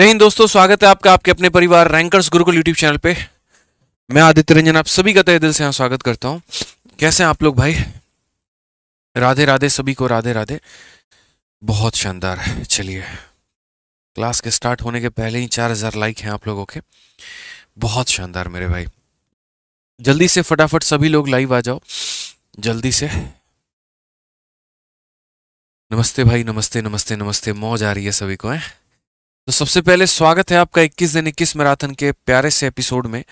जय हिंद दोस्तों स्वागत है आपका आपके अपने परिवार रैंकर्स गुरुकुल यूट्यूब चैनल पे मैं आदित्य रंजन आप सभी का तय दिल से यहाँ स्वागत करता हूँ कैसे हैं आप लोग भाई राधे राधे सभी को राधे राधे बहुत शानदार है चलिए क्लास के स्टार्ट होने के पहले ही चार हज़ार लाइक हैं आप लोगों के बहुत शानदार मेरे भाई जल्दी से फटाफट सभी लोग लाइव आ जाओ जल्दी से नमस्ते भाई नमस्ते नमस्ते नमस्ते मौज आ रही है सभी को है तो सबसे पहले स्वागत है आपका 21 दिन 21 मैराथन के प्यारे से एपिसोड में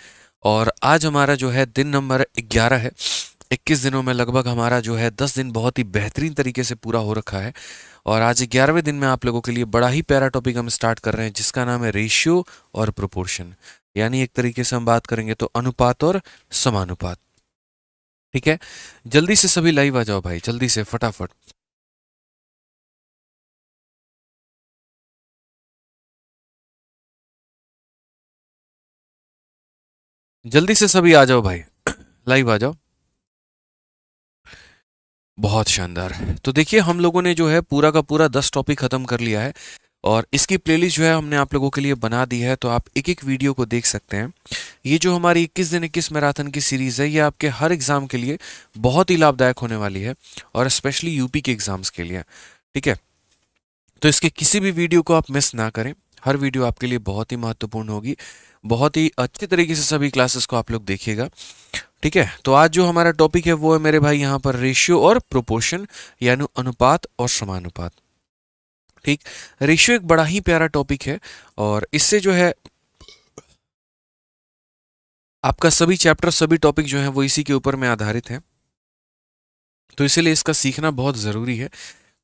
और आज हमारा जो है दिन नंबर 11 है 21 दिनों में लगभग हमारा जो है 10 दिन बहुत ही बेहतरीन तरीके से पूरा हो रखा है और आज ग्यारहवें दिन में आप लोगों के लिए बड़ा ही प्यारा टॉपिक हम स्टार्ट कर रहे हैं जिसका नाम है रेशियो और प्रोपोर्शन यानी एक तरीके से हम बात करेंगे तो अनुपात और समानुपात ठीक है जल्दी से सभी लाइव आ जाओ भाई जल्दी से फटाफट जल्दी से सभी आ जाओ भाई लाइव आ जाओ बहुत शानदार तो देखिए हम लोगों ने जो है पूरा का पूरा दस टॉपिक ख़त्म कर लिया है और इसकी प्लेलिस्ट जो है हमने आप लोगों के लिए बना दी है तो आप एक एक वीडियो को देख सकते हैं ये जो हमारी इक्कीस दिन इक्कीस मैराथन की सीरीज़ है ये आपके हर एग्ज़ाम के लिए बहुत ही लाभदायक होने वाली है और स्पेशली यूपी के एग्ज़ाम्स के लिए ठीक है तो इसके किसी भी वीडियो को आप मिस ना करें हर वीडियो आपके लिए बहुत ही महत्वपूर्ण होगी बहुत ही अच्छे तरीके से सभी क्लासेस को आप लोग देखिएगा ठीक है तो आज जो हमारा टॉपिक है वो है मेरे भाई यहाँ पर रेशियो और प्रोपोर्शन यानी अनुपात और समानुपात ठीक रेशियो एक बड़ा ही प्यारा टॉपिक है और इससे जो है आपका सभी चैप्टर सभी टॉपिक जो है वो इसी के ऊपर में आधारित है तो इसीलिए इसका सीखना बहुत ज़रूरी है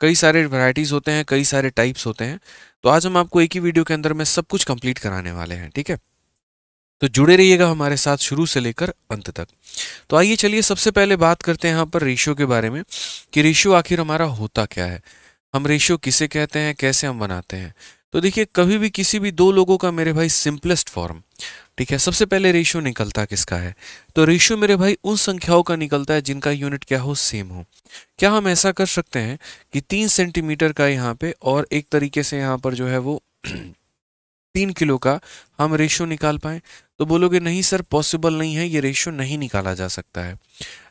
कई सारे वैरायटीज़ होते हैं कई सारे टाइप्स होते हैं तो आज हम आपको एक ही वीडियो के अंदर में सब कुछ कंप्लीट कराने वाले हैं ठीक है तो जुड़े रहिएगा हमारे साथ शुरू से लेकर अंत तक तो आइए चलिए सबसे पहले बात करते हैं यहाँ पर रेशियो के बारे में कि रेशियो आखिर हमारा होता क्या है हम रेशियो किसे कहते हैं कैसे हम बनाते हैं तो देखिए कभी भी किसी भी दो लोगों का मेरे भाई सिंपलेस्ट फॉर्म ठीक है सबसे पहले रेशियो निकलता किसका है तो रेशियो मेरे भाई उन संख्याओं का निकलता है जिनका यूनिट क्या हो सेम हो क्या हम ऐसा कर सकते हैं कि तीन सेंटीमीटर का यहाँ पे और एक तरीके से यहाँ पर जो है वो तीन किलो का हम रेशियो निकाल पाए तो बोलोगे नहीं सर पॉसिबल नहीं है ये रेशियो नहीं निकाला जा सकता है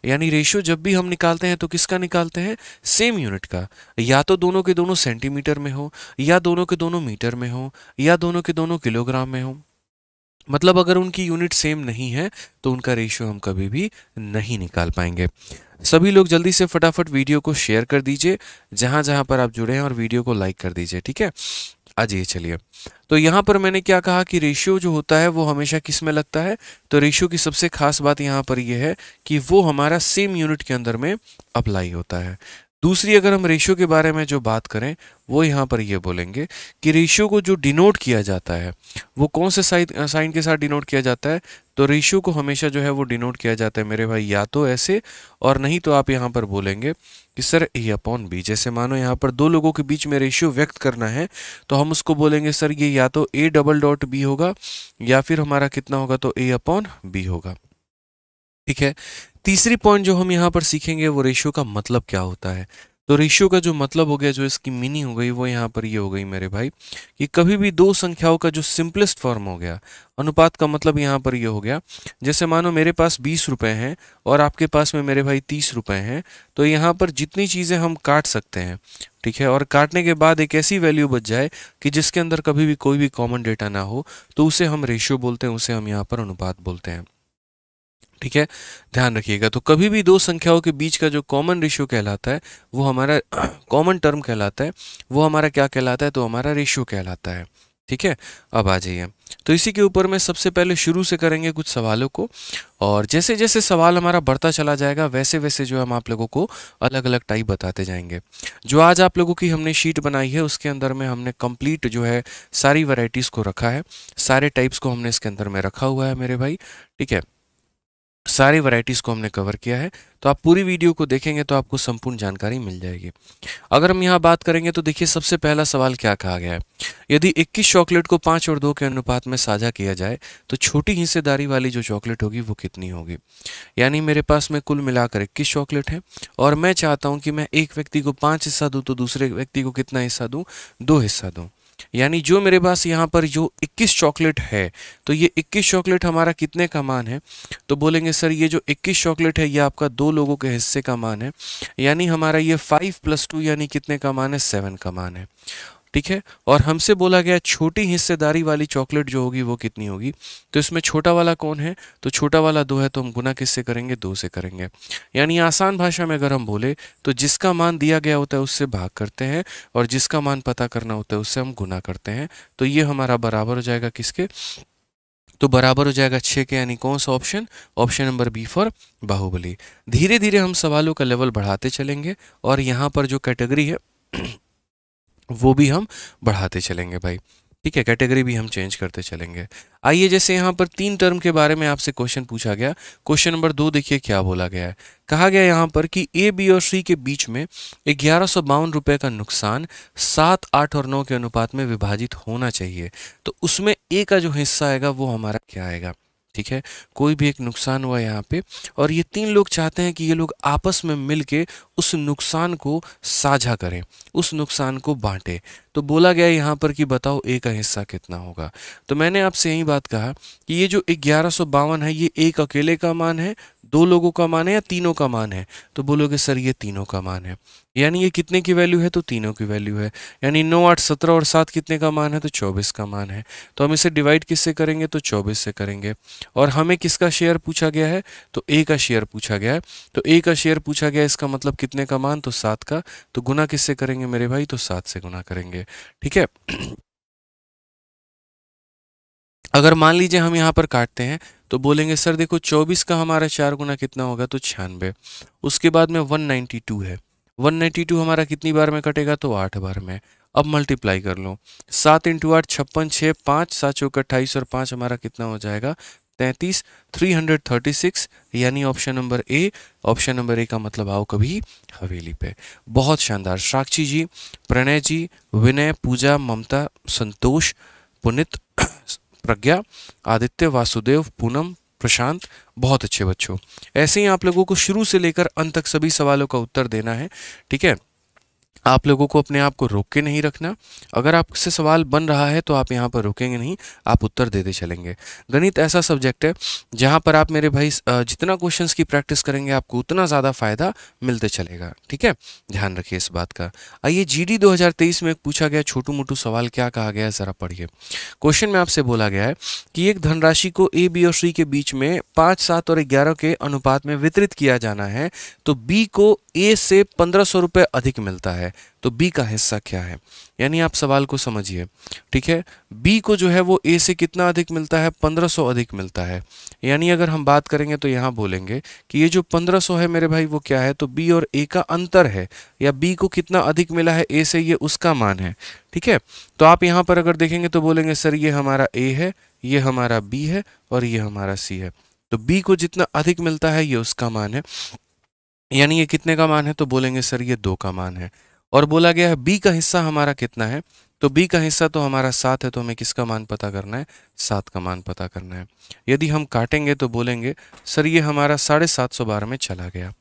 यानी रेशियो जब भी हम निकालते हैं तो किसका निकालते हैं सेम यूनिट का या तो दोनों के दोनों सेंटीमीटर में हो या दोनों के दोनों मीटर में हो या दोनों के दोनों किलोग्राम में हो मतलब अगर उनकी यूनिट सेम नहीं है तो उनका रेशियो हम कभी भी नहीं निकाल पाएंगे सभी लोग जल्दी से फटाफट वीडियो को शेयर कर दीजिए जहाँ जहाँ पर आप जुड़े हैं और वीडियो को लाइक कर दीजिए ठीक है आजिए चलिए तो यहाँ पर मैंने क्या कहा कि रेशियो जो होता है वो हमेशा किस में लगता है तो रेशियो की सबसे खास बात यहाँ पर यह है कि वो हमारा सेम यूनिट के अंदर में अप्लाई होता है दूसरी अगर हम रेशियो के बारे में जो बात करें वो यहाँ पर ये बोलेंगे कि रेशियो को जो डिनोट किया जाता है वो कौन से साइन साइन के साथ डिनोट किया जाता है तो रेशियो को हमेशा जो है वो डिनोट किया जाता है मेरे भाई या तो ऐसे और नहीं तो आप यहाँ पर बोलेंगे कि सर ए अपॉन बी जैसे मानो यहाँ पर दो लोगों के बीच में रेशियो व्यक्त करना है तो हम उसको बोलेंगे सर ये या तो ए डबल डॉट बी होगा या फिर हमारा कितना होगा तो ए अपॉन बी होगा ठीक है तीसरी पॉइंट जो हम यहाँ पर सीखेंगे वो रेशियो का मतलब क्या होता है तो रेशियो का जो मतलब हो गया जो इसकी मीनिंग हो गई वो यहाँ पर ये हो गई मेरे भाई कि कभी भी दो संख्याओं का जो सिंपलेस्ट फॉर्म हो गया अनुपात का मतलब यहाँ पर ये हो गया जैसे मानो मेरे पास बीस रुपये हैं और आपके पास में मेरे भाई तीस रुपये हैं तो यहाँ पर जितनी चीज़ें हम काट सकते हैं ठीक है और काटने के बाद एक ऐसी वैल्यू बच जाए कि जिसके अंदर कभी भी कोई भी कॉमन डेटा ना हो तो उसे हम रेशियो बोलते हैं उसे हम यहाँ पर अनुपात बोलते हैं ठीक है ध्यान रखिएगा तो कभी भी दो संख्याओं के बीच का जो कॉमन रेशियो कहलाता है वो हमारा कॉमन टर्म कहलाता है वो हमारा क्या कहलाता है तो हमारा रेशियो कहलाता है ठीक है अब आ जाइए तो इसी के ऊपर मैं सबसे पहले शुरू से करेंगे कुछ सवालों को और जैसे जैसे सवाल हमारा बढ़ता चला जाएगा वैसे वैसे जो हम आप लोगों को अलग अलग टाइप बताते जाएंगे जो आज आप लोगों की हमने शीट बनाई है उसके अंदर में हमने कंप्लीट जो है सारी वैरायटीज़ को रखा है सारे टाइप्स को हमने इसके अंदर में रखा हुआ है मेरे भाई ठीक है सारी वैरायटीज़ को हमने कवर किया है तो आप पूरी वीडियो को देखेंगे तो आपको संपूर्ण जानकारी मिल जाएगी अगर हम यहाँ बात करेंगे तो देखिए सबसे पहला सवाल क्या कहा गया है यदि 21 चॉकलेट को पाँच और दो के अनुपात में साझा किया जाए तो छोटी हिस्सेदारी वाली जो चॉकलेट होगी वो कितनी होगी यानी मेरे पास में कुल मिलाकर इक्कीस चॉकलेट है और मैं चाहता हूँ कि मैं एक व्यक्ति को पाँच हिस्सा दूँ तो दूसरे व्यक्ति को कितना हिस्सा दूँ दो हिस्सा दूँ यानी जो मेरे पास यहाँ पर जो 21 चॉकलेट है तो ये 21 चॉकलेट हमारा कितने का मान है तो बोलेंगे सर ये जो 21 चॉकलेट है ये आपका दो लोगों के हिस्से का मान है यानी हमारा ये 5 प्लस टू यानी कितने का मान है 7 का मान है ठीक है और हमसे बोला गया छोटी हिस्सेदारी वाली चॉकलेट जो होगी वो कितनी होगी तो इसमें छोटा वाला कौन है तो छोटा वाला दो है तो हम गुना किससे करेंगे दो से करेंगे यानी आसान भाषा में अगर हम बोले तो जिसका मान दिया गया होता है उससे भाग करते हैं और जिसका मान पता करना होता है उससे हम गुना करते हैं तो ये हमारा बराबर हो जाएगा किसके तो बराबर हो जाएगा छः के यानी कौन सा option option number B for Baahubali धीरे धीरे हम सवालों का लेवल बढ़ाते चलेंगे और यहाँ पर जो कैटेगरी है वो भी हम बढ़ाते चलेंगे भाई ठीक है कैटेगरी भी हम चेंज करते चलेंगे आइए जैसे यहाँ पर तीन टर्म के बारे में आपसे क्वेश्चन पूछा गया क्वेश्चन नंबर दो देखिए क्या बोला गया है कहा गया यहाँ पर कि ए बी और सी के बीच में ग्यारह सौ बावन रुपये का नुकसान सात आठ और नौ के अनुपात में विभाजित होना चाहिए तो उसमें ए का जो हिस्सा आएगा वो हमारा क्या आएगा ठीक है कोई भी एक नुकसान हुआ यहाँ पे और ये तीन लोग चाहते हैं कि ये लोग आपस में मिल के उस नुकसान को साझा करें उस नुकसान को बांटे तो बोला गया यहाँ पर कि बताओ ए का हिस्सा कितना होगा तो मैंने आपसे यही बात कहा कि ये जो ग्यारह है ये एक अकेले का मान है दो लोगों का मान है या तीनों का मान है तो बोलोगे सर ये तीनों का मान है यानी ये कितने की वैल्यू है तो तीनों की वैल्यू है यानी नौ आठ सत्रह और सात कितने का मान है तो चौबीस का मान है तो हम इसे डिवाइड किससे करेंगे तो चौबीस से करेंगे और हमें किसका शेयर पूछा गया है तो ए का शेयर पूछा गया है तो ए का शेयर पूछा गया इसका मतलब कितने का मान तो सात का तो गुना किससे करेंगे मेरे भाई तो सात से गुना करेंगे ठीक है अगर मान लीजिए हम यहाँ पर काटते हैं तो बोलेंगे सर देखो चौबीस का हमारा चार गुना कितना होगा तो छियानवे उसके बाद में वन नाइन्टी टू है वन नाइन्टी टू हमारा कितनी बार में कटेगा तो आठ बार में अब मल्टीप्लाई कर लो सात इंटू आठ छप्पन छः पाँच सात चौक अट्ठाईस और पाँच हमारा कितना हो जाएगा तैंतीस थ्री हंड्रेड थर्टी सिक्स यानी option number A option number A का मतलब आओ कभी हवेली पे बहुत शानदार साक्षी जी प्रणय जी विनय पूजा ममता संतोष पुनित प्रज्ञा आदित्य वासुदेव पूनम प्रशांत बहुत अच्छे बच्चों ऐसे ही आप लोगों को शुरू से लेकर अंत तक सभी सवालों का उत्तर देना है ठीक है आप लोगों को अपने आप को रोक के नहीं रखना अगर आपसे सवाल बन रहा है तो आप यहाँ पर रोकेंगे नहीं आप उत्तर देते चलेंगे गणित ऐसा सब्जेक्ट है जहाँ पर आप मेरे भाई जितना क्वेश्चंस की प्रैक्टिस करेंगे आपको उतना ज़्यादा फ़ायदा मिलते चलेगा ठीक है ध्यान रखिए इस बात का आइए जी डी में पूछा गया छोटू मोटू सवाल क्या कहा गया है ज़रा पढ़िए क्वेश्चन में आपसे बोला गया है कि एक धनराशि को ए बी और सी के बीच में पाँच सात और ग्यारह के अनुपात में वितरित किया जाना है तो बी को ए से पंद्रह सौ अधिक मिलता है है तो बी का हिस्सा क्या है यानी आप सवाल को समझिए ठीक है बी को जो है वो ए से कितना अधिक मिलता है 1500 अधिक मिलता है यानी अगर हम बात करेंगे तो यहाँ बोलेंगे कि ये जो 1500 है मेरे भाई वो क्या है तो बी और ए का अंतर है या बी को कितना अधिक मिला है ए से ये उसका मान है ठीक है तो आप यहाँ पर अगर देखेंगे तो बोलेंगे सर ये हमारा ए है ये हमारा बी है और ये हमारा सी है तो बी को जितना अधिक मिलता है ये उसका मान है यानी ये कितने का मान है तो बोलेंगे सर ये दो का मान है और बोला गया है बी का हिस्सा हमारा कितना है तो बी का हिस्सा तो हमारा सात है तो हमें किसका मान पता करना है सात का मान पता करना है यदि हम काटेंगे तो बोलेंगे सर ये हमारा साढ़े सात सौ बारह में चला गया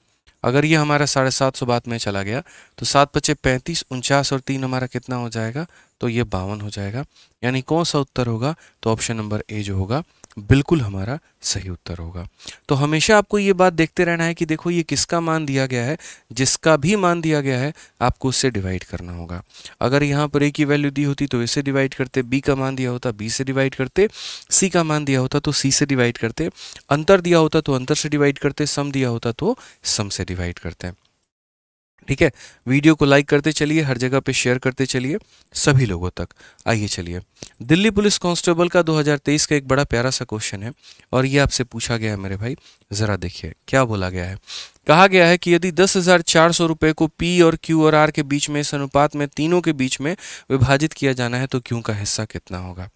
अगर ये हमारा साढ़े सात सौ बात में चला गया तो सात पचे पैंतीस उनचास और तीन हमारा कितना हो जाएगा तो ये बावन हो जाएगा यानी कौन सा उत्तर होगा तो ऑप्शन नंबर ए जो होगा बिल्कुल हमारा सही उत्तर होगा तो हमेशा आपको ये बात देखते रहना है कि देखो ये किसका मान दिया गया है जिसका भी मान दिया गया है आपको उससे डिवाइड करना होगा अगर यहाँ पर ए की वैल्यू दी होती तो इसे डिवाइड करते बी का मान दिया होता बी से डिवाइड करते सी का मान दिया होता तो सी से डिवाइड करते अंतर दिया होता तो अंतर से डिवाइड करते सम दिया होता तो सम से डिवाइड करते हैं ठीक है वीडियो को लाइक करते चलिए हर जगह पे शेयर करते चलिए सभी लोगों तक आइए चलिए दिल्ली पुलिस कांस्टेबल का 2023 का एक बड़ा प्यारा सा क्वेश्चन है और ये आपसे पूछा गया है मेरे भाई ज़रा देखिए क्या बोला गया है कहा गया है कि यदि दस हज़ार चार सौ रुपये को पी और क्यू और आर के बीच में इस अनुपात में तीनों के बीच में विभाजित किया जाना है तो क्यों का हिस्सा कितना होगा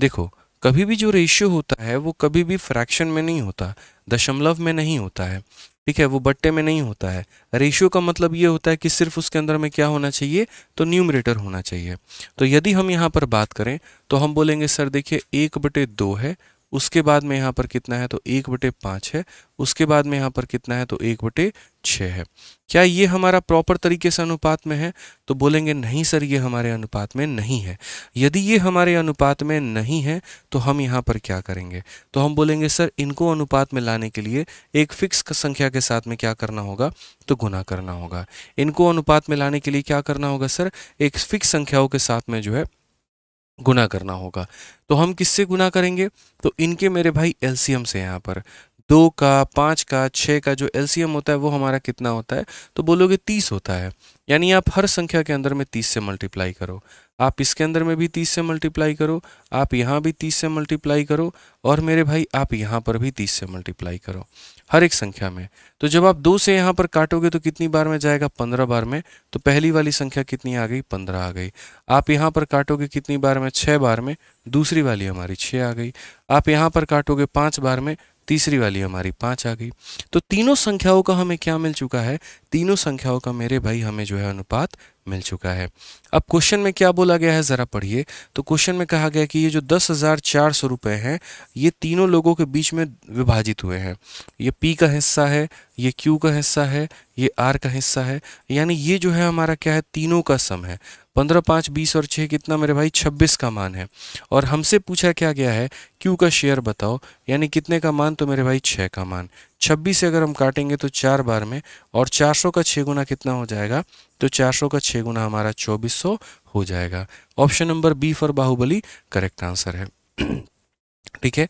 देखो कभी भी जो रेशियो होता है वो कभी भी फ्रैक्शन में नहीं होता दशमलव में नहीं होता है ठीक है वो बट्टे में नहीं होता है रेशियो का मतलब ये होता है कि सिर्फ उसके अंदर में क्या होना चाहिए तो न्यूमरेटर होना चाहिए तो यदि हम यहाँ पर बात करें तो हम बोलेंगे सर देखिए एक बटे दो है उसके बाद में यहाँ पर कितना है तो एक बटे पाँच है उसके बाद में यहाँ पर कितना है तो एक बटे छः है क्या ये हमारा प्रॉपर तरीके से अनुपात में है तो बोलेंगे नहीं सर ये हमारे अनुपात में नहीं है यदि ये हमारे अनुपात में नहीं है तो हम यहाँ पर क्या करेंगे तो हम बोलेंगे सर इनको अनुपात में लाने के लिए एक फिक्स संख्या के साथ में क्या करना होगा तो गुना करना होगा इनको अनुपात में लाने के लिए क्या करना होगा सर एक फिक्स संख्याओं के साथ में जो है गुना करना होगा तो हम किससे गुना करेंगे तो इनके मेरे भाई एलसीएम से यहाँ पर दो का पाँच का छः का जो एलसीएम होता है वो हमारा कितना होता है तो बोलोगे तीस होता है यानी आप हर संख्या के अंदर में तीस से मल्टीप्लाई करो आप इसके अंदर में भी तीस से मल्टीप्लाई करो आप यहाँ भी तीस से मल्टीप्लाई करो और मेरे भाई आप यहाँ पर भी तीस से मल्टीप्लाई करो हर एक संख्या में तो जब आप दो से यहाँ पर काटोगे तो कितनी बार में जाएगा पंद्रह बार में तो पहली वाली संख्या कितनी आ गई पंद्रह आ गई आप यहाँ पर काटोगे कितनी बार में छः बार में दूसरी वाली हमारी छः आ गई आप यहाँ पर काटोगे पाँच बार में तीसरी वाली हमारी पाँच आ गई तो तीनों संख्याओं का हमें क्या मिल चुका है तीनों संख्याओं का मेरे भाई हमें जो है अनुपात मिल चुका है अब क्वेश्चन में क्या बोला गया है ज़रा पढ़िए तो क्वेश्चन में कहा गया कि ये जो दस हज़ार चार सौ रुपये हैं ये तीनों लोगों के बीच में विभाजित हुए हैं ये पी का हिस्सा है ये क्यू का हिस्सा है ये आर का हिस्सा है यानी ये जो है हमारा क्या है तीनों का सम है पंद्रह पाँच बीस और छः कितना मेरे भाई छब्बीस का मान है और हमसे पूछा क्या गया है क्यू का शेयर बताओ यानी कितने का मान तो मेरे भाई छः का मान छब्बीस से अगर हम काटेंगे तो चार बार में और चार सौ का छः गुना कितना हो जाएगा तो चार सौ का छः गुना हमारा चौबीस सौ हो जाएगा option number B for Baahubali correct answer है ठीक है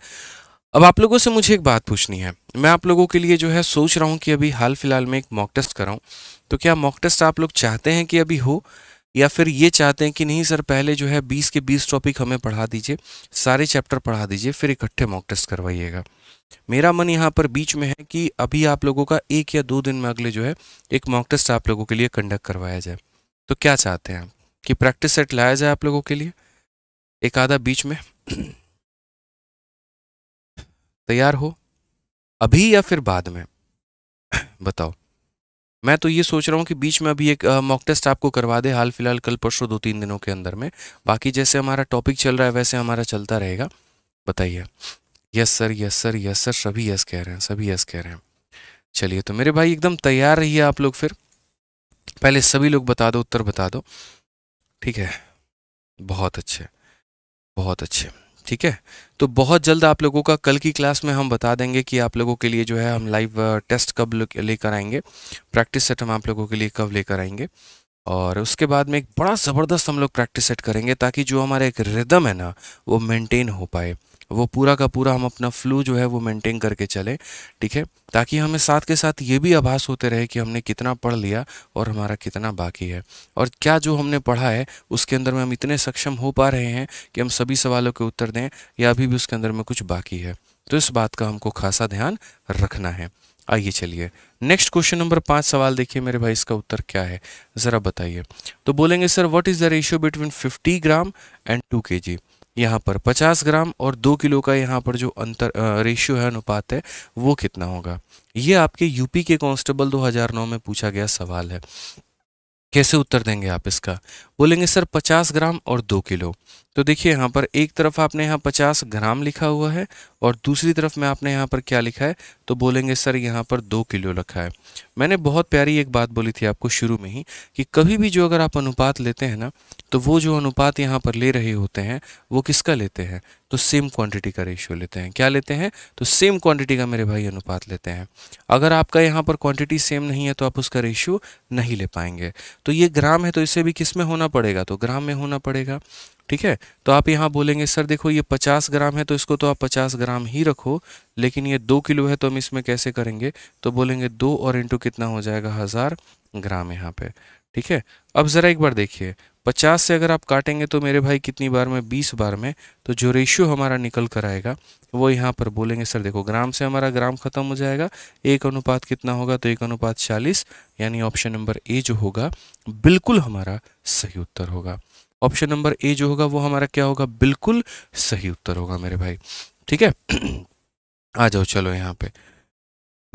अब आप लोगों से मुझे एक बात पूछनी है मैं आप लोगों के लिए जो है सोच रहा हूँ कि अभी हाल फिलहाल में एक मॉक टेस्ट कराऊँ तो क्या मॉक टेस्ट आप लोग चाहते हैं कि अभी हो या फिर ये चाहते हैं कि नहीं सर पहले जो है बीस के बीस टॉपिक हमें पढ़ा दीजिए सारे चैप्टर पढ़ा दीजिए फिर इकट्ठे मॉक टेस्ट करवाइएगा मेरा मन यहाँ पर बीच में है कि अभी आप लोगों का एक या दो दिन में अगले जो है एक मॉक टेस्ट आप लोगों के लिए कंडक्ट करवाया जाए तो क्या चाहते हैं आप कि प्रैक्टिस सेट लाया जाए आप लोगों के लिए एक आधा बीच में तैयार हो अभी या फिर बाद में बताओ मैं तो ये सोच रहा हूँ कि बीच में अभी एक मॉक टेस्ट आपको करवा दे हाल फिलहाल कल परसों दो तीन दिनों के अंदर में बाकी जैसे हमारा टॉपिक चल रहा है वैसे हमारा चलता रहेगा बताइए yes sir yes sir yes sir सभी यस कह रहे हैं सभी यस कह रहे हैं चलिए तो मेरे भाई एकदम तैयार रहिए आप लोग फिर पहले सभी लोग बता दो उत्तर बता दो ठीक है बहुत अच्छे बहुत अच्छे ठीक है तो बहुत जल्द आप लोगों का कल की क्लास में हम बता देंगे कि आप लोगों के लिए जो है हम लाइव टेस्ट uh, कब लेकर आएंगे प्रैक्टिस सेट हम आप लोगों के लिए कब लेकर आएंगे और उसके बाद में एक बड़ा ज़बरदस्त हम लोग प्रैक्टिस सेट करेंगे ताकि जो हमारा एक रिदम है ना वो मेंटेन हो पाए वो पूरा का पूरा हम अपना फ्लू जो है वो मेंटेन करके चलें ठीक है ताकि हमें साथ के साथ ये भी आभास होते रहे कि हमने कितना पढ़ लिया और हमारा कितना बाकी है और क्या जो हमने पढ़ा है उसके अंदर में हम इतने सक्षम हो पा रहे हैं कि हम सभी सवालों के उत्तर दें या अभी भी उसके अंदर में कुछ बाकी है तो इस बात का हमको खासा ध्यान रखना है आइए चलिए नेक्स्ट क्वेश्चन नंबर पाँच सवाल देखिए मेरे भाई इसका उत्तर क्या है ज़रा बताइए तो बोलेंगे sir what is the ratio between 50 gram and 2 KG यहाँ पर 50 ग्राम और दो किलो का यहाँ पर जो अंतर रेशियो है अनुपात है वो कितना होगा ये आपके यूपी के कांस्टेबल 2009 में पूछा गया सवाल है कैसे उत्तर देंगे आप इसका बोलेंगे सर 50 ग्राम और दो किलो तो देखिए यहाँ पर एक तरफ आपने यहाँ 50 ग्राम लिखा हुआ है और दूसरी तरफ में आपने यहाँ पर क्या लिखा है तो बोलेंगे सर यहाँ पर दो किलो रखा है मैंने बहुत प्यारी एक बात बोली थी आपको शुरू में ही कि कभी भी जो अगर आप अनुपात लेते हैं ना तो वो जो अनुपात यहाँ पर ले रहे होते हैं वो किसका लेते हैं तो सेम क्वांटिटी का रेशियो लेते हैं क्या लेते हैं तो सेम क्वांटिटी का मेरे भाई अनुपात लेते हैं अगर आपका यहाँ पर क्वांटिटी सेम नहीं है तो आप उसका रेशियो नहीं ले पाएंगे तो ये ग्राम है तो इसे भी किस में होना पड़ेगा तो ग्राम में होना पड़ेगा ठीक है तो आप यहाँ बोलेंगे सर देखो ये पचास ग्राम है तो इसको तो आप पचास ग्राम ही रखो लेकिन ये दो किलो है तो हम इसमें कैसे करेंगे तो बोलेंगे दो और इंटू कितना हो जाएगा हज़ार ग्राम यहाँ पे ठीक है अब ज़रा एक बार देखिए पचास से अगर आप काटेंगे तो मेरे भाई कितनी बार में बीस बार में तो जो रेशियो हमारा निकल कर आएगा वो यहाँ पर बोलेंगे सर देखो ग्राम से हमारा ग्राम ख़त्म हो जाएगा एक अनुपात कितना होगा तो एक अनुपात चालीस यानी ऑप्शन नंबर ए जो होगा बिल्कुल हमारा सही उत्तर होगा ऑप्शन नंबर ए जो होगा वो हमारा क्या होगा बिल्कुल सही उत्तर होगा मेरे भाई ठीक है आ जाओ चलो यहाँ पे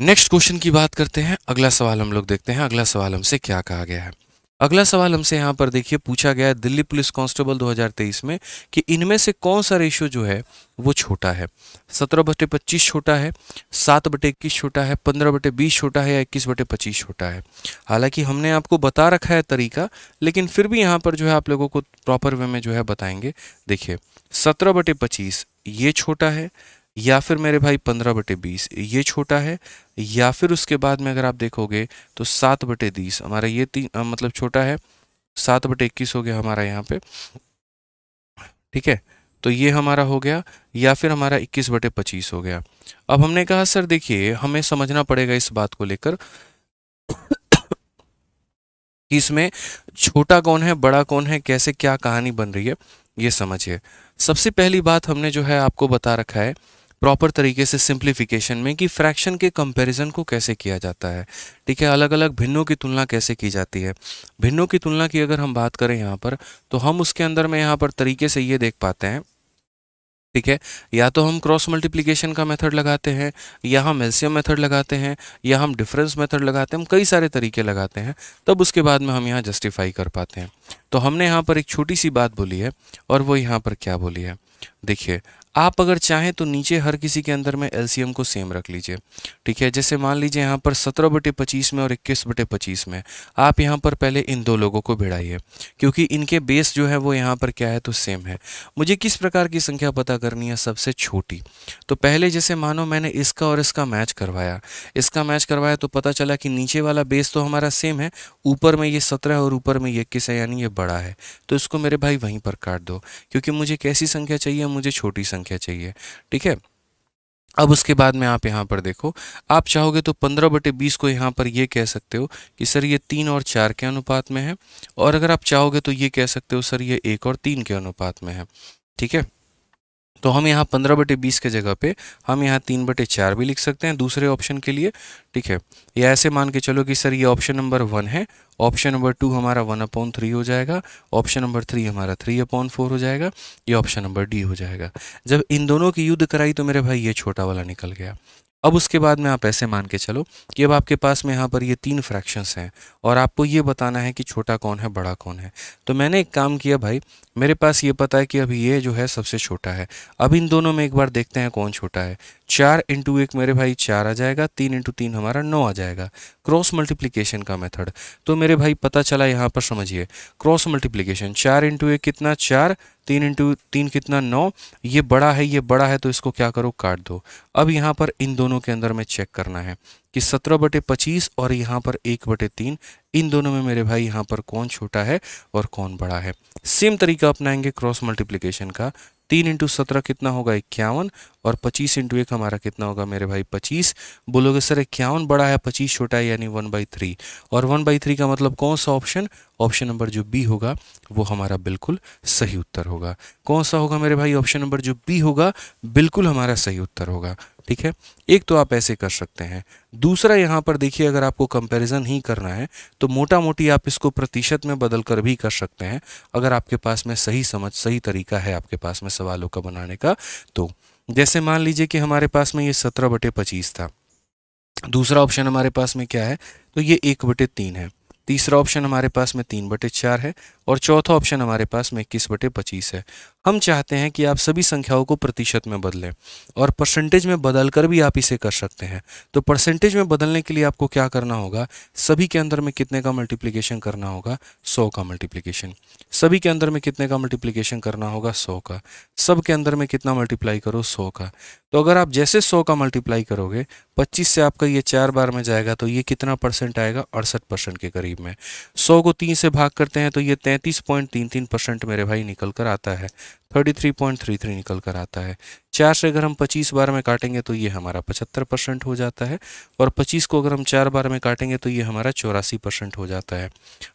नेक्स्ट क्वेश्चन की बात करते हैं अगला सवाल हम लोग देखते हैं अगला सवाल हमसे क्या कहा गया है अगला सवाल हमसे यहाँ पर देखिए पूछा गया है दिल्ली पुलिस कांस्टेबल 2023 में कि इनमें से कौन सा रेशियो जो है वो छोटा है सत्रह बटे पच्चीस छोटा है सात बटे इक्कीस छोटा है पंद्रह बटे बीस छोटा है या इक्कीस बटे पच्चीस छोटा है हालांकि हमने आपको बता रखा है तरीका लेकिन फिर भी यहाँ पर जो है आप लोगों को प्रॉपर वे में जो है बताएंगे देखिए सत्रह बटे पच्चीस ये छोटा है या फिर मेरे भाई पंद्रह बटे बीस ये छोटा है या फिर उसके बाद में अगर आप देखोगे तो सात बटे दीस हमारा ये तीन मतलब छोटा है सात बटे इक्कीस हो गया हमारा यहाँ पे ठीक है तो ये हमारा हो गया या फिर हमारा इक्कीस बटे पच्चीस हो गया अब हमने कहा सर देखिए हमें समझना पड़ेगा इस बात को लेकर कि इसमें छोटा कौन है बड़ा कौन है कैसे क्या कहानी बन रही है ये समझिए सबसे पहली बात हमने जो है आपको बता रखा है प्रॉपर तरीके से सिंप्लीफिकेशन में कि फ्रैक्शन के कंपैरिजन को कैसे किया जाता है ठीक है अलग अलग भिन्नों की तुलना कैसे की जाती है भिन्नों की तुलना की अगर हम बात करें यहाँ पर तो हम उसके अंदर में यहाँ पर तरीके से ये देख पाते हैं ठीक है या तो हम क्रॉस मल्टीप्लिकेशन का मेथड लगाते हैं या हम एल्सियम मेथड लगाते हैं या हम डिफरेंस मेथड लगाते हैं हम कई सारे तरीके लगाते हैं तब उसके बाद में हम यहाँ जस्टिफाई कर पाते हैं तो हमने यहाँ पर एक छोटी सी बात बोली है और वो यहाँ पर क्या बोली है देखिए आप अगर चाहें तो नीचे हर किसी के अंदर में एलसीएम को सेम रख लीजिए ठीक है जैसे मान लीजिए यहाँ पर सत्रह बटे पच्चीस में और इक्कीस बटे पच्चीस में आप यहाँ पर पहले इन दो लोगों को भिड़ाइए क्योंकि इनके बेस जो है वो यहाँ पर क्या है तो सेम है मुझे किस प्रकार की संख्या पता करनी है सबसे छोटी तो पहले जैसे मानो मैंने इसका और इसका मैच करवाया इसका मैच करवाया तो पता चला कि नीचे वाला बेस तो हमारा सेम है ऊपर में ये सत्रह और ऊपर में ये इक्कीस है यानी ये बड़ा है तो इसको मेरे भाई वहीं पर काट दो क्योंकि मुझे कैसी संख्या चाहिए मुझे छोटी संख्या संख्या चाहिए ठीक है अब उसके बाद में आप यहाँ पर देखो आप चाहोगे तो पंद्रह बटे बीस को यहाँ पर ये कह सकते हो कि सर ये तीन और चार के अनुपात में है और अगर आप चाहोगे तो ये कह सकते हो सर ये एक और तीन के अनुपात में है ठीक है तो हम यहाँ पंद्रह बटे बीस के जगह पे हम यहाँ तीन बटे चार भी लिख सकते हैं दूसरे ऑप्शन के लिए ठीक है या ऐसे मान के चलो कि सर ये ऑप्शन नंबर वन है ऑप्शन नंबर टू हमारा वन अपॉन थ्री हो जाएगा ऑप्शन नंबर थ्री हमारा थ्री अपॉन फोर हो जाएगा ये ऑप्शन नंबर डी हो जाएगा जब इन दोनों की युद्ध कराई तो मेरे भाई ये छोटा वाला निकल गया अब उसके बाद में आप ऐसे मान के चलो कि अब आपके पास में यहाँ पर ये तीन फ्रैक्शंस हैं और आपको ये बताना है कि छोटा कौन है बड़ा कौन है तो मैंने एक काम किया भाई मेरे पास ये पता है कि अभी ये जो है सबसे छोटा है अब इन दोनों में एक बार देखते हैं कौन छोटा है चार इंटू एक मेरे भाई चार आ जाएगा तीन इंटू तीन हमारा नौ आ जाएगा क्रॉस मल्टीप्लिकेशन का मेथड तो मेरे भाई पता चला यहाँ पर समझिए क्रॉस मल्टीप्लिकेशन चार इंटू एक कितना चार तीन इंटू तीन कितना नौ ये बड़ा है ये बड़ा है तो इसको क्या करो काट दो अब यहाँ पर इन दोनों के अंदर में चेक करना है कि सत्रह बटे पच्चीस और यहाँ पर एक बटे तीन इन दोनों में मेरे भाई यहाँ पर कौन छोटा है और कौन बड़ा है सेम तरीका अपनाएंगे क्रॉस मल्टीप्लिकेशन का तीन इंटू सत्रह कितना होगा इक्यावन और पच्चीस इंटू एक हमारा कितना होगा मेरे भाई पच्चीस बोलोगे सर इक्यावन बड़ा है पच्चीस छोटा है यानी वन बाई थ्री और वन बाई थ्री का मतलब कौन सा ऑप्शन ऑप्शन नंबर जो बी होगा वो हमारा बिल्कुल सही उत्तर होगा कौन सा होगा मेरे भाई ऑप्शन नंबर जो बी होगा बिल्कुल हमारा सही उत्तर होगा ठीक है एक तो आप ऐसे कर सकते हैं दूसरा यहाँ पर देखिए अगर आपको कंपैरिजन ही करना है तो मोटा मोटी आप इसको प्रतिशत में बदल कर भी कर सकते हैं अगर आपके पास में सही समझ सही तरीका है आपके पास में सवालों का बनाने का तो जैसे मान लीजिए कि हमारे पास में ये सत्रह बटे पच्चीस था दूसरा ऑप्शन हमारे पास में क्या है तो ये एक बटे तीन है तीसरा ऑप्शन हमारे पास में तीन बटे चार है और चौथा ऑप्शन हमारे पास में इक्कीस बटे पच्चीस है हम चाहते हैं कि आप सभी संख्याओं को प्रतिशत में बदलें और परसेंटेज में बदल कर भी आप इसे कर सकते हैं तो परसेंटेज में बदलने के लिए आपको क्या करना होगा सभी के अंदर में कितने का मल्टीप्लिकेशन करना होगा सौ का मल्टीप्लिकेशन सभी के अंदर में कितने का मल्टीप्लिकेशन करना होगा सौ का सब के अंदर में कितना मल्टीप्लाई करो सौ का तो अगर आप जैसे सौ का मल्टीप्लाई करोगे पच्चीस से आपका ये चार बार में जाएगा तो ये कितना परसेंट आएगा अड़सठ परसेंट के करीब में सौ को तीन से भाग करते हैं तो ये तैंतीस पॉइंट तीन तीन परसेंट मेरे भाई निकल कर आता है 33.33 निकल कर आता है चार से अगर हम 25 बार में काटेंगे तो ये हमारा 75 परसेंट हो जाता है और 25 को अगर हम चार बार में काटेंगे तो ये हमारा चौरासी परसेंट हो जाता है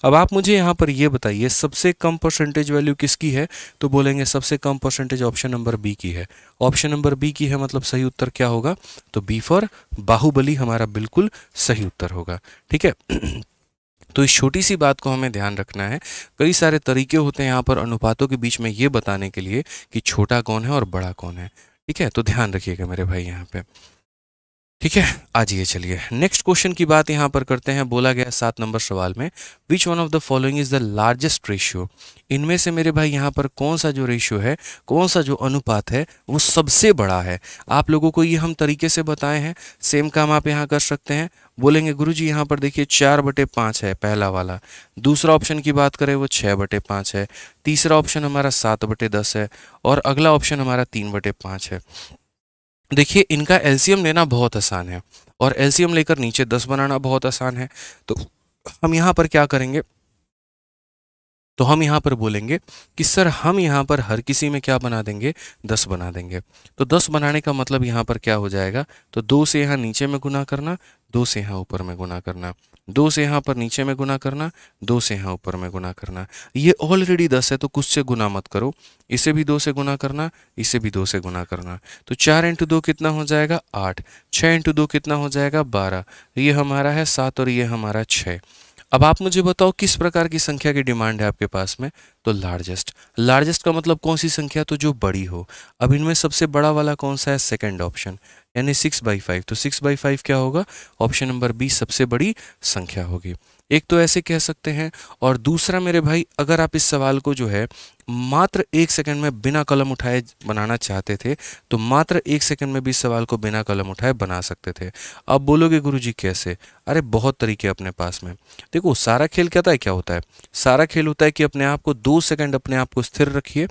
अब आप मुझे यहाँ पर ये बताइए सबसे कम परसेंटेज वैल्यू किसकी है तो बोलेंगे सबसे कम परसेंटेज ऑप्शन नंबर बी की है ऑप्शन नंबर बी की है मतलब सही उत्तर क्या होगा तो बी फॉर बाहुबली हमारा बिल्कुल सही उत्तर होगा ठीक है तो इस छोटी सी बात को हमें ध्यान रखना है कई सारे तरीके होते हैं यहाँ पर अनुपातों के बीच में ये बताने के लिए कि छोटा कौन है और बड़ा कौन है ठीक है तो ध्यान रखिएगा मेरे भाई यहाँ पर ठीक है जाइए चलिए नेक्स्ट क्वेश्चन की बात यहाँ पर करते हैं बोला गया सात नंबर सवाल में which one of the following is the largest ratio इनमें से मेरे भाई यहाँ पर कौन सा जो रेशियो है कौन सा जो अनुपात है वो सबसे बड़ा है आप लोगों को ये हम तरीके से बताए हैं सेम काम आप यहाँ कर सकते हैं बोलेंगे गुरु जी यहाँ पर देखिए चार बटे पाँच है पहला वाला दूसरा ऑप्शन की बात करें वो छः बटे पाँच है तीसरा ऑप्शन हमारा सात बटे दस है और अगला ऑप्शन हमारा तीन बटे पाँच है देखिए इनका एलसीएम लेना बहुत आसान है और एलसीएम लेकर नीचे दस बनाना बहुत आसान है तो हम यहाँ पर क्या करेंगे तो हम यहाँ पर बोलेंगे कि सर हम यहाँ पर हर किसी में क्या बना देंगे दस बना देंगे तो दस बनाने का मतलब यहाँ पर क्या हो जाएगा तो दो से यहाँ नीचे में गुना करना दो से यहाँ ऊपर में गुना करना दो से यहाँ पर नीचे में गुना करना दो से यहाँ ऊपर में गुना करना ये ऑलरेडी दस है तो कुछ से गुना मत करो इसे भी दो से गुना करना इसे भी दो से गुना करना तो चार इंटू दो कितना हो जाएगा आठ छः इंटू दो कितना हो जाएगा बारह ये हमारा है सात और ये हमारा छः अब आप मुझे बताओ किस प्रकार की संख्या की डिमांड है आपके पास में तो लार्जेस्ट लार्जेस्ट का मतलब कौन सी संख्या तो जो बड़ी हो अब इनमें सबसे बड़ा वाला कौन सा है सेकेंड ऑप्शन यानी सिक्स बाई फाइव तो सिक्स बाई फाइव क्या होगा ऑप्शन नंबर बी सबसे बड़ी संख्या होगी एक तो ऐसे कह सकते हैं और दूसरा मेरे भाई अगर आप इस सवाल को जो है मात्र एक सेकंड में बिना कलम उठाए बनाना चाहते थे तो मात्र एक सेकंड में भी इस सवाल को बिना कलम उठाए बना सकते थे अब बोलोगे गुरुजी कैसे अरे बहुत तरीके अपने पास में देखो सारा खेल कहता है क्या होता है सारा खेल होता है कि अपने आप को दो सेकंड अपने आप को स्थिर रखिए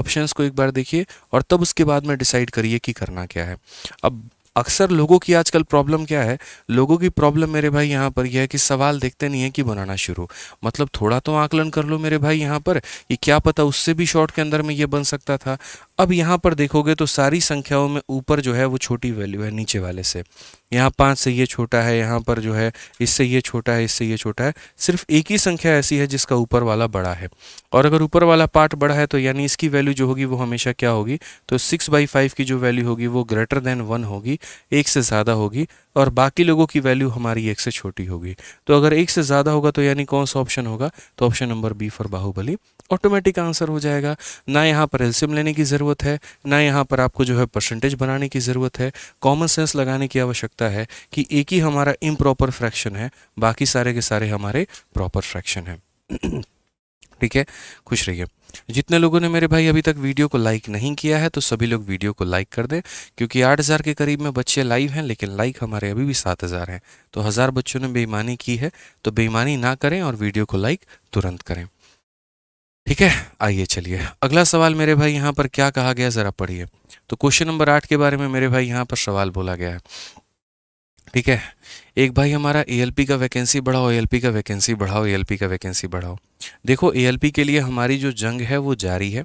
ऑप्शंस को एक बार देखिए और तब उसके बाद में डिसाइड करिए कि करना क्या है अब अक्सर लोगों की आजकल प्रॉब्लम क्या है लोगों की प्रॉब्लम मेरे भाई यहाँ पर यह है कि सवाल देखते नहीं है कि बनाना शुरू मतलब थोड़ा तो आकलन कर लो मेरे भाई यहाँ पर कि क्या पता उससे भी शॉर्ट के अंदर में ये बन सकता था अब यहाँ पर देखोगे तो सारी संख्याओं में ऊपर जो है वो छोटी वैल्यू है नीचे वाले से यहाँ पाँच से ये छोटा है यहाँ पर जो है इससे ये छोटा है इससे ये छोटा है सिर्फ एक ही संख्या ऐसी है जिसका ऊपर वाला बड़ा है और अगर ऊपर वाला पार्ट बड़ा है तो यानी इसकी वैल्यू जो होगी वो हमेशा क्या होगी तो सिक्स बाई फाइव की जो वैल्यू होगी वो ग्रेटर देन वन होगी एक से ज़्यादा होगी और बाकी लोगों की वैल्यू हमारी एक से छोटी होगी तो अगर एक से ज़्यादा होगा तो यानी कौन सा ऑप्शन होगा तो option number B for Baahubali automatic answer हो जाएगा ना यहाँ पर एल्सियम लेने की ज़रूरत है ना यहाँ पर आपको जो है परसेंटेज बनाने की ज़रूरत है कॉमन सेंस लगाने की आवश्यकता है कि एक ही हमारा इम्प्रॉपर फ्रैक्शन है बाकी सारे के सारे हमारे प्रॉपर फ्रैक्शन है ठीक है खुश रहिए जितने लोगों ने मेरे भाई अभी तक वीडियो को लाइक नहीं किया है तो सभी लोग वीडियो को लाइक कर दें क्योंकि 8000 के करीब में बच्चे लाइव हैं लेकिन लाइक हमारे अभी भी 7000 हज़ार हैं तो हज़ार बच्चों ने बेईमानी की है तो बेईमानी ना करें और वीडियो को लाइक तुरंत करें ठीक है आइए चलिए अगला सवाल मेरे भाई यहाँ पर क्या कहा गया ज़रा पढ़िए तो क्वेश्चन नंबर आठ के बारे में मेरे भाई यहाँ पर सवाल बोला गया है ठीक है एक भाई हमारा ए का वैकेंसी बढ़ाओ ए का वैकेंसी बढ़ाओ ए का वैकेंसी बढ़ाओ देखो ए के लिए हमारी जो जंग है वो जारी है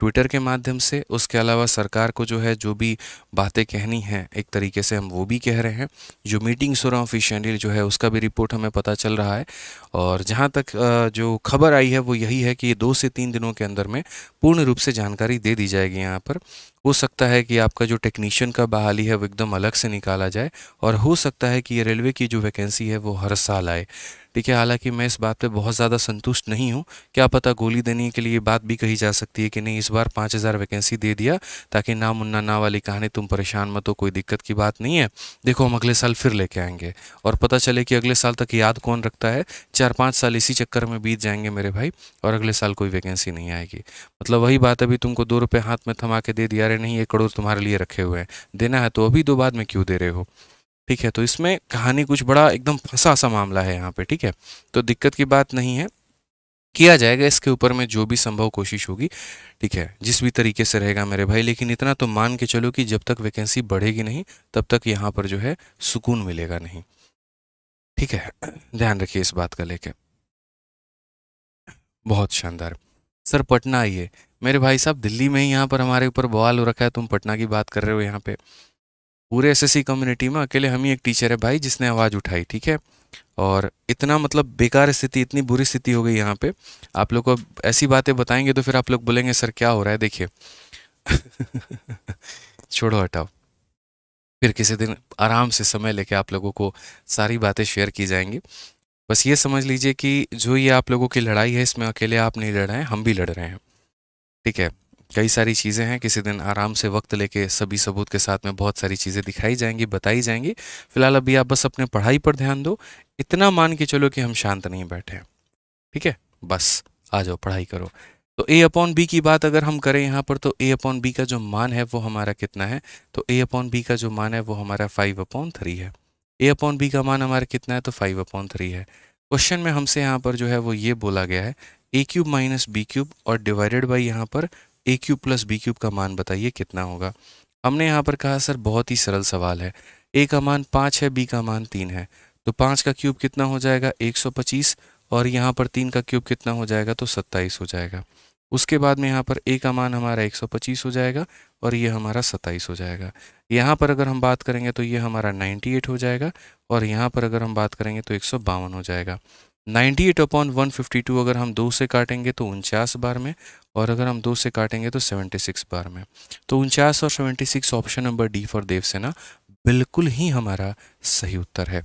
ट्विटर के माध्यम से उसके अलावा सरकार को जो है जो भी बातें कहनी हैं एक तरीके से हम वो भी कह रहे हैं जो मीटिंग्स हो रहा ऑफिशियली जो है उसका भी रिपोर्ट हमें पता चल रहा है और जहाँ तक जो खबर आई है वो यही है कि दो से तीन दिनों के अंदर में पूर्ण रूप से जानकारी दे दी जाएगी यहाँ पर हो सकता है कि आपका जो टेक्नीशियन का बहाली है वो एकदम अलग से निकाला जाए और हो सकता है कि ये रेलवे की जो वैकेंसी है वो हर साल आए ठीक है हालांकि मैं इस बात पे बहुत ज़्यादा संतुष्ट नहीं हूँ क्या पता गोली देने के लिए बात भी कही जा सकती है कि नहीं इस बार पाँच हज़ार वैकेंसी दे दिया ताकि ना मुन्ना ना वाली कहानी तुम परेशान मत हो कोई दिक्कत की बात नहीं है देखो हम अगले साल फिर लेके आएंगे और पता चले कि अगले साल तक याद कौन रखता है चार पाँच साल इसी चक्कर में बीत जाएंगे मेरे भाई और अगले साल कोई वैकेंसी नहीं आएगी मतलब वही बात अभी तुमको दो रुपये हाथ में थमा के दे दिया अरे नहीं एक करोड़ तुम्हारे लिए रखे हुए हैं देना है तो अभी दो बाद में क्यों दे रहे हो ठीक है तो इसमें कहानी कुछ बड़ा एकदम फंसा सा मामला है यहाँ पे ठीक है तो दिक्कत की बात नहीं है किया जाएगा इसके ऊपर में जो भी संभव कोशिश होगी ठीक है जिस भी तरीके से रहेगा मेरे भाई लेकिन इतना तो मान के चलो कि जब तक वैकेंसी बढ़ेगी नहीं तब तक यहाँ पर जो है सुकून मिलेगा नहीं ठीक है ध्यान रखिए इस बात का लेके बहुत शानदार सर पटना आइए मेरे भाई साहब दिल्ली में ही यहाँ पर हमारे ऊपर बवाल हो रखा है तुम पटना की बात कर रहे हो यहाँ पे पूरे एसएससी कम्युनिटी में अकेले हम ही एक टीचर है भाई जिसने आवाज़ उठाई ठीक है और इतना मतलब बेकार स्थिति इतनी बुरी स्थिति हो गई यहाँ पे आप लोग को ऐसी बातें बताएंगे तो फिर आप लोग बोलेंगे सर क्या हो रहा है देखिए छोड़ो हटाओ फिर किसी दिन आराम से समय लेके आप लोगों को सारी बातें शेयर की जाएंगी बस ये समझ लीजिए कि जो ये आप लोगों की लड़ाई है इसमें अकेले आप नहीं लड़ रहे हैं हम भी लड़ रहे हैं ठीक है कई सारी चीज़ें हैं किसी दिन आराम से वक्त लेके सभी सबूत के साथ में बहुत सारी चीज़ें दिखाई जाएंगी बताई जाएंगी फिलहाल अभी आप बस अपने पढ़ाई पर ध्यान दो इतना मान के चलो कि हम शांत नहीं बैठे ठीक है बस आ जाओ पढ़ाई करो तो ए अपॉन बी की बात अगर हम करें यहाँ पर तो ए अपॉन बी का जो मान है वो हमारा कितना है तो ए अपॉन बी का जो मान है वो हमारा फाइव अपॉन थ्री है ए अपॉन बी का मान हमारा कितना है तो फाइव अपॉन थ्री है क्वेश्चन में हमसे यहाँ पर जो है वो ये बोला गया है A cube minus B cube और डिवाइडेड बाई यहाँ पर A cube plus B cube का मान बताइए कितना होगा हमने यहाँ पर कहा सर बहुत ही सरल सवाल है ए का मान पाँच है बी का मान तीन है तो पाँच का क्यूब कितना हो जाएगा एक सौ पच्चीस और यहाँ पर तीन का क्यूब कितना हो जाएगा तो सत्ताईस हो जाएगा उसके बाद में यहाँ पर ए का मान हमारा 125 हो जाएगा और ये हमारा 27 हो जाएगा यहाँ पर अगर हम बात करेंगे तो ये हमारा 98 हो जाएगा और यहाँ पर अगर हम बात करेंगे तो एक हो जाएगा 98 एट अपॉन वन अगर हम दो से काटेंगे तो उनचास बार में और अगर हम दो से काटेंगे तो 76 बार में तो उनचास और 76 option number D for Devasena बिल्कुल ही हमारा सही उत्तर है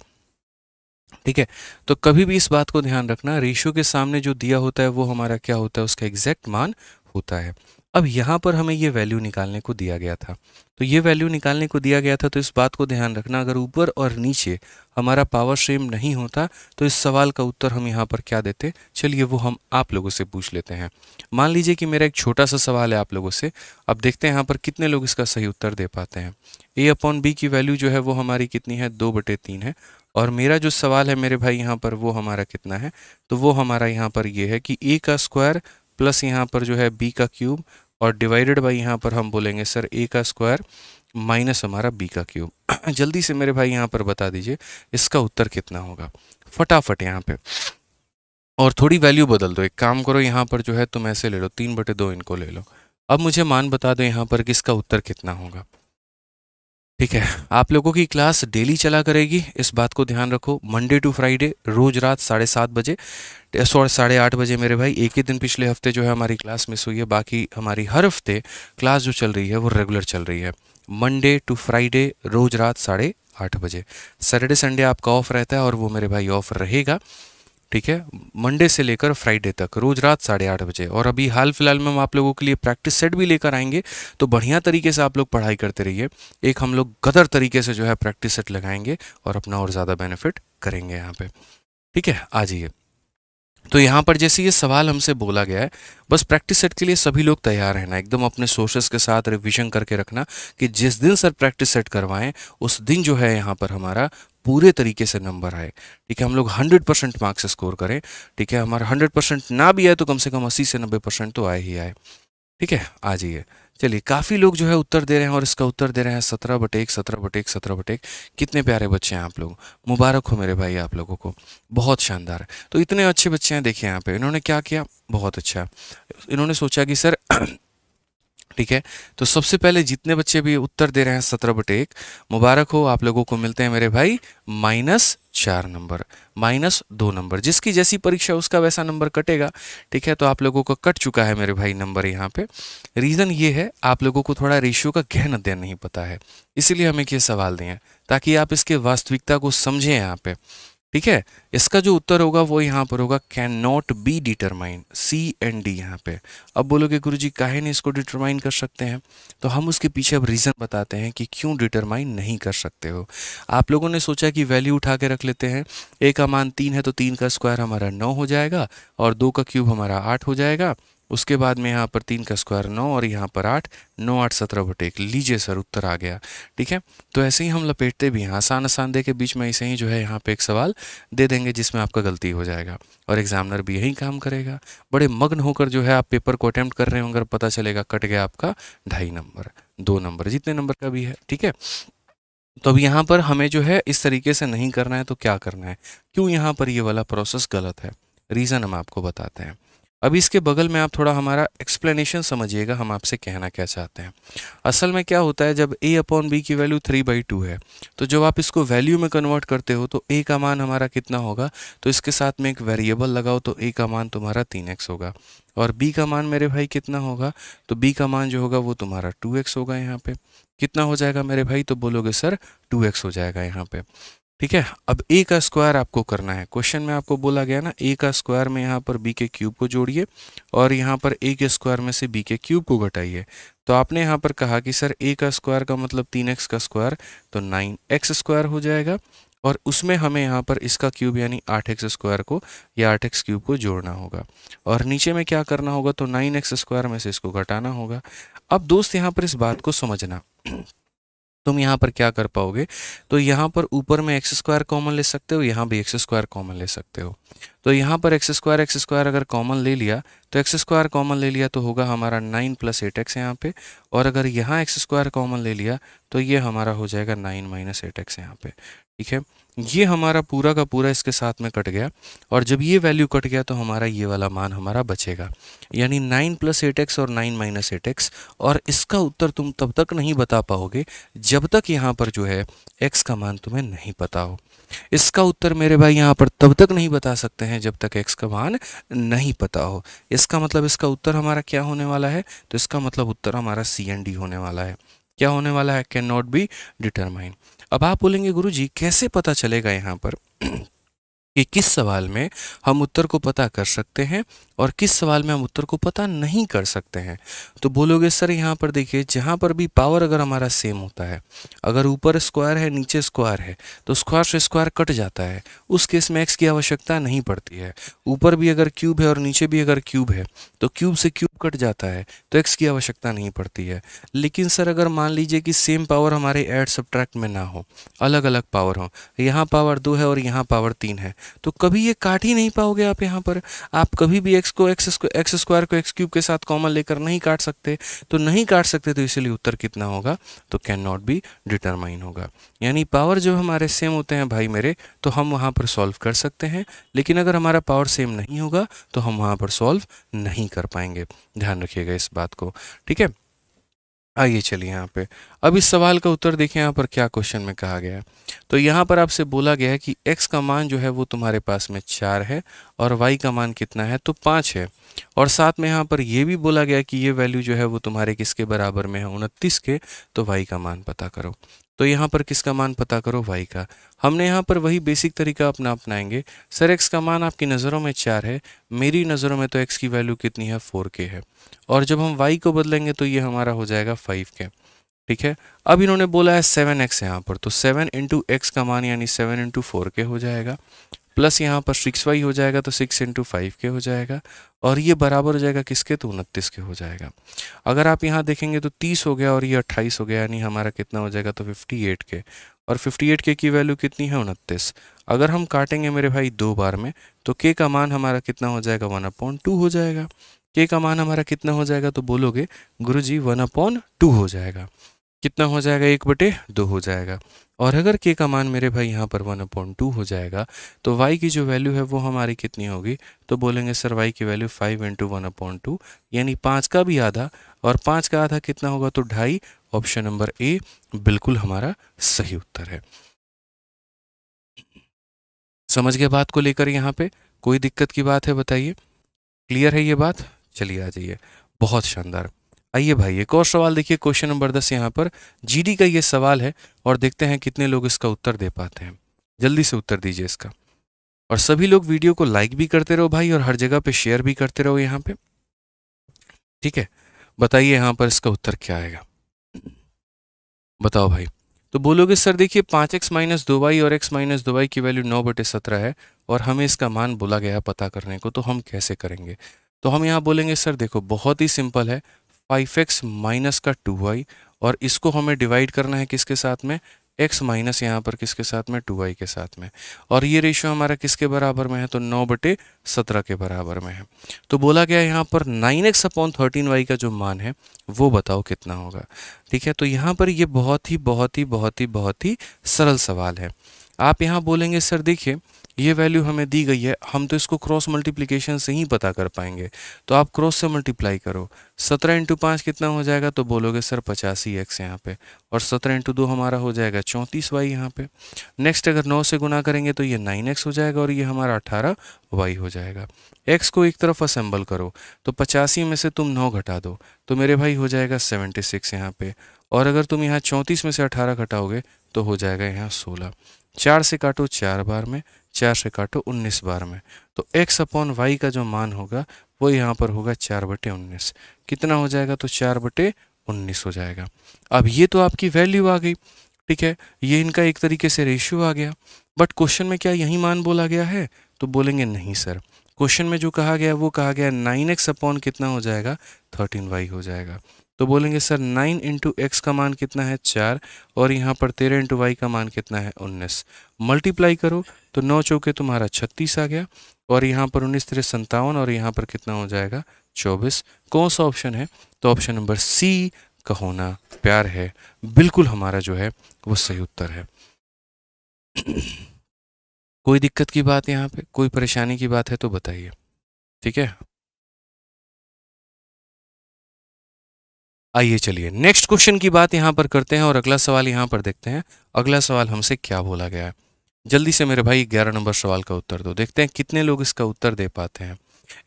ठीक है तो कभी भी इस बात को ध्यान रखना रेशियो के सामने जो दिया होता है वो हमारा क्या होता है उसका एग्जैक्ट मान होता है अब यहाँ पर हमें ये वैल्यू निकालने को दिया गया था तो ये वैल्यू निकालने को दिया गया था तो इस बात को ध्यान रखना अगर ऊपर और नीचे हमारा पावर सेम नहीं होता तो इस सवाल का उत्तर हम यहाँ पर क्या देते चलिए वो हम आप लोगों से पूछ लेते हैं मान लीजिए कि मेरा एक छोटा सा सवाल है आप लोगों से अब देखते हैं यहाँ पर कितने लोग इसका सही उत्तर दे पाते हैं ए अपॉन बी की वैल्यू जो है वो हमारी कितनी है दो बटे तीन है और मेरा जो सवाल है मेरे भाई यहाँ पर वो हमारा कितना है तो वो हमारा यहाँ पर ये है कि ए का स्क्वायर प्लस यहाँ पर जो है बी का क्यूब और डिवाइडेड बाई यहाँ पर हम बोलेंगे सर ए का स्क्वायर माइनस हमारा बी का क्यूब जल्दी से मेरे भाई यहाँ पर बता दीजिए इसका उत्तर कितना होगा फटाफट यहाँ पे और थोड़ी वैल्यू बदल दो एक काम करो यहाँ पर जो है तुम ऐसे ले लो तीन बटे दो इनको ले लो अब मुझे मान बता दो यहाँ पर कि इसका उत्तर कितना होगा ठीक है आप लोगों की क्लास डेली चला करेगी इस बात को ध्यान रखो मंडे टू फ्राइडे रोज रात साढ़े सात बजे सॉरी साढ़े आठ बजे मेरे भाई एक ही दिन पिछले हफ्ते जो है हमारी क्लास मिस हुई है बाकी हमारी हर हफ्ते क्लास जो चल रही है वो रेगुलर चल रही है मंडे टू फ्राइडे रोज रात साढ़े आठ बजे सैटरडे संडे आपका ऑफ रहता है और वो मेरे भाई ऑफ रहेगा ठीक है मंडे से लेकर फ्राइडे तक रोज रात साढ़े आठ बजे और अभी हाल फिलहाल में हम आप लोगों के लिए प्रैक्टिस सेट भी लेकर आएंगे तो बढ़िया तरीके से आप लोग पढ़ाई करते रहिए एक हम लोग गदर तरीके से जो है प्रैक्टिस सेट लगाएंगे और अपना और ज़्यादा बेनिफिट करेंगे यहाँ पे ठीक है आ जाइए तो यहाँ पर जैसे ये सवाल हमसे बोला गया है बस प्रैक्टिस सेट के लिए सभी लोग तैयार रहना एकदम अपने सोर्सेस के साथ रिविजन करके रखना कि जिस दिन सर प्रैक्टिस सेट करवाएं उस दिन जो है यहाँ पर हमारा पूरे तरीके से नंबर आए ठीक है हम लोग 100 परसेंट मार्क्स स्कोर करें ठीक है हमारा 100 परसेंट ना भी आए तो कम से कम 80 से 90 परसेंट तो आए ही आए ठीक है आ जाइए चलिए काफ़ी लोग जो है उत्तर दे रहे हैं और इसका उत्तर दे रहे हैं सत्रह बटेक सत्रह बटेक सत्रह बटेक कितने प्यारे बच्चे हैं आप लोग मुबारक हो मेरे भाई आप लोगों को बहुत शानदार तो इतने अच्छे बच्चे हैं देखिए यहाँ पे इन्होंने क्या किया बहुत अच्छा इन्होंने सोचा कि सर ठीक है तो सबसे पहले जितने बच्चे भी उत्तर दे रहे हैं सत्रह बटे एक मुबारक हो आप लोगों को मिलते हैं मेरे भाई माइनस चार नंबर माइनस दो नंबर जिसकी जैसी परीक्षा उसका वैसा नंबर कटेगा ठीक है तो आप लोगों का कट चुका है मेरे भाई नंबर यहाँ पे रीज़न ये है आप लोगों को थोड़ा रेशियो का गहन अध्ययन नहीं पता है इसीलिए हमें ये सवाल दें ताकि आप इसके वास्तविकता को समझें यहाँ पे ठीक है इसका जो उत्तर होगा वो यहाँ पर होगा cannot be determined C and D यहाँ पे अब बोलोगे गुरु जी काहे नहीं इसको डिटरमाइन कर सकते हैं तो हम उसके पीछे अब रीज़न बताते हैं कि क्यों डिटरमाइन नहीं कर सकते हो आप लोगों ने सोचा कि वैल्यू उठा के रख लेते हैं ए का मान तीन है तो तीन का स्क्वायर हमारा नौ हो जाएगा और दो का क्यूब हमारा आठ हो जाएगा उसके बाद में यहाँ पर तीन का स्क्वायर नौ और यहाँ पर आठ नौ आठ सत्रह बटे एक लीजिए सर उत्तर आ गया ठीक है तो ऐसे ही हम लपेटते भी हैं आसान आसान दे के बीच में ऐसे ही जो है यहाँ पे एक सवाल दे देंगे जिसमें आपका गलती हो जाएगा और एग्जामिनर भी यही काम करेगा बड़े मग्न होकर जो है आप पेपर को अटैम्प्ट कर रहे होंगे पता चलेगा कट गया आपका ढाई नंबर दो नंबर जितने नंबर का भी है ठीक है तो अब यहाँ पर हमें जो है इस तरीके से नहीं करना है तो क्या करना है क्यों यहाँ पर ये वाला प्रोसेस गलत है रीज़न हम आपको बताते हैं अब इसके बगल में आप थोड़ा हमारा एक्सप्लेनेशन समझिएगा हम आपसे कहना क्या चाहते हैं असल में क्या होता है जब ए अपॉन बी की वैल्यू थ्री बाई टू है तो जब आप इसको वैल्यू में कन्वर्ट करते हो तो ए का मान हमारा कितना होगा तो इसके साथ में एक वेरिएबल लगाओ तो ए का मान तुम्हारा तीन एक्स होगा और बी का मान मेरे भाई कितना होगा तो बी का मान जो होगा वो तुम्हारा टू एक्स होगा यहाँ पर कितना हो जाएगा मेरे भाई तो बोलोगे सर टू एक्स हो जाएगा यहाँ पर ठीक है अब ए का स्क्वायर आपको करना है क्वेश्चन में आपको बोला गया ना ए का स्क्वायर में यहाँ पर बी के क्यूब को जोड़िए और यहाँ पर ए के स्क्वायर में से बी के क्यूब को घटाइए तो आपने यहाँ पर कहा कि सर ए का स्क्वायर का मतलब तीन एक्स का स्क्वायर तो नाइन एक्स स्क्वायर हो जाएगा और उसमें हमें यहाँ पर इसका क्यूब यानी आठ एक्स स्क्वायर को या आठ एक्स क्यूब को जोड़ना होगा और नीचे में क्या करना होगा तो नाइन एक्स स्क्वायर में से इसको घटाना होगा अब दोस्त यहाँ पर इस बात को समझना तुम यहाँ पर क्या कर पाओगे तो यहाँ पर ऊपर में एक्स स्क्वायर कॉमन ले सकते हो यहाँ भी एक्स स्क्वायर कॉमन ले सकते हो तो यहाँ पर एक्स स्क्वायर एक्स स्क्वायर अगर कॉमन ले लिया तो एक्स स्क्वायर कॉमन ले लिया तो होगा हमारा नाइन प्लस एट एक्स यहाँ पे और अगर यहाँ एक्स स्क्वायर कॉमन ले लिया तो ये हमारा हो जाएगा नाइन माइनस एट एक्स यहाँ पे ठीक है ये हमारा पूरा का पूरा इसके साथ में कट गया और जब ये वैल्यू कट गया तो हमारा ये वाला मान हमारा बचेगा यानी नाइन प्लस एट एक्स और नाइन माइनस एट एक्स और इसका उत्तर तुम तब तक नहीं बता पाओगे जब तक यहाँ पर जो है एक्स का मान तुम्हें नहीं पता हो इसका उत्तर मेरे भाई यहाँ पर तब तक नहीं बता सकते हैं जब तक एक्स का मान नहीं पता हो इसका मतलब इसका उत्तर हमारा क्या होने वाला है तो इसका मतलब उत्तर हमारा सी एन डी होने वाला है क्या होने वाला है कैन नॉट बी डिटरमाइन अब आप बोलेंगे गुरु जी कैसे पता चलेगा यहाँ पर कि किस सवाल में हम उत्तर को पता कर सकते हैं और किस सवाल में हम उत्तर को पता नहीं कर सकते हैं तो बोलोगे सर यहाँ पर देखिए जहाँ पर भी पावर अगर हमारा सेम होता है अगर ऊपर स्क्वायर है नीचे स्क्वायर है तो स्क्वायर से स्क्वायर कट जाता है उस केस में एक्स की आवश्यकता नहीं पड़ती है ऊपर भी अगर क्यूब है और नीचे भी अगर क्यूब है तो क्यूब से क्यूब कट जाता है तो एक्स की आवश्यकता नहीं पड़ती है लेकिन सर अगर मान लीजिए कि सेम पावर हमारे एड सब्ट्रैक्ट में ना हो अलग अलग पावर हो यहाँ पावर दो है और यहाँ पावर तीन है तो कभी ये काट ही नहीं पाओगे आप यहाँ पर आप कभी भी एक्स को एक्स एक्स स्क्वायर को एक्स क्यूब के साथ कॉमन लेकर नहीं काट सकते तो नहीं काट सकते तो इसीलिए उत्तर कितना होगा तो कैन नॉट बी डिटरमाइन होगा यानी पावर जो हमारे सेम होते हैं भाई मेरे तो हम वहाँ पर सॉल्व कर सकते हैं लेकिन अगर हमारा पावर सेम नहीं होगा तो हम वहाँ पर सॉल्व नहीं कर पाएंगे ध्यान रखिएगा इस बात को ठीक है आइए चलिए यहाँ पे अब इस सवाल का उत्तर देखिए यहाँ पर क्या क्वेश्चन में कहा गया है तो यहाँ पर आपसे बोला गया है कि x का मान जो है वो तुम्हारे पास में चार है और y का मान कितना है तो पाँच है और साथ में यहाँ पर ये भी बोला गया कि ये वैल्यू जो है वो तुम्हारे किसके बराबर में है उनतीस के तो y का मान पता करो तो यहाँ पर किसका मान पता करो वाई का हमने यहाँ पर वही बेसिक तरीका अपना अपनाएंगे सर एक्स का मान आपकी नज़रों में चार है मेरी नज़रों में तो एक्स की वैल्यू कितनी है फोर के है और जब हम वाई को बदलेंगे तो ये हमारा हो जाएगा फाइव के ठीक है अब इन्होंने बोला है सेवन एक्स यहाँ पर तो सेवन इंटू एक्स का मान यानी सेवन इंटू फोर के हो जाएगा प्लस यहाँ पर सिक्स वाई हो जाएगा तो सिक्स इंटू फाइव के हो जाएगा और ये बराबर हो जाएगा किसके तो उनतीस के हो जाएगा अगर आप यहाँ देखेंगे तो तीस हो गया और ये अट्ठाईस हो गया यानी हमारा कितना हो जाएगा तो फिफ्टी एट के और फिफ्टी एट के की वैल्यू कितनी है उनतीस अगर हम काटेंगे मेरे भाई दो बार में तो के का मान हमारा कितना हो जाएगा वन अपॉन टू हो जाएगा के का मान हमारा कितना हो जाएगा तो बोलोगे गुरु जी वन अपॉन टू हो जाएगा कितना हो जाएगा एक बटे दो हो जाएगा और अगर के का मान मेरे भाई यहाँ पर वन अपॉइंट टू हो जाएगा तो वाई की जो वैल्यू है वो हमारी कितनी होगी तो बोलेंगे सर वाई की value five into one upon two यानी पाँच का भी आधा और पाँच का आधा कितना होगा तो ढाई ऑप्शन नंबर ए बिल्कुल हमारा सही उत्तर है समझ गए बात को लेकर यहाँ पे कोई दिक्कत की बात है बताइए क्लियर है ये बात चलिए आ जाइए बहुत शानदार आइए भाई एक और सवाल देखिए क्वेश्चन नंबर दस यहाँ पर जीडी का ये सवाल है और देखते हैं कितने लोग इसका उत्तर दे पाते हैं जल्दी से उत्तर दीजिए इसका और सभी लोग वीडियो को लाइक भी करते रहो भाई और हर जगह पे शेयर भी करते रहो यहाँ पे ठीक है बताइए यहाँ पर इसका उत्तर क्या आएगा बताओ भाई तो बोलोगे सर देखिए पाँच एक्स माइनस दो वाई और एक्स माइनस दो वाई की वैल्यू नौ बटे सत्रह है और हमें इसका मान बोला गया पता करने को तो हम कैसे करेंगे तो हम यहाँ बोलेंगे सर देखो बहुत ही सिंपल है फाइव एक्स माइनस का टू वाई और इसको हमें डिवाइड करना है किसके साथ में एक्स माइनस यहाँ पर किसके साथ में टू वाई के साथ में और ये रेशियो हमारा किसके बराबर में है तो नौ बटे सत्रह के बराबर में है तो बोला गया यहाँ पर nine x upon thirteen y का जो मान है वो बताओ कितना होगा ठीक है तो यहाँ पर ये बहुत ही बहुत ही बहुत ही बहुत ही सरल सवाल है आप यहाँ बोलेंगे सर देखिए ये वैल्यू हमें दी गई है हम तो इसको क्रॉस मल्टीप्लिकेशन से ही पता कर पाएंगे तो आप क्रॉस से मल्टीप्लाई करो सत्रह इंटू पाँच कितना हो जाएगा तो बोलोगे सर पचासी एक्स यहाँ पे और सत्रह इंटू दो हमारा हो जाएगा चौंतीस वाई यहाँ पे नेक्स्ट अगर नौ से गुना करेंगे तो ये नाइन एक्स हो जाएगा और ये हमारा अठारह वाई हो जाएगा एक्स को एक तरफ असेंबल करो तो पचासी में से तुम नौ घटा दो तो मेरे भाई हो जाएगा सेवेंटी सिक्स यहाँ पे और अगर तुम यहाँ चौंतीस में से अठारह घटाओगे तो हो जाएगा यहाँ सोलह चार से काटो चार बार में चार से काटो उन्नीस बार में तो एक्स अपॉन वाई का जो मान होगा वो यहाँ पर होगा चार बटे उन्नीस कितना हो जाएगा तो चार बटे उन्नीस हो जाएगा अब ये तो आपकी वैल्यू आ गई ठीक है ये इनका एक तरीके से रेशियो आ गया बट क्वेश्चन में क्या यही मान बोला गया है तो बोलेंगे नहीं सर क्वेश्चन में जो कहा गया वो कहा गया नाइन एक्स अपॉन कितना हो जाएगा थर्टीन वाई हो जाएगा तो बोलेंगे सर नाइन इंटू एक्स का मान कितना है चार और यहाँ पर तेरह इंटू वाई का मान कितना है उन्नीस मल्टीप्लाई करो तो नौ चौके तुम्हारा छत्तीस आ गया और यहाँ पर उन्नीस तेरह संतावन और यहाँ पर कितना हो जाएगा चौबीस कौन सा ऑप्शन है तो ऑप्शन नंबर सी का होना प्यार है बिल्कुल हमारा जो है वो सही उत्तर है कोई दिक्कत की बात यहाँ पे कोई परेशानी की बात है तो बताइए ठीक है आइए चलिए नेक्स्ट क्वेश्चन की बात यहाँ पर करते हैं और अगला सवाल यहाँ पर देखते हैं अगला सवाल हमसे क्या बोला गया है जल्दी से मेरे भाई ग्यारह नंबर सवाल का उत्तर दो देखते हैं कितने लोग इसका उत्तर दे पाते हैं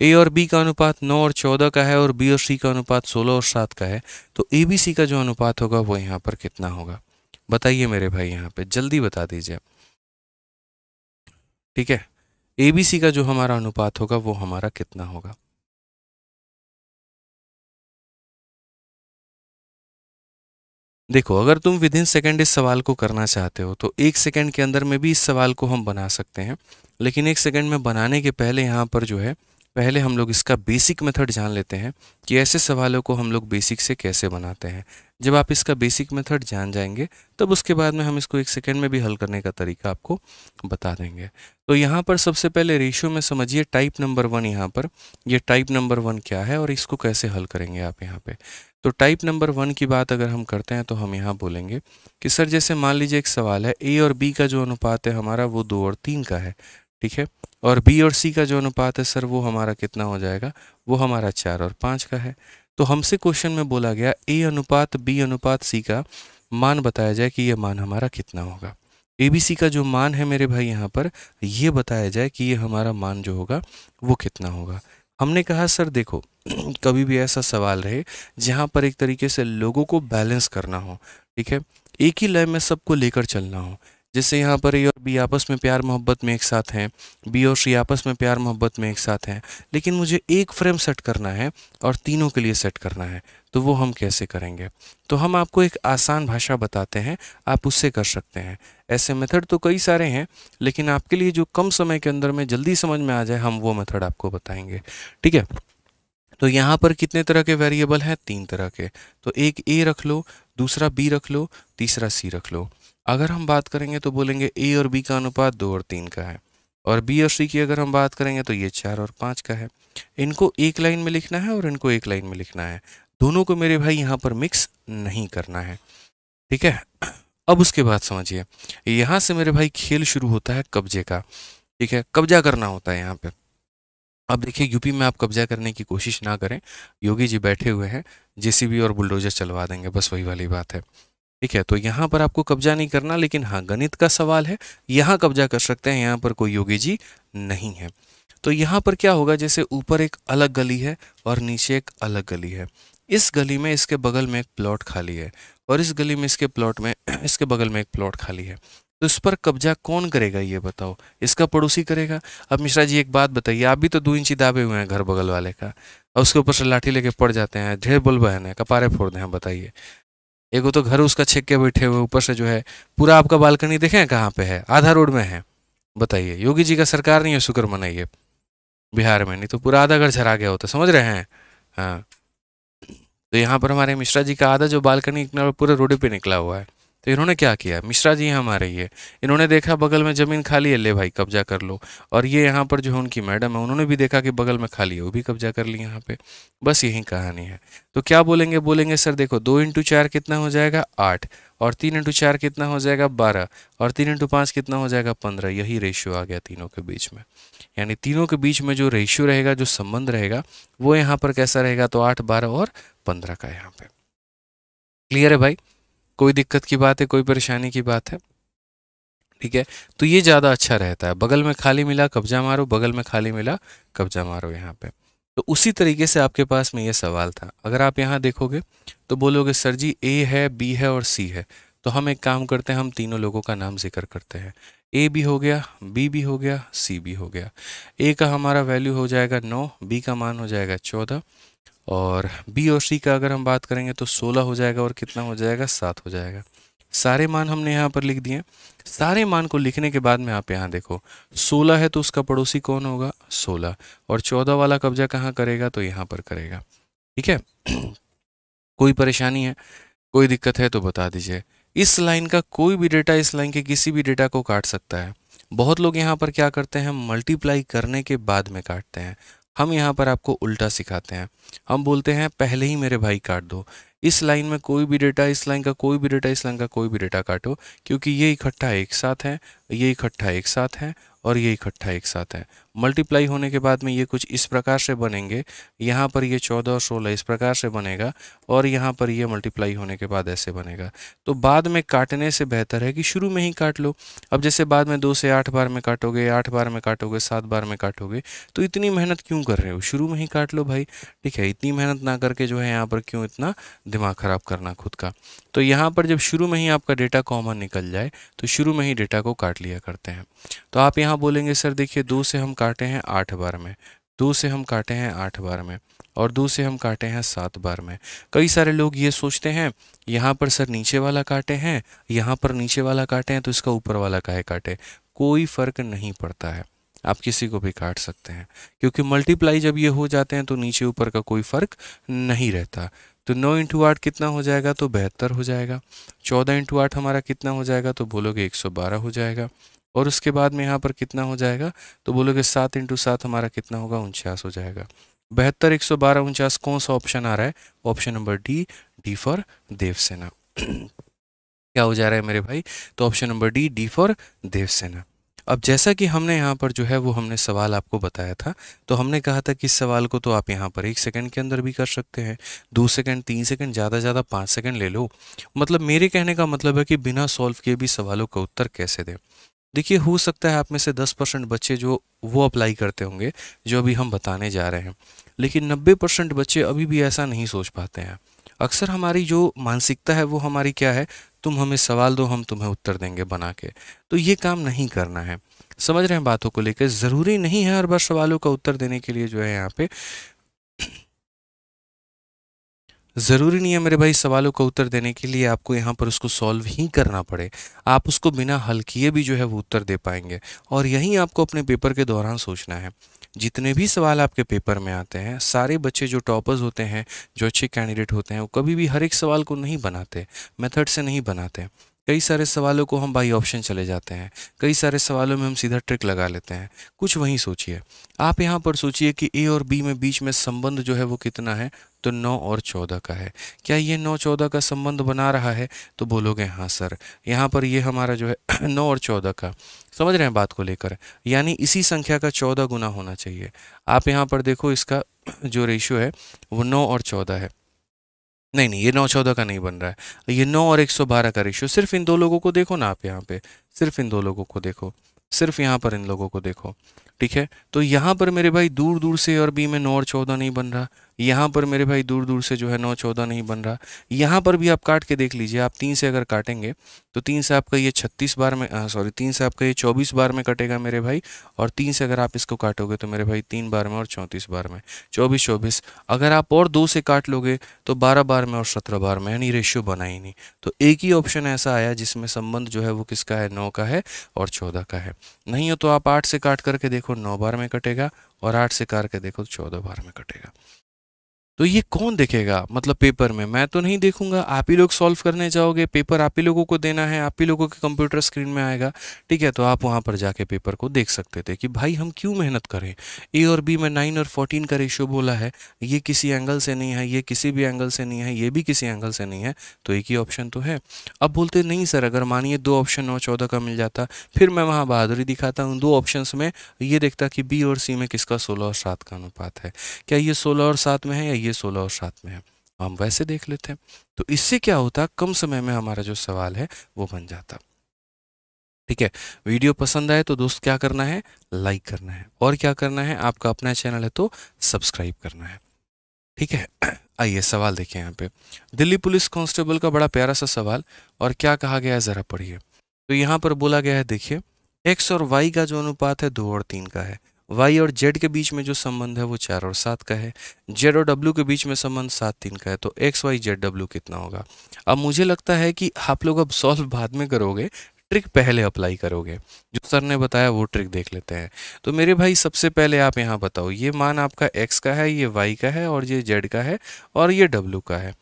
ए और बी का अनुपात नौ और चौदह का है और बी और सी का अनुपात सोलह और सात का है तो ए बी सी का जो अनुपात होगा वो यहाँ पर कितना होगा बताइए मेरे भाई यहाँ पर जल्दी बता दीजिए ठीक है ए बी सी का जो हमारा अनुपात होगा वो हमारा कितना होगा देखो अगर तुम विद इन सेकेंड इस सवाल को करना चाहते हो तो एक सेकेंड के अंदर में भी इस सवाल को हम बना सकते हैं लेकिन एक सेकेंड में बनाने के पहले यहाँ पर जो है पहले हम लोग इसका बेसिक मेथड जान लेते हैं कि ऐसे सवालों को हम लोग बेसिक से कैसे बनाते हैं जब आप इसका बेसिक मेथड जान जाएंगे तब उसके बाद में हम इसको एक सेकेंड में भी हल करने का तरीका आपको बता देंगे तो यहाँ पर सबसे पहले रेशियो में समझिए टाइप नंबर वन यहाँ पर ये टाइप नंबर वन क्या है और इसको कैसे हल करेंगे आप यहाँ पर तो टाइप नंबर वन की बात अगर हम करते हैं तो हम यहाँ बोलेंगे कि सर जैसे मान लीजिए एक सवाल है ए और बी का जो अनुपात है हमारा वो दो और तीन का है ठीक है और बी और सी का जो अनुपात है सर वो हमारा कितना हो जाएगा वो हमारा चार और पाँच का है तो हमसे क्वेश्चन में बोला गया ए अनुपात बी अनुपात सी का मान बताया जाए कि ये मान हमारा कितना होगा ए बी सी का जो मान है मेरे भाई यहाँ पर ये बताया जाए कि ये हमारा मान जो होगा वो कितना होगा हमने कहा सर देखो कभी भी ऐसा सवाल रहे जहाँ पर एक तरीके से लोगों को बैलेंस करना हो ठीक है एक ही लय में सबको लेकर चलना हो जैसे यहाँ पर ए और बी आपस में प्यार मोहब्बत में एक साथ हैं बी और सी आपस में प्यार मोहब्बत में एक साथ हैं लेकिन मुझे एक फ्रेम सेट करना है और तीनों के लिए सेट करना है तो वो हम कैसे करेंगे तो हम आपको एक आसान भाषा बताते हैं आप उससे कर सकते हैं ऐसे मेथड तो कई सारे हैं लेकिन आपके लिए जो कम समय के अंदर में जल्दी समझ में आ जाए हम वो मेथड आपको बताएंगे ठीक है तो यहाँ पर कितने तरह के वेरिएबल हैं तीन तरह के तो एक ए रख लो दूसरा बी रख लो तीसरा सी रख लो अगर हम बात करेंगे तो बोलेंगे ए और बी का अनुपात दो और तीन का है और बी और सी की अगर हम बात करेंगे तो ये चार और पाँच का है इनको एक लाइन में लिखना है और इनको एक लाइन में लिखना है दोनों को मेरे भाई यहाँ पर मिक्स नहीं करना है ठीक है अब उसके बाद समझिए यहाँ से मेरे भाई खेल शुरू होता है कब्जे का ठीक है कब्जा करना होता है यहाँ पर अब देखिए यूपी में आप कब्जा करने की कोशिश ना करें योगी जी बैठे हुए हैं जेसीबी और बुलडोजर चलवा देंगे बस वही वाली बात है ठीक है तो यहाँ पर आपको कब्जा नहीं करना लेकिन हाँ गणित का सवाल है यहाँ कब्जा कर सकते हैं यहाँ पर कोई योगी जी नहीं है तो यहाँ पर क्या होगा जैसे ऊपर एक अलग गली है और नीचे एक अलग गली है इस गली में इसके बगल में एक प्लॉट खाली है और इस गली में इसके प्लॉट में इसके बगल में एक प्लॉट खाली है तो इस पर कब्जा कौन करेगा ये बताओ इसका पड़ोसी करेगा अब मिश्रा जी एक बात बताइए आप भी तो दो इंची दाबे हुए हैं घर बगल वाले का और उसके ऊपर से लाठी लेके पड़ जाते हैं ढेर बोल बहन है कपारे फोड़ दें हाँ, बताइए एक तो घर उसका छेक के बैठे हुए ऊपर से जो है पूरा आपका बालकनी देखें कहाँ पे है आधा रोड में है बताइए योगी जी का सरकार नहीं है शुक्र मनाइए बिहार में नहीं तो पूरा आधा घर झरा गया होता समझ रहे हैं हाँ तो यहाँ पर हमारे मिश्रा जी का आधा जो बालकनी पूरा रोड पे निकला हुआ है तो इन्होंने क्या किया मिश्रा जी हमारे ये इन्होंने देखा बगल में ज़मीन खाली है ले भाई कब्जा कर लो और ये यहाँ पर जो है उनकी मैडम है उन्होंने भी देखा कि बगल में खाली है वो भी कब्जा कर ली यहाँ पे बस यही कहानी है तो क्या बोलेंगे बोलेंगे सर देखो दो इंटू चार कितना हो जाएगा आठ और तीन इंटू चार कितना हो जाएगा बारह और तीन इंटू पाँच कितना हो जाएगा पंद्रह यही रेशियो आ गया तीनों के बीच में यानी तीनों के बीच में जो रेशियो रहेगा जो संबंध रहेगा वो यहाँ पर कैसा रहेगा तो आठ बारह और पंद्रह का यहाँ पे क्लियर है भाई कोई दिक्कत की बात है कोई परेशानी की बात है ठीक है तो ये ज़्यादा अच्छा रहता है बगल में खाली मिला कब्जा मारो बगल में खाली मिला कब्जा मारो यहाँ पे तो उसी तरीके से आपके पास में ये सवाल था अगर आप यहाँ देखोगे तो बोलोगे सर जी ए है बी है और सी है तो हम एक काम करते हैं हम तीनों लोगों का नाम जिक्र करते हैं ए भी हो गया बी भी हो गया सी भी हो गया ए का हमारा वैल्यू हो जाएगा नौ बी का मान हो जाएगा चौदह और बी और सी का अगर हम बात करेंगे तो सोलह हो जाएगा और कितना हो जाएगा सात हो जाएगा सारे मान हमने यहाँ पर लिख दिए सारे मान को लिखने के बाद में आप यहाँ देखो सोलह है तो उसका पड़ोसी कौन होगा सोलह और चौदह वाला कब्जा कहाँ करेगा तो यहाँ पर करेगा ठीक है कोई परेशानी है कोई दिक्कत है तो बता दीजिए इस लाइन का कोई भी डेटा इस लाइन के किसी भी डेटा को काट सकता है बहुत लोग यहाँ पर क्या करते हैं मल्टीप्लाई करने के बाद में काटते हैं हम यहाँ पर आपको उल्टा सिखाते हैं हम बोलते हैं पहले ही मेरे भाई काट दो इस लाइन में कोई भी डेटा इस लाइन का कोई भी डेटा इस लाइन का कोई भी डेटा काटो क्योंकि ये इकट्ठा एक साथ है ये इकट्ठा एक साथ है और ये इकट्ठा एक साथ है मल्टीप्लाई होने के बाद में ये कुछ इस प्रकार से बनेंगे यहाँ पर ये चौदह और सोलह इस प्रकार से बनेगा और यहाँ पर ये मल्टीप्लाई होने के बाद ऐसे बनेगा तो बाद में काटने से बेहतर है कि शुरू में ही काट लो अब जैसे बाद में दो से आठ बार में काटोगे आठ बार में काटोगे सात बार में काटोगे तो इतनी मेहनत क्यों कर रहे हो शुरू में ही काट लो भाई ठीक है इतनी मेहनत ना करके जो है यहाँ पर क्यों इतना दिमाग ख़राब करना खुद का तो यहाँ पर जब शुरू में ही आपका डेटा कॉमन निकल जाए तो शुरू में ही डेटा को काट लिया करते हैं तो आप यहाँ बोलेंगे सर देखिए दो से हम काटे हैं आठ बार में दो से हम काटे हैं आठ बार में और दो से हम काटे हैं सात बार में कई सारे लोग ये सोचते हैं यहाँ पर सर नीचे वाला काटे हैं यहाँ पर नीचे वाला काटे हैं तो इसका ऊपर वाला काहे काटे कोई फ़र्क नहीं पड़ता है आप किसी को भी काट सकते हैं क्योंकि मल्टीप्लाई जब ये हो जाते हैं तो नीचे ऊपर का कोई फ़र्क नहीं रहता तो नौ इंटू आठ कितना हो जाएगा तो बेहतर हो जाएगा चौदह इंटू आठ हमारा कितना हो जाएगा तो बोलोगे एक सौ बारह हो जाएगा और उसके बाद में यहाँ पर कितना हो जाएगा तो बोलोगे सात इंटू सात हमारा कितना होगा उनचास हो जाएगा बहत्तर एक सौ बारह उनचास कौन सा ऑप्शन आ रहा है option number D D for Devsena क्या हो जा रहा है मेरे भाई तो option number D D for Devsena अब जैसा कि हमने यहाँ पर जो है वो हमने सवाल आपको बताया था तो हमने कहा था कि इस सवाल को तो आप यहाँ पर एक सेकंड के अंदर भी कर सकते हैं दो सेकंड तीन सेकंड ज़्यादा ज़्यादा पाँच सेकंड ले लो मतलब मेरे कहने का मतलब है कि बिना सॉल्व किए भी सवालों का उत्तर कैसे दें देखिए हो सकता है आप में से 10 परसेंट बच्चे जो वो अप्लाई करते होंगे जो अभी हम बताने जा रहे हैं लेकिन 90 परसेंट बच्चे अभी भी ऐसा नहीं सोच पाते हैं अक्सर हमारी जो मानसिकता है वो हमारी क्या है तुम हमें सवाल दो हम तुम्हें उत्तर देंगे बना के तो ये काम नहीं करना है समझ रहे हैं बातों को लेकर ज़रूरी नहीं है हर बार सवालों का उत्तर देने के लिए जो है यहाँ पे ज़रूरी नहीं है मेरे भाई सवालों का उत्तर देने के लिए आपको यहाँ पर उसको सॉल्व ही करना पड़े आप उसको बिना हल किए भी जो है वो उत्तर दे पाएंगे और यही आपको अपने पेपर के दौरान सोचना है जितने भी सवाल आपके पेपर में आते हैं सारे बच्चे जो टॉपर्स होते हैं जो अच्छे कैंडिडेट होते हैं वो कभी भी हर एक सवाल को नहीं बनाते मेथड से नहीं बनाते कई सारे सवालों को हम बाई ऑप्शन चले जाते हैं कई सारे सवालों में हम सीधा ट्रिक लगा लेते हैं कुछ वहीं सोचिए आप यहाँ पर सोचिए कि ए और बी में बीच में संबंध जो है वो कितना है तो नौ और चौदह का है क्या ये नौ चौदह का संबंध बना रहा है तो बोलोगे हाँ सर यहाँ पर ये हमारा जो है नौ और चौदह का समझ रहे हैं बात को लेकर यानी इसी संख्या का चौदह गुना होना चाहिए आप यहाँ पर देखो इसका जो रेशियो है वो नौ और चौदह है नहीं नहीं ये नौ चौदह का नहीं बन रहा है ये नौ और एक सौ बारह का रेशियो सिर्फ इन दो लोगों को देखो ना आप यहाँ पे सिर्फ इन दो लोगों को देखो सिर्फ यहाँ पर इन लोगों को देखो ठीक है तो यहाँ पर मेरे भाई दूर दूर से और बी में नौ और चौदह नहीं बन रहा यहाँ पर मेरे भाई दूर दूर से जो है नौ चौदह नहीं बन रहा यहाँ पर भी आप काट के देख लीजिए आप तीन से अगर काटेंगे तो तीन से आपका ये छत्तीस बार में सॉरी तीन से आपका ये चौबीस बार में कटेगा मेरे भाई और तीन से अगर आप इसको काटोगे तो मेरे भाई तीन बार में और चौंतीस बार में चौबीस चौबीस अगर आप और दो से काट लोगे तो बारह बार में और सत्रह बार में यानी रेशियो बना ही नहीं तो एक ही ऑप्शन ऐसा आया जिसमें संबंध जो है वो किसका है नौ का है और चौदह का है नहीं हो तो आप आठ से काट करके देखो देखो नौ बार में कटेगा और आठ से कार के देखो तो चौदह बार में कटेगा तो ये कौन देखेगा मतलब पेपर में मैं तो नहीं देखूंगा आप ही लोग सॉल्व करने जाओगे पेपर आप ही लोगों को देना है आप ही लोगों के कंप्यूटर स्क्रीन में आएगा ठीक है तो आप वहाँ पर जाके पेपर को देख सकते थे कि भाई हम क्यों मेहनत करें ए और बी में नाइन और फोर्टीन का रेशियो बोला है ये किसी एंगल से नहीं है ये किसी भी एंगल से नहीं है ये भी किसी एंगल से नहीं है तो एक ही ऑप्शन तो है अब बोलते नहीं सर अगर मानिए दो ऑप्शन नौ चौदह का मिल जाता फिर मैं वहाँ बहादुरी दिखाता हूँ दो ऑप्शन में ये देखता कि बी और सी में किसका सोलह और सात का अनुपात है क्या ये सोलह और सात में है या ये सोलह और सात में है हम वैसे देख लेते हैं तो इससे क्या होता कम समय में हमारा जो सवाल है वो बन जाता ठीक है वीडियो पसंद आए तो दोस्त क्या करना है लाइक करना है और क्या करना है आपका अपना चैनल है तो सब्सक्राइब करना है ठीक है आइए सवाल देखें यहाँ पे दिल्ली पुलिस कांस्टेबल का बड़ा प्यारा सा सवाल और क्या कहा गया है ज़रा पढ़िए तो यहाँ पर बोला गया है देखिए एक्स और वाई का जो अनुपात है दो और तीन का है वाई और जेड के बीच में जो संबंध है वो चार और सात का है जेड और डब्ल्यू के बीच में संबंध सात तीन का है तो एक्स वाई जेड डब्ल्यू कितना होगा अब मुझे लगता है कि आप लोग अब सॉल्व बाद में करोगे ट्रिक पहले अप्लाई करोगे जो सर ने बताया वो ट्रिक देख लेते हैं तो मेरे भाई सबसे पहले आप यहाँ बताओ ये मान आपका एक्स का है ये वाई का है और ये जेड का है और ये डब्ल्यू का है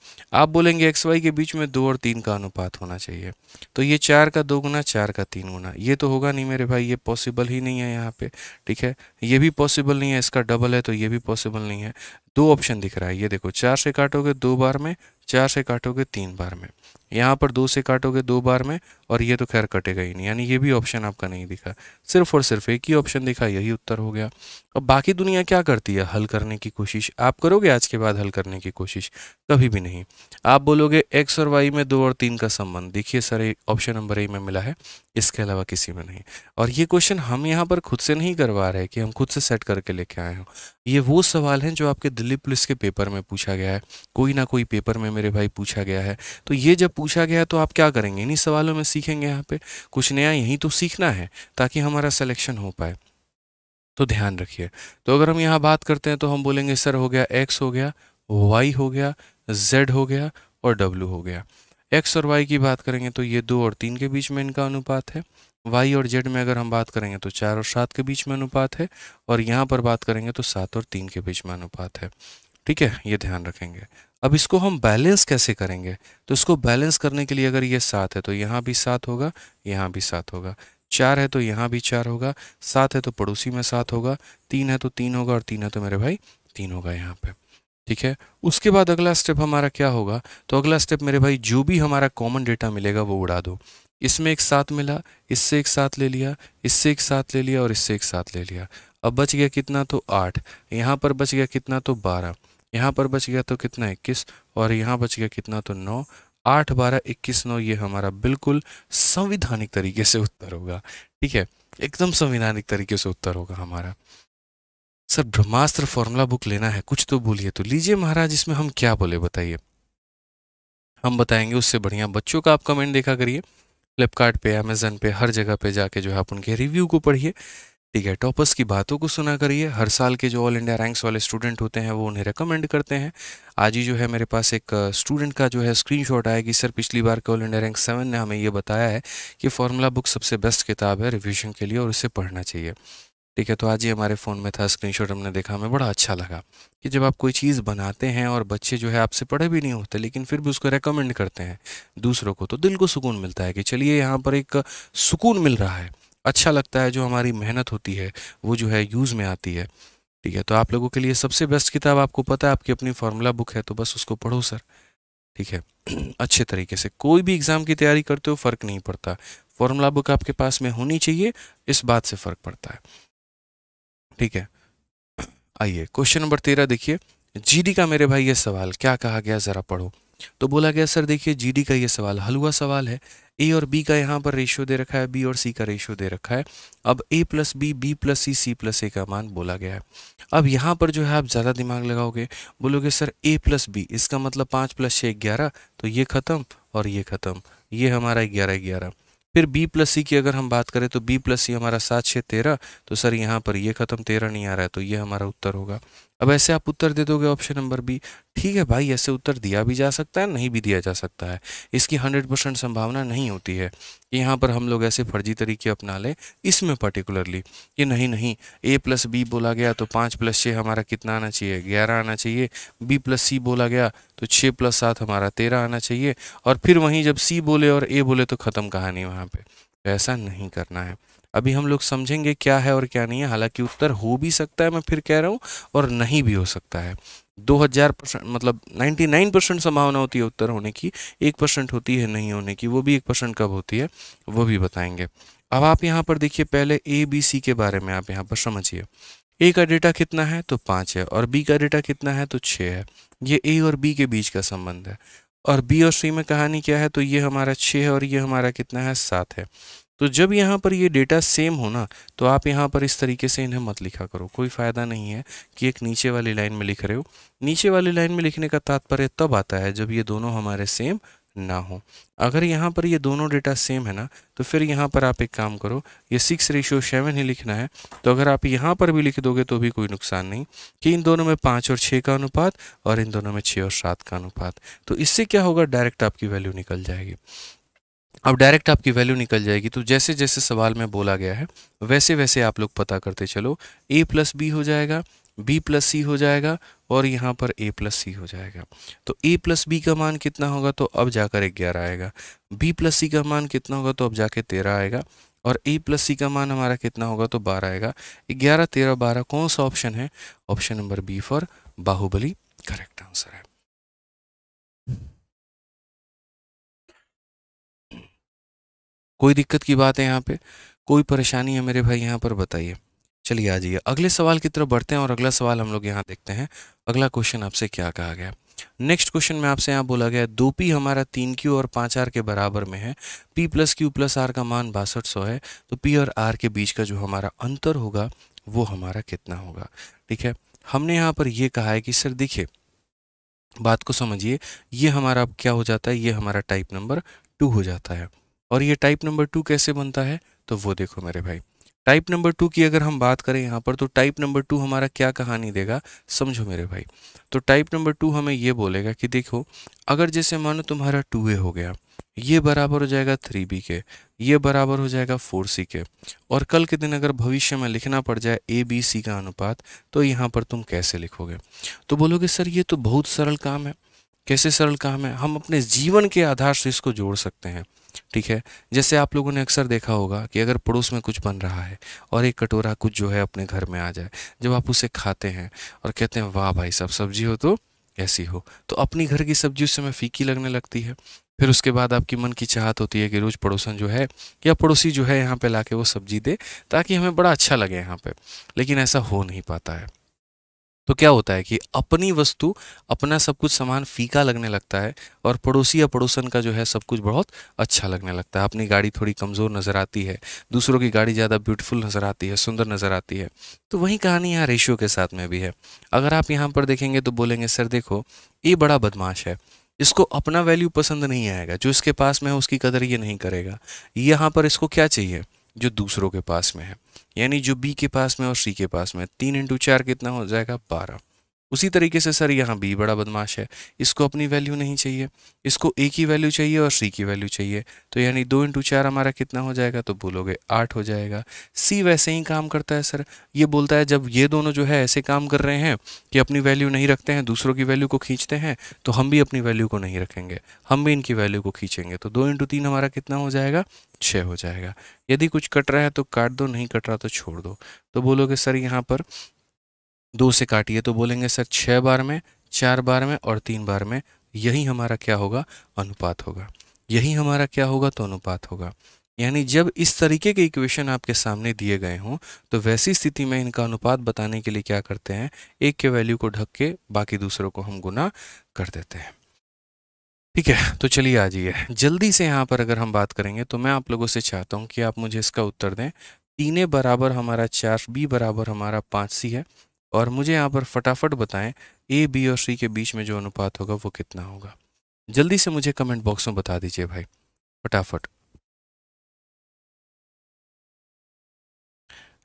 आप बोलेंगे एक्स वाई के बीच में दो और तीन का अनुपात होना चाहिए तो ये चार का दो गुना चार का तीन गुना ये तो होगा नहीं मेरे भाई ये पॉसिबल ही नहीं है यहाँ पे ठीक है ये भी पॉसिबल नहीं है इसका डबल है तो ये भी पॉसिबल नहीं है दो ऑप्शन दिख रहा है ये देखो चार से काटोगे दो बार में चार से काटोगे तीन बार में यहाँ पर दो से काटोगे दो बार में और ये तो खैर कटेगा ही नहीं यानी ये भी ऑप्शन आपका नहीं दिखा सिर्फ और सिर्फ एक ही ऑप्शन दिखा यही उत्तर हो गया अब बाकी दुनिया क्या करती है हल करने की कोशिश आप करोगे आज के बाद हल करने की कोशिश कभी भी नहीं आप बोलोगे एक्स और वाई में दो और तीन का संबंध देखिए सर ऑप्शन नंबर ए में मिला है इसके अलावा किसी में नहीं और ये क्वेश्चन हम यहाँ पर खुद से नहीं करवा रहे कि हम खुद से सेट करके लेके आए हों ये वो सवाल हैं जो आपके दिल्ली पुलिस के पेपर में पूछा गया है कोई ना कोई पेपर में मेरे भाई पूछा गया है तो ये जब पूछा गया तो आप क्या करेंगे इन्हीं सवालों में सीखेंगे यहाँ पे कुछ नया यहीं तो सीखना है ताकि हमारा सिलेक्शन हो पाए तो ध्यान रखिए तो अगर हम यहाँ बात करते हैं तो हम बोलेंगे सर हो गया एक्स हो गया वाई हो गया जेड हो गया और डब्ल्यू हो गया एक्स और वाई की बात करेंगे तो ये दो और तीन के बीच में इनका अनुपात है वाई और जेड में अगर हम बात करेंगे तो चार और सात के बीच में अनुपात है और यहाँ पर बात करेंगे तो सात और तीन के बीच में अनुपात है ठीक है ये ध्यान रखेंगे अब इसको हम बैलेंस कैसे करेंगे तो इसको बैलेंस करने के लिए अगर ये सात है तो यहाँ भी सात होगा यहाँ भी सात होगा चार है तो यहाँ भी चार होगा सात है तो पड़ोसी में सात होगा तीन है तो तीन होगा और तीन है तो मेरे भाई तीन होगा यहाँ पे ठीक है उसके बाद अगला स्टेप हमारा क्या होगा तो अगला स्टेप मेरे भाई जो भी हमारा कॉमन डेटा मिलेगा वो उड़ा दो इसमें एक साथ मिला इससे एक साथ ले लिया इससे एक साथ ले लिया और इससे एक साथ ले लिया अब बच गया कितना तो आठ यहाँ पर बच गया कितना तो बारह यहाँ पर बच गया तो कितना इक्कीस और यहाँ बच गया कितना तो नौ आठ बारह इक्कीस नौ ये हमारा बिल्कुल संविधानिक तरीके से उत्तर होगा ठीक है एकदम संविधानिक तरीके से उत्तर होगा हमारा सर ब्रह्मास्त्र फॉर्मूला बुक लेना है कुछ तो बोलिए तो लीजिए महाराज इसमें हम क्या बोले बताइए हम बताएंगे उससे बढ़िया बच्चों का आप कमेंट देखा करिए फ्लिपकार्ट पे अमेजन पे हर जगह पे जाके जो है आप उनके रिव्यू को पढ़िए ठीक है टॉपर्स की बातों को सुना करिए हर साल के जो ऑल इंडिया रैंक्स वाले स्टूडेंट होते हैं वो उन्हें रिकमेंड करते हैं आज ही जो है मेरे पास एक स्टूडेंट का जो है स्क्रीनशॉट आया कि सर पिछली बार के ऑल इंडिया रैंक सेवन ने हमें ये बताया है कि फार्मूला बुक सबसे बेस्ट किताब है रिव्यूशन के लिए और इसे पढ़ना चाहिए ठीक है तो आज ही हमारे फ़ोन में था स्क्रीन हमने देखा हमें बड़ा अच्छा लगा कि जब आप कोई चीज़ बनाते हैं और बच्चे जो है आपसे पढ़े भी नहीं होते लेकिन फिर भी उसको रिकमेंड करते हैं दूसरों को तो दिल को सुकून मिलता है कि चलिए यहाँ पर एक सुकून मिल रहा है अच्छा लगता है जो हमारी मेहनत होती है वो जो है यूज़ में आती है ठीक है तो आप लोगों के लिए सबसे बेस्ट किताब आपको पता है आपकी अपनी फार्मूला बुक है तो बस उसको पढ़ो सर ठीक है अच्छे तरीके से कोई भी एग्ज़ाम की तैयारी करते हो फ़र्क नहीं पड़ता फार्मूला बुक आपके पास में होनी चाहिए इस बात से फ़र्क पड़ता है ठीक है आइए क्वेश्चन नंबर तेरह देखिए जीडी का मेरे भाई ये सवाल क्या कहा गया ज़रा पढ़ो तो बोला गया सर देखिए जीडी का ये सवाल हलवा सवाल है ए और बी का यहाँ पर रेशियो दे रखा है बी और सी का रेशियो दे रखा है अब A plus B B plus C C plus A का मान बोला गया है अब यहाँ पर जो है आप ज़्यादा दिमाग लगाओगे बोलोगे सर ए प्लस बी इसका मतलब पाँच प्लस छः ग्यारह तो ये ख़त्म और ये ख़त्म ये हमारा ग्यारह ग्यारह फिर बी प्लस सी की अगर हम बात करें तो बी प्लस सी हमारा सात छः तेरह तो सर यहाँ पर ये ख़त्म तेरह नहीं आ रहा है तो ये हमारा उत्तर होगा अब ऐसे आप उत्तर दे दोगे ऑप्शन नंबर बी ठीक है भाई ऐसे उत्तर दिया भी जा सकता है नहीं भी दिया जा सकता है इसकी हंड्रेड परसेंट संभावना नहीं होती है कि यहाँ पर हम लोग ऐसे फर्जी तरीके अपना लें इसमें पर्टिकुलरली कि नहीं नहीं ए प्लस बी बोला गया तो पाँच प्लस छः हमारा कितना आना चाहिए ग्यारह आना चाहिए बी प्लस सी बोला गया तो छः प्लस सात हमारा तेरह आना चाहिए और फिर वहीं जब सी बोले और ए बोले तो ख़त्म कहानी वहाँ पर ऐसा नहीं करना है अभी हम लोग समझेंगे क्या है और क्या नहीं है हालांकि उत्तर हो भी सकता है मैं फिर कह रहा हूँ और नहीं भी हो सकता है 2000 परसेंट मतलब 99 परसेंट संभावना होती है उत्तर होने की एक परसेंट होती है नहीं होने की वो भी एक परसेंट कब होती है वो भी बताएंगे अब आप यहाँ पर देखिए पहले ए बी सी के बारे में आप यहाँ पर समझिए ए का डेटा कितना है तो पाँच है और बी का डेटा कितना है तो छः है ये ए और बी के बीच का संबंध है और बी और सी में कहानी क्या है तो ये हमारा छः है और ये हमारा कितना है सात है तो जब यहाँ पर ये डेटा सेम हो ना तो आप यहाँ पर इस तरीके से इन्हें मत लिखा करो कोई फ़ायदा नहीं है कि एक नीचे वाली लाइन में लिख रहे हो नीचे वाली लाइन में लिखने का तात्पर्य तब आता है जब ये दोनों हमारे सेम ना हो अगर यहाँ पर ये दोनों डेटा सेम है ना तो फिर यहाँ पर आप एक काम करो ये सिक्स रेशियो सेवन ही लिखना है तो अगर आप यहाँ पर भी लिख दोगे तो भी कोई नुकसान नहीं कि इन दोनों में पाँच और छः का अनुपात और इन दोनों में छः और सात का अनुपात तो इससे क्या होगा डायरेक्ट आपकी वैल्यू निकल जाएगी अब डायरेक्ट आपकी वैल्यू निकल जाएगी तो जैसे जैसे सवाल में बोला गया है वैसे वैसे आप लोग पता करते चलो ए प्लस बी हो जाएगा बी प्लस सी हो जाएगा और यहाँ पर ए प्लस सी हो जाएगा तो ए प्लस बी का मान कितना होगा तो अब जाकर ग्यारह आएगा बी प्लस सी का मान कितना होगा तो अब जाके तेरह आएगा और ए प्लस सी का मान हमारा कितना होगा तो बारह आएगा ग्यारह तेरह बारह कौन सा ऑप्शन है option number B for Baahubali correct answer है कोई दिक्कत की बात है यहाँ पे कोई परेशानी है मेरे भाई यहाँ पर बताइए चलिए आ जाइए अगले सवाल की तरफ बढ़ते हैं और अगला सवाल हम लोग यहाँ देखते हैं अगला क्वेश्चन आपसे क्या कहा गया नेक्स्ट क्वेश्चन में आपसे यहाँ बोला गया दो पी हमारा तीन क्यू और पाँच आर के बराबर में है P plus Q plus R का मान बासठ सौ है तो पी और आर के बीच का जो हमारा अंतर होगा वो हमारा कितना होगा ठीक है हमने यहाँ पर यह कहा है कि सर देखिए बात को समझिए ये हमारा क्या हो जाता है ये हमारा टाइप नंबर टू हो जाता है और ये टाइप नंबर टू कैसे बनता है तो वो देखो मेरे भाई टाइप नंबर टू की अगर हम बात करें यहाँ पर तो टाइप नंबर टू हमारा क्या कहानी देगा समझो मेरे भाई तो टाइप नंबर टू हमें ये बोलेगा कि देखो अगर जैसे मानो तुम्हारा टू ए हो गया ये बराबर हो जाएगा थ्री बी के ये बराबर हो जाएगा फोर सी के और कल के दिन अगर भविष्य में लिखना पड़ जाए ए बी सी का अनुपात तो यहाँ पर तुम कैसे लिखोगे तो बोलोगे सर ये तो बहुत सरल काम है कैसे सरल काम है हम अपने जीवन के आधार से इसको जोड़ सकते हैं ठीक है जैसे आप लोगों ने अक्सर देखा होगा कि अगर पड़ोस में कुछ बन रहा है और एक कटोरा कुछ जो है अपने घर में आ जाए जब आप उसे खाते हैं और कहते हैं वाह भाई साहब सब्जी हो तो ऐसी हो तो अपनी घर की सब्जी उस समय फीकी लगने लगती है फिर उसके बाद आपकी मन की चाहत होती है कि रोज़ पड़ोसन जो है या पड़ोसी जो है यहाँ पे ला वो सब्जी दे ताकि हमें बड़ा अच्छा लगे यहाँ पे लेकिन ऐसा हो नहीं पाता है तो क्या होता है कि अपनी वस्तु अपना सब कुछ सामान फीका लगने लगता है और पड़ोसी या पड़ोसन का जो है सब कुछ बहुत अच्छा लगने लगता है अपनी गाड़ी थोड़ी कमज़ोर नज़र आती है दूसरों की गाड़ी ज़्यादा ब्यूटीफुल नज़र आती है सुंदर नज़र आती है तो वही कहानी यहाँ रेशियो के साथ में भी है अगर आप यहाँ पर देखेंगे तो बोलेंगे सर देखो ये बड़ा बदमाश है इसको अपना वैल्यू पसंद नहीं आएगा जो इसके पास में है उसकी कदर ये नहीं करेगा यहाँ पर इसको क्या चाहिए जो दूसरों के पास में है यानी जो बी के पास में और सी के पास में तीन इंटू चार कितना हो जाएगा बारह उसी तरीके से सर यहाँ बी बड़ा बदमाश है इसको अपनी वैल्यू नहीं चाहिए इसको ए की वैल्यू चाहिए और सी की वैल्यू चाहिए तो यानी दो इंटू चार हमारा कितना हो जाएगा तो बोलोगे आठ हो जाएगा सी वैसे ही काम करता है सर ये बोलता है जब ये दोनों जो है ऐसे काम कर रहे हैं कि अपनी वैल्यू नहीं रखते हैं दूसरों की वैल्यू को खींचते हैं तो हम भी अपनी वैल्यू को नहीं रखेंगे हम भी इनकी वैल्यू को खींचेंगे तो दो इंटू तीन हमारा कितना हो जाएगा छः हो जाएगा यदि कुछ कट रहा है तो काट दो नहीं कट रहा तो छोड़ दो तो बोलोगे सर यहाँ पर दो से काटिए तो बोलेंगे सर छः बार में चार बार में और तीन बार में यही हमारा क्या होगा अनुपात होगा यही हमारा क्या होगा तो अनुपात होगा यानी जब इस तरीके के इक्वेशन आपके सामने दिए गए हों तो वैसी स्थिति में इनका अनुपात बताने के लिए क्या करते हैं एक के वैल्यू को ढक के बाकी दूसरों को हम गुना कर देते हैं ठीक है तो चलिए आ जाइए जल्दी से यहाँ पर अगर हम बात करेंगे तो मैं आप लोगों से चाहता हूँ कि आप मुझे इसका उत्तर दें तीन बराबर हमारा चार बी बराबर हमारा पाँच सी है और मुझे यहाँ पर फटाफट बताएं ए बी और सी के बीच में जो अनुपात होगा वो कितना होगा जल्दी से मुझे कमेंट बॉक्स में बता दीजिए भाई फटाफट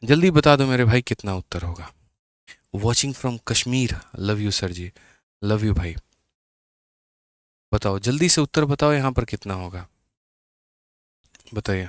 जल्दी बता दो मेरे भाई कितना उत्तर होगा watching from Kashmir love you sir ji love you भाई बताओ जल्दी से उत्तर बताओ यहाँ पर कितना होगा बताइए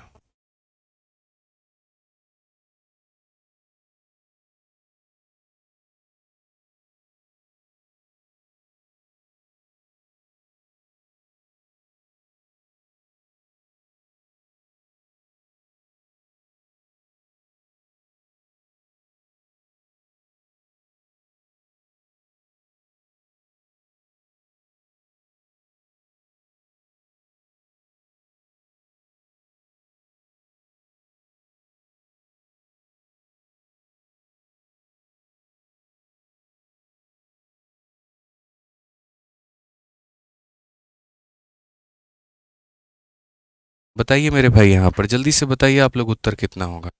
बताइए मेरे भाई यहाँ पर जल्दी से बताइए आप लोग उत्तर कितना होगा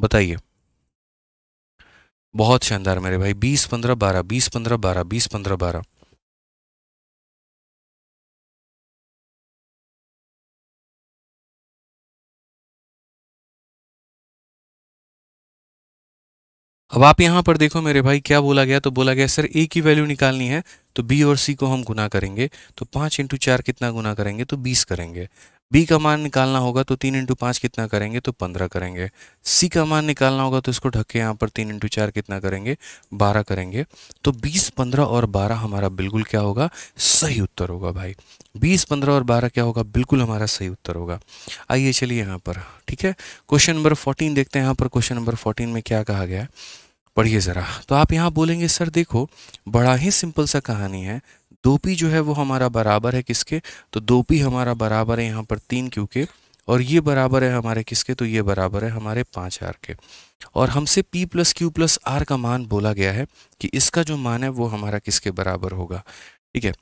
बताइए बहुत शानदार मेरे भाई बीस पंद्रह बारह बीस पंद्रह बारह बीस पंद्रह बारह अब आप यहां पर देखो मेरे भाई क्या बोला गया तो बोला गया सर ए की वैल्यू निकालनी है तो बी और सी को हम गुना करेंगे तो पांच इंटू चार कितना गुना करेंगे तो बीस करेंगे बी का मान निकालना होगा तो तीन इंटू पाँच कितना करेंगे तो पंद्रह करेंगे सी का मान निकालना होगा तो इसको ढक के यहाँ पर तीन इंटू चार कितना करेंगे बारह करेंगे तो बीस पंद्रह और बारह हमारा बिल्कुल क्या होगा सही उत्तर होगा भाई बीस पंद्रह और बारह क्या होगा बिल्कुल हमारा सही उत्तर होगा आइए चलिए यहाँ पर ठीक है क्वेश्चन नंबर फोर्टीन देखते हैं यहाँ पर क्वेश्चन नंबर फोर्टीन में क्या कहा गया है पढ़िए ज़रा तो आप यहाँ बोलेंगे सर देखो बड़ा ही सिंपल सा कहानी है दो पी जो है वो हमारा बराबर है किसके तो दो पी हमारा बराबर है यहाँ पर तीन क्यू के और ये बराबर है हमारे किसके तो ये बराबर है हमारे पाँच आर के और हमसे P plus Q plus R का मान बोला गया है कि इसका जो मान है वो हमारा किसके बराबर होगा ठीक है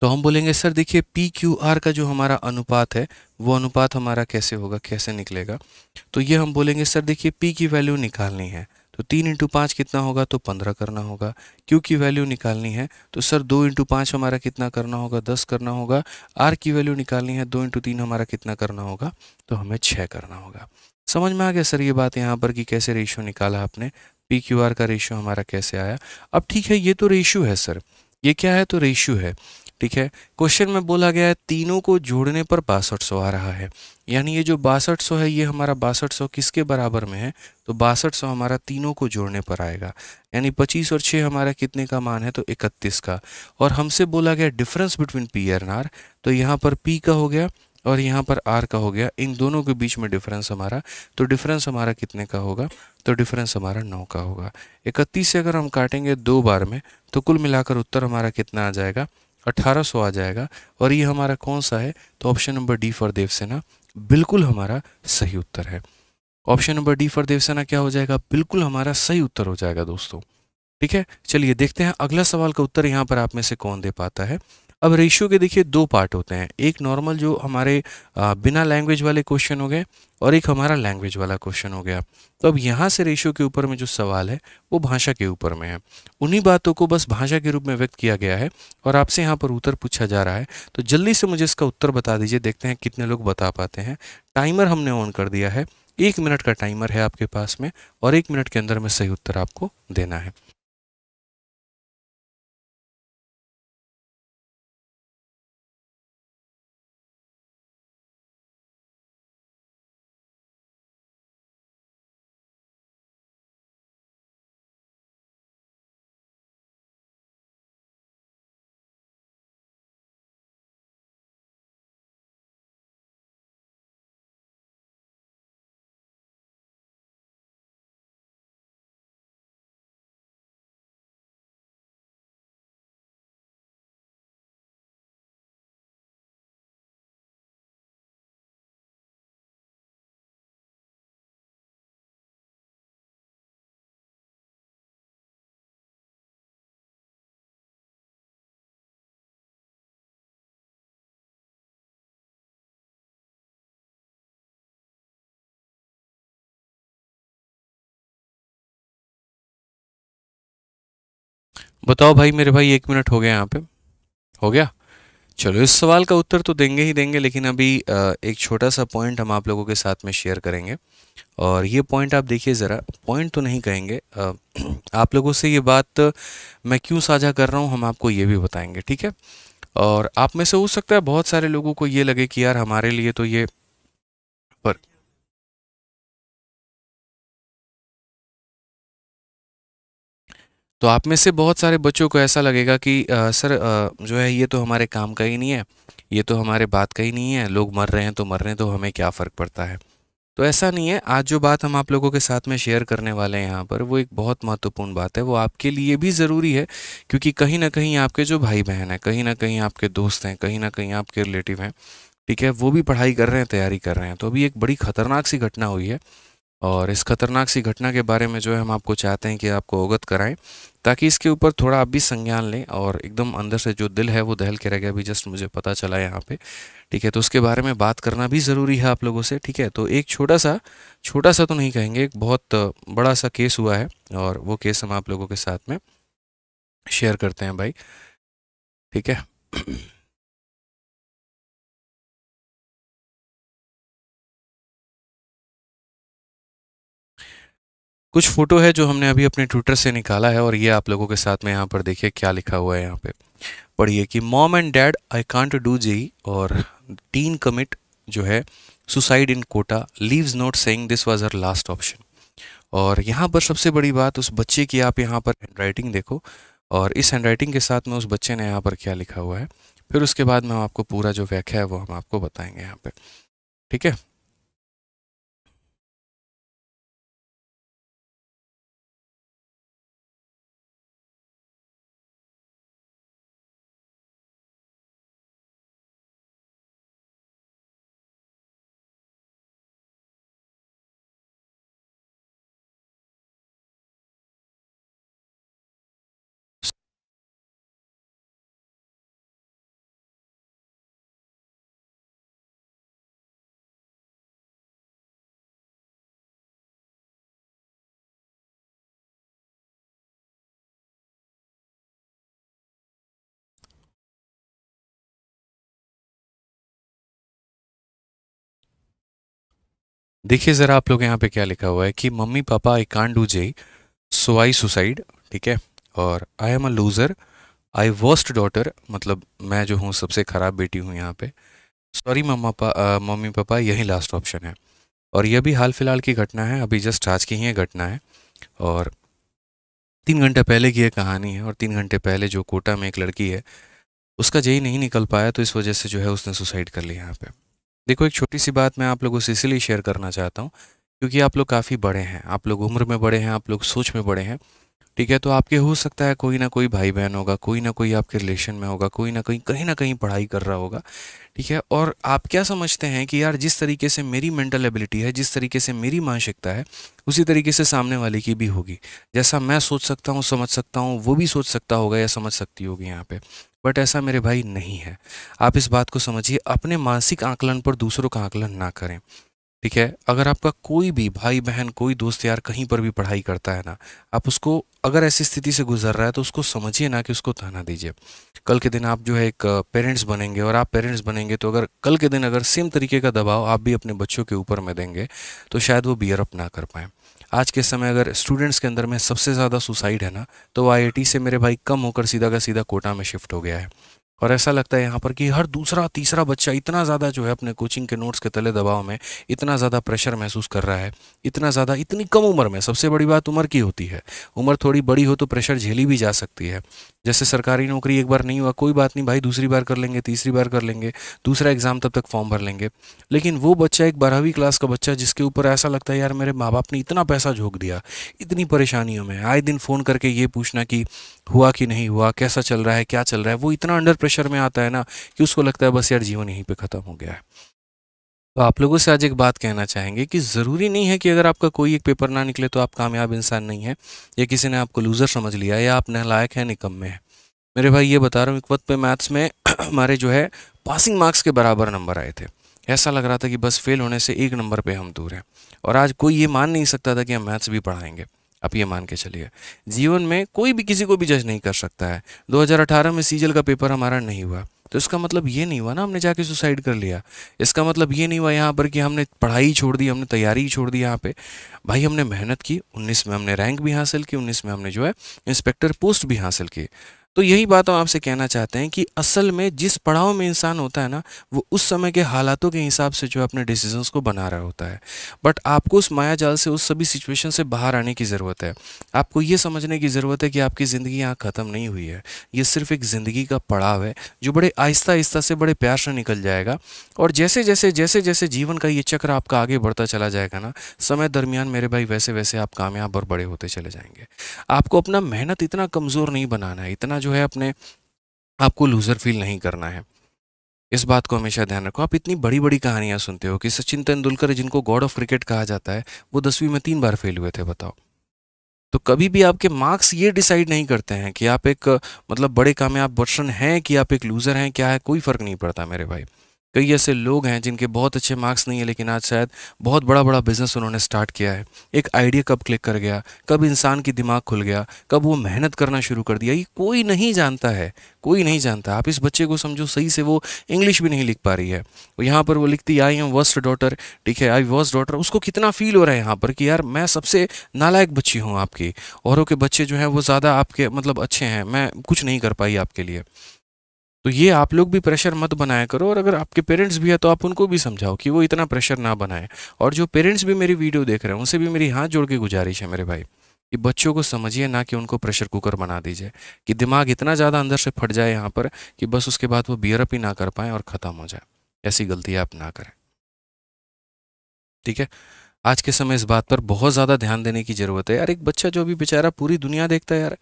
तो हम बोलेंगे सर देखिए पी क्यू आर का जो हमारा अनुपात है वो अनुपात हमारा कैसे होगा कैसे निकलेगा तो ये हम बोलेंगे सर देखिए पी की वैल्यू निकालनी है तो तीन इंटू पाँच कितना होगा तो पंद्रह करना होगा क्योंकि वैल्यू निकालनी है तो सर दो इंटू पाँच हमारा कितना करना होगा दस करना होगा आर की वैल्यू निकालनी है दो इंटू तीन हमारा कितना करना होगा तो हमें छः करना होगा समझ में आ गया सर ये बात यहाँ पर कि कैसे रेशियो निकाला आपने पी क्यू आर का रेशियो हमारा कैसे आया अब ठीक है ये तो रेशियो है सर ये क्या है तो रेशियो है ठीक है क्वेश्चन में बोला गया है तीनों को जोड़ने पर बासठ सौ आ रहा है यानी ये जो बासठ सौ है ये हमारा बासठ सौ किसके बराबर में है तो बासठ सौ हमारा तीनों को जोड़ने पर आएगा यानी पच्चीस और छः हमारा कितने का मान है तो इकतीस का और हमसे बोला गया difference between P and R तो यहाँ पर पी का हो गया और यहाँ पर आर का हो गया इन दोनों के बीच में डिफरेंस हमारा तो डिफरेंस हमारा कितने का होगा तो डिफरेंस हमारा नौ का होगा इकतीस से अगर हम काटेंगे दो बार में तो कुल मिलाकर उत्तर हमारा कितना आ जाएगा 1800 आ जाएगा और ये हमारा कौन सा है तो option number D for Devasena बिल्कुल हमारा सही उत्तर है option number D for Devsena क्या हो जाएगा बिल्कुल हमारा सही उत्तर हो जाएगा दोस्तों ठीक है चलिए देखते हैं अगला सवाल का उत्तर यहाँ पर आप में से कौन दे पाता है अब रेशियो के देखिए दो पार्ट होते हैं एक नॉर्मल जो हमारे बिना लैंग्वेज वाले क्वेश्चन हो गए और एक हमारा लैंग्वेज वाला क्वेश्चन हो गया तो अब यहाँ से रेशियो के ऊपर में जो सवाल है वो भाषा के ऊपर में है उन्हीं बातों को बस भाषा के रूप में व्यक्त किया गया है और आपसे यहाँ पर उत्तर पूछा जा रहा है तो जल्दी से मुझे इसका उत्तर बता दीजिए देखते हैं कितने लोग बता पाते हैं टाइमर हमने ऑन कर दिया है एक मिनट का टाइमर है आपके पास में और एक मिनट के अंदर में सही उत्तर आपको देना है बताओ भाई मेरे भाई एक मिनट हो गया यहाँ पे हो गया चलो इस सवाल का उत्तर तो देंगे ही देंगे लेकिन अभी एक छोटा सा पॉइंट हम आप लोगों के साथ में शेयर करेंगे और ये पॉइंट आप देखिए ज़रा पॉइंट तो नहीं कहेंगे आप लोगों से ये बात मैं क्यों साझा कर रहा हूँ हम आपको ये भी बताएंगे ठीक है और आप में से हो सकता है बहुत सारे लोगों को ये लगे कि यार हमारे लिए तो ये पर तो आप में से बहुत सारे बच्चों को ऐसा लगेगा कि आ, सर आ, जो है ये तो हमारे काम का ही नहीं है ये तो हमारे बात का ही नहीं है लोग मर रहे हैं तो मर रहे हैं तो हमें क्या फ़र्क पड़ता है तो ऐसा नहीं है आज जो बात हम आप लोगों के साथ में शेयर करने वाले हैं यहाँ पर वो एक बहुत महत्वपूर्ण बात है वो आपके लिए भी ज़रूरी है क्योंकि कहीं ना कहीं आपके जो भाई बहन हैं कहीं ना कहीं आपके दोस्त हैं कहीं ना कहीं आपके रिलेटिव हैं ठीक है वो भी पढ़ाई कर रहे हैं तैयारी कर रहे हैं तो अभी एक बड़ी खतरनाक सी घटना हुई है और इस खतरनाक सी घटना के बारे में जो है हम आपको चाहते हैं कि आपको अवगत कराएं ताकि इसके ऊपर थोड़ा आप भी संज्ञान लें और एकदम अंदर से जो दिल है वो दहल के रह गया अभी जस्ट मुझे पता चला यहाँ पे ठीक है तो उसके बारे में बात करना भी ज़रूरी है आप लोगों से ठीक है तो एक छोटा सा छोटा सा तो नहीं कहेंगे एक बहुत बड़ा सा केस हुआ है और वो केस हम आप लोगों के साथ में शेयर करते हैं भाई ठीक है कुछ फ़ोटो है जो हमने अभी अपने ट्विटर से निकाला है और ये आप लोगों के साथ में यहाँ पर देखिए क्या लिखा हुआ है यहाँ पे पढ़िए कि mom and dad I can't do JEE और टीन कमिट जो है suicide in Kota leaves note saying this was her last option और यहाँ पर सबसे बड़ी बात उस बच्चे की आप यहाँ पर हैंडराइटिंग देखो और इस हैंडराइटिंग के साथ में उस बच्चे ने यहाँ पर क्या लिखा हुआ है फिर उसके बाद में हम आपको पूरा जो व्याख्या है वो हम आपको बताएंगे यहाँ पर ठीक है देखिए ज़रा आप लोग यहाँ पे क्या लिखा हुआ है कि mummy papa I can't do J so I suicide ठीक है और I am a loser I worst daughter मतलब मैं जो हूँ सबसे ख़राब बेटी हूँ यहाँ पे सॉरी मम्मा पा मम्मी पापा यही लास्ट ऑप्शन है और यह भी हाल फिलहाल की घटना है अभी जस्ट आज की ही घटना है और तीन घंटे पहले की यह कहानी है और तीन घंटे पहले जो कोटा में एक लड़की है उसका जेई नहीं निकल पाया तो इस वजह से जो है उसने सुसाइड कर लिया यहाँ पे देखो एक छोटी सी बात मैं आप लोगों से इसीलिए शेयर करना चाहता हूँ क्योंकि आप लोग काफ़ी बड़े हैं आप लोग उम्र में बड़े हैं आप लोग सोच में बड़े हैं ठीक है तो आपके हो सकता है कोई ना कोई भाई बहन होगा कोई ना कोई आपके रिलेशन में होगा कोई ना कहीं कहीं ना कहीं पढ़ाई कर रहा होगा ठीक है और आप क्या समझते हैं कि यार जिस तरीके से मेरी मेंटल एबिलिटी है जिस तरीके से मेरी मानसिकता है उसी तरीके से सामने वाले की भी होगी जैसा मैं सोच सकता हूँ समझ सकता हूँ वो भी सोच सकता होगा या समझ सकती होगी यहाँ पर बट ऐसा मेरे भाई नहीं है आप इस बात को समझिए अपने मानसिक आंकलन पर दूसरों का आंकलन ना करें ठीक है अगर आपका कोई भी भाई बहन कोई दोस्त यार कहीं पर भी पढ़ाई करता है ना आप उसको अगर ऐसी स्थिति से गुजर रहा है तो उसको समझिए ना कि उसको ताना दीजिए कल के दिन आप जो है एक पेरेंट्स बनेंगे और आप पेरेंट्स बनेंगे तो अगर कल के दिन अगर सेम तरीके का दबाव आप भी अपने बच्चों के ऊपर में देंगे तो शायद वो बियर अप ना कर पाएँ आज के समय अगर स्टूडेंट्स के अंदर में सबसे ज़्यादा सुसाइड है ना तो आई से मेरे भाई कम होकर सीधा का सीधा कोटा में शिफ्ट हो गया है और ऐसा लगता है यहाँ पर कि हर दूसरा तीसरा बच्चा इतना ज़्यादा जो है अपने कोचिंग के नोट्स के तले दबाव में इतना ज़्यादा प्रेशर महसूस कर रहा है इतना ज़्यादा इतनी कम उम्र में सबसे बड़ी बात उम्र की होती है उम्र थोड़ी बड़ी हो तो प्रेशर झेली भी जा सकती है जैसे सरकारी नौकरी एक बार नहीं हुआ कोई बात नहीं भाई दूसरी बार कर लेंगे तीसरी बार कर लेंगे दूसरा एग्ज़ाम तब तक फॉर्म भर लेंगे लेकिन वो बच्चा एक बारहवीं क्लास का बच्चा जिसके ऊपर ऐसा लगता है यार मेरे माँ बाप ने इतना पैसा झोंक दिया इतनी परेशानियों में आए दिन फ़ोन करके ये पूछना कि हुआ कि नहीं हुआ कैसा चल रहा है क्या चल रहा है वो इतना अंडर प्रेशर में आता है ना कि उसको लगता है बस यार जीवन यहीं पर ख़त्म हो गया है तो आप लोगों से आज एक बात कहना चाहेंगे कि ज़रूरी नहीं है कि अगर आपका कोई एक पेपर ना निकले तो आप कामयाब इंसान नहीं है या किसी ने आपको लूज़र समझ लिया या आप नलायक हैं निकम्मे हैं मेरे भाई ये बता रहा हूँ एक वक्त पे मैथ्स में हमारे जो है पासिंग मार्क्स के बराबर नंबर आए थे ऐसा लग रहा था कि बस फेल होने से एक नंबर पर हम दूर हैं और आज कोई ये मान नहीं सकता था कि हम मैथ्स भी पढ़ाएंगे आप ये मान के चलिए जीवन में कोई भी किसी को भी जज नहीं कर सकता है दो में सीजल का पेपर हमारा नहीं हुआ तो इसका मतलब ये नहीं हुआ ना हमने जाके सुसाइड कर लिया इसका मतलब ये नहीं हुआ यहाँ पर कि हमने पढ़ाई छोड़ दी हमने तैयारी छोड़ दी यहाँ पे भाई हमने मेहनत की उन्नीस में हमने रैंक भी हासिल की उन्नीस में हमने जो है इंस्पेक्टर पोस्ट भी हासिल की तो यही बात हम आपसे कहना चाहते हैं कि असल में जिस पड़ाव में इंसान होता है ना वो उस समय के हालातों के हिसाब से जो अपने डिसीजंस को बना रहा होता है बट आपको उस माया जाल से उस सभी सिचुएशन से बाहर आने की ज़रूरत है आपको ये समझने की ज़रूरत है कि आपकी ज़िंदगी यहाँ ख़त्म नहीं हुई है ये सिर्फ एक ज़िंदगी का पड़ाव है जो बड़े आहिस्ता आहिस्ता से बड़े प्यार से निकल जाएगा और जैसे जैसे जैसे जैसे जीवन का ये चक्र आपका आगे बढ़ता चला जाएगा ना समय दरमियान मेरे भाई वैसे वैसे आप कामयाब और बड़े होते चले जाएंगे आपको अपना मेहनत इतना कमज़ोर नहीं बनाना है इतना जो है अपने आपको लूज़र फील नहीं करना है इस बात को हमेशा ध्यान रखो आप इतनी बड़ी बड़ी कहानियाँ सुनते हो कि सचिन तेंदुलकर जिनको गॉड ऑफ क्रिकेट कहा जाता है वो दसवीं में तीन बार फेल हुए थे बताओ तो कभी भी आपके मार्क्स ये डिसाइड नहीं करते हैं कि आप एक मतलब बड़े कामयाब बर्सन हैं कि आप एक लूज़र हैं क्या है कोई फ़र्क नहीं पड़ता मेरे भाई कई ऐसे लोग हैं जिनके बहुत अच्छे मार्क्स नहीं है लेकिन आज शायद बहुत बड़ा बड़ा बिजनेस उन्होंने स्टार्ट किया है एक आइडिया कब क्लिक कर गया कब इंसान की दिमाग खुल गया कब वो मेहनत करना शुरू कर दिया ये कोई नहीं जानता है कोई नहीं जानता आप इस बच्चे को समझो सही से वो इंग्लिश भी नहीं लिख पा रही है यहाँ पर वो लिखती आई एम वर्स्ट डॉटर ठीक है आई वर्स्ट डॉटर उसको कितना फील हो रहा है यहाँ पर कि यार मैं सबसे नालायक बच्ची हूँ आपकी औरों के बच्चे जो हैं वो ज़्यादा आपके मतलब अच्छे हैं मैं कुछ नहीं कर पाई आपके लिए तो ये आप लोग भी प्रेशर मत बनाया करो और अगर आपके पेरेंट्स भी है तो आप उनको भी समझाओ कि वो इतना प्रेशर ना बनाए और जो पेरेंट्स भी मेरी वीडियो देख रहे हैं उनसे भी मेरी हाथ जोड़ के गुजारिश है मेरे भाई कि बच्चों को समझिए ना कि उनको प्रेशर कुकर बना दीजिए कि दिमाग इतना ज़्यादा अंदर से फट जाए यहाँ पर कि बस उसके बाद वो बियरअप ही ना कर पाएँ और ख़त्म हो जाए ऐसी गलती आप ना करें ठीक है आज के समय इस बात पर बहुत ज़्यादा ध्यान देने की ज़रूरत है यार एक बच्चा जो भी बेचारा पूरी दुनिया देखता है यार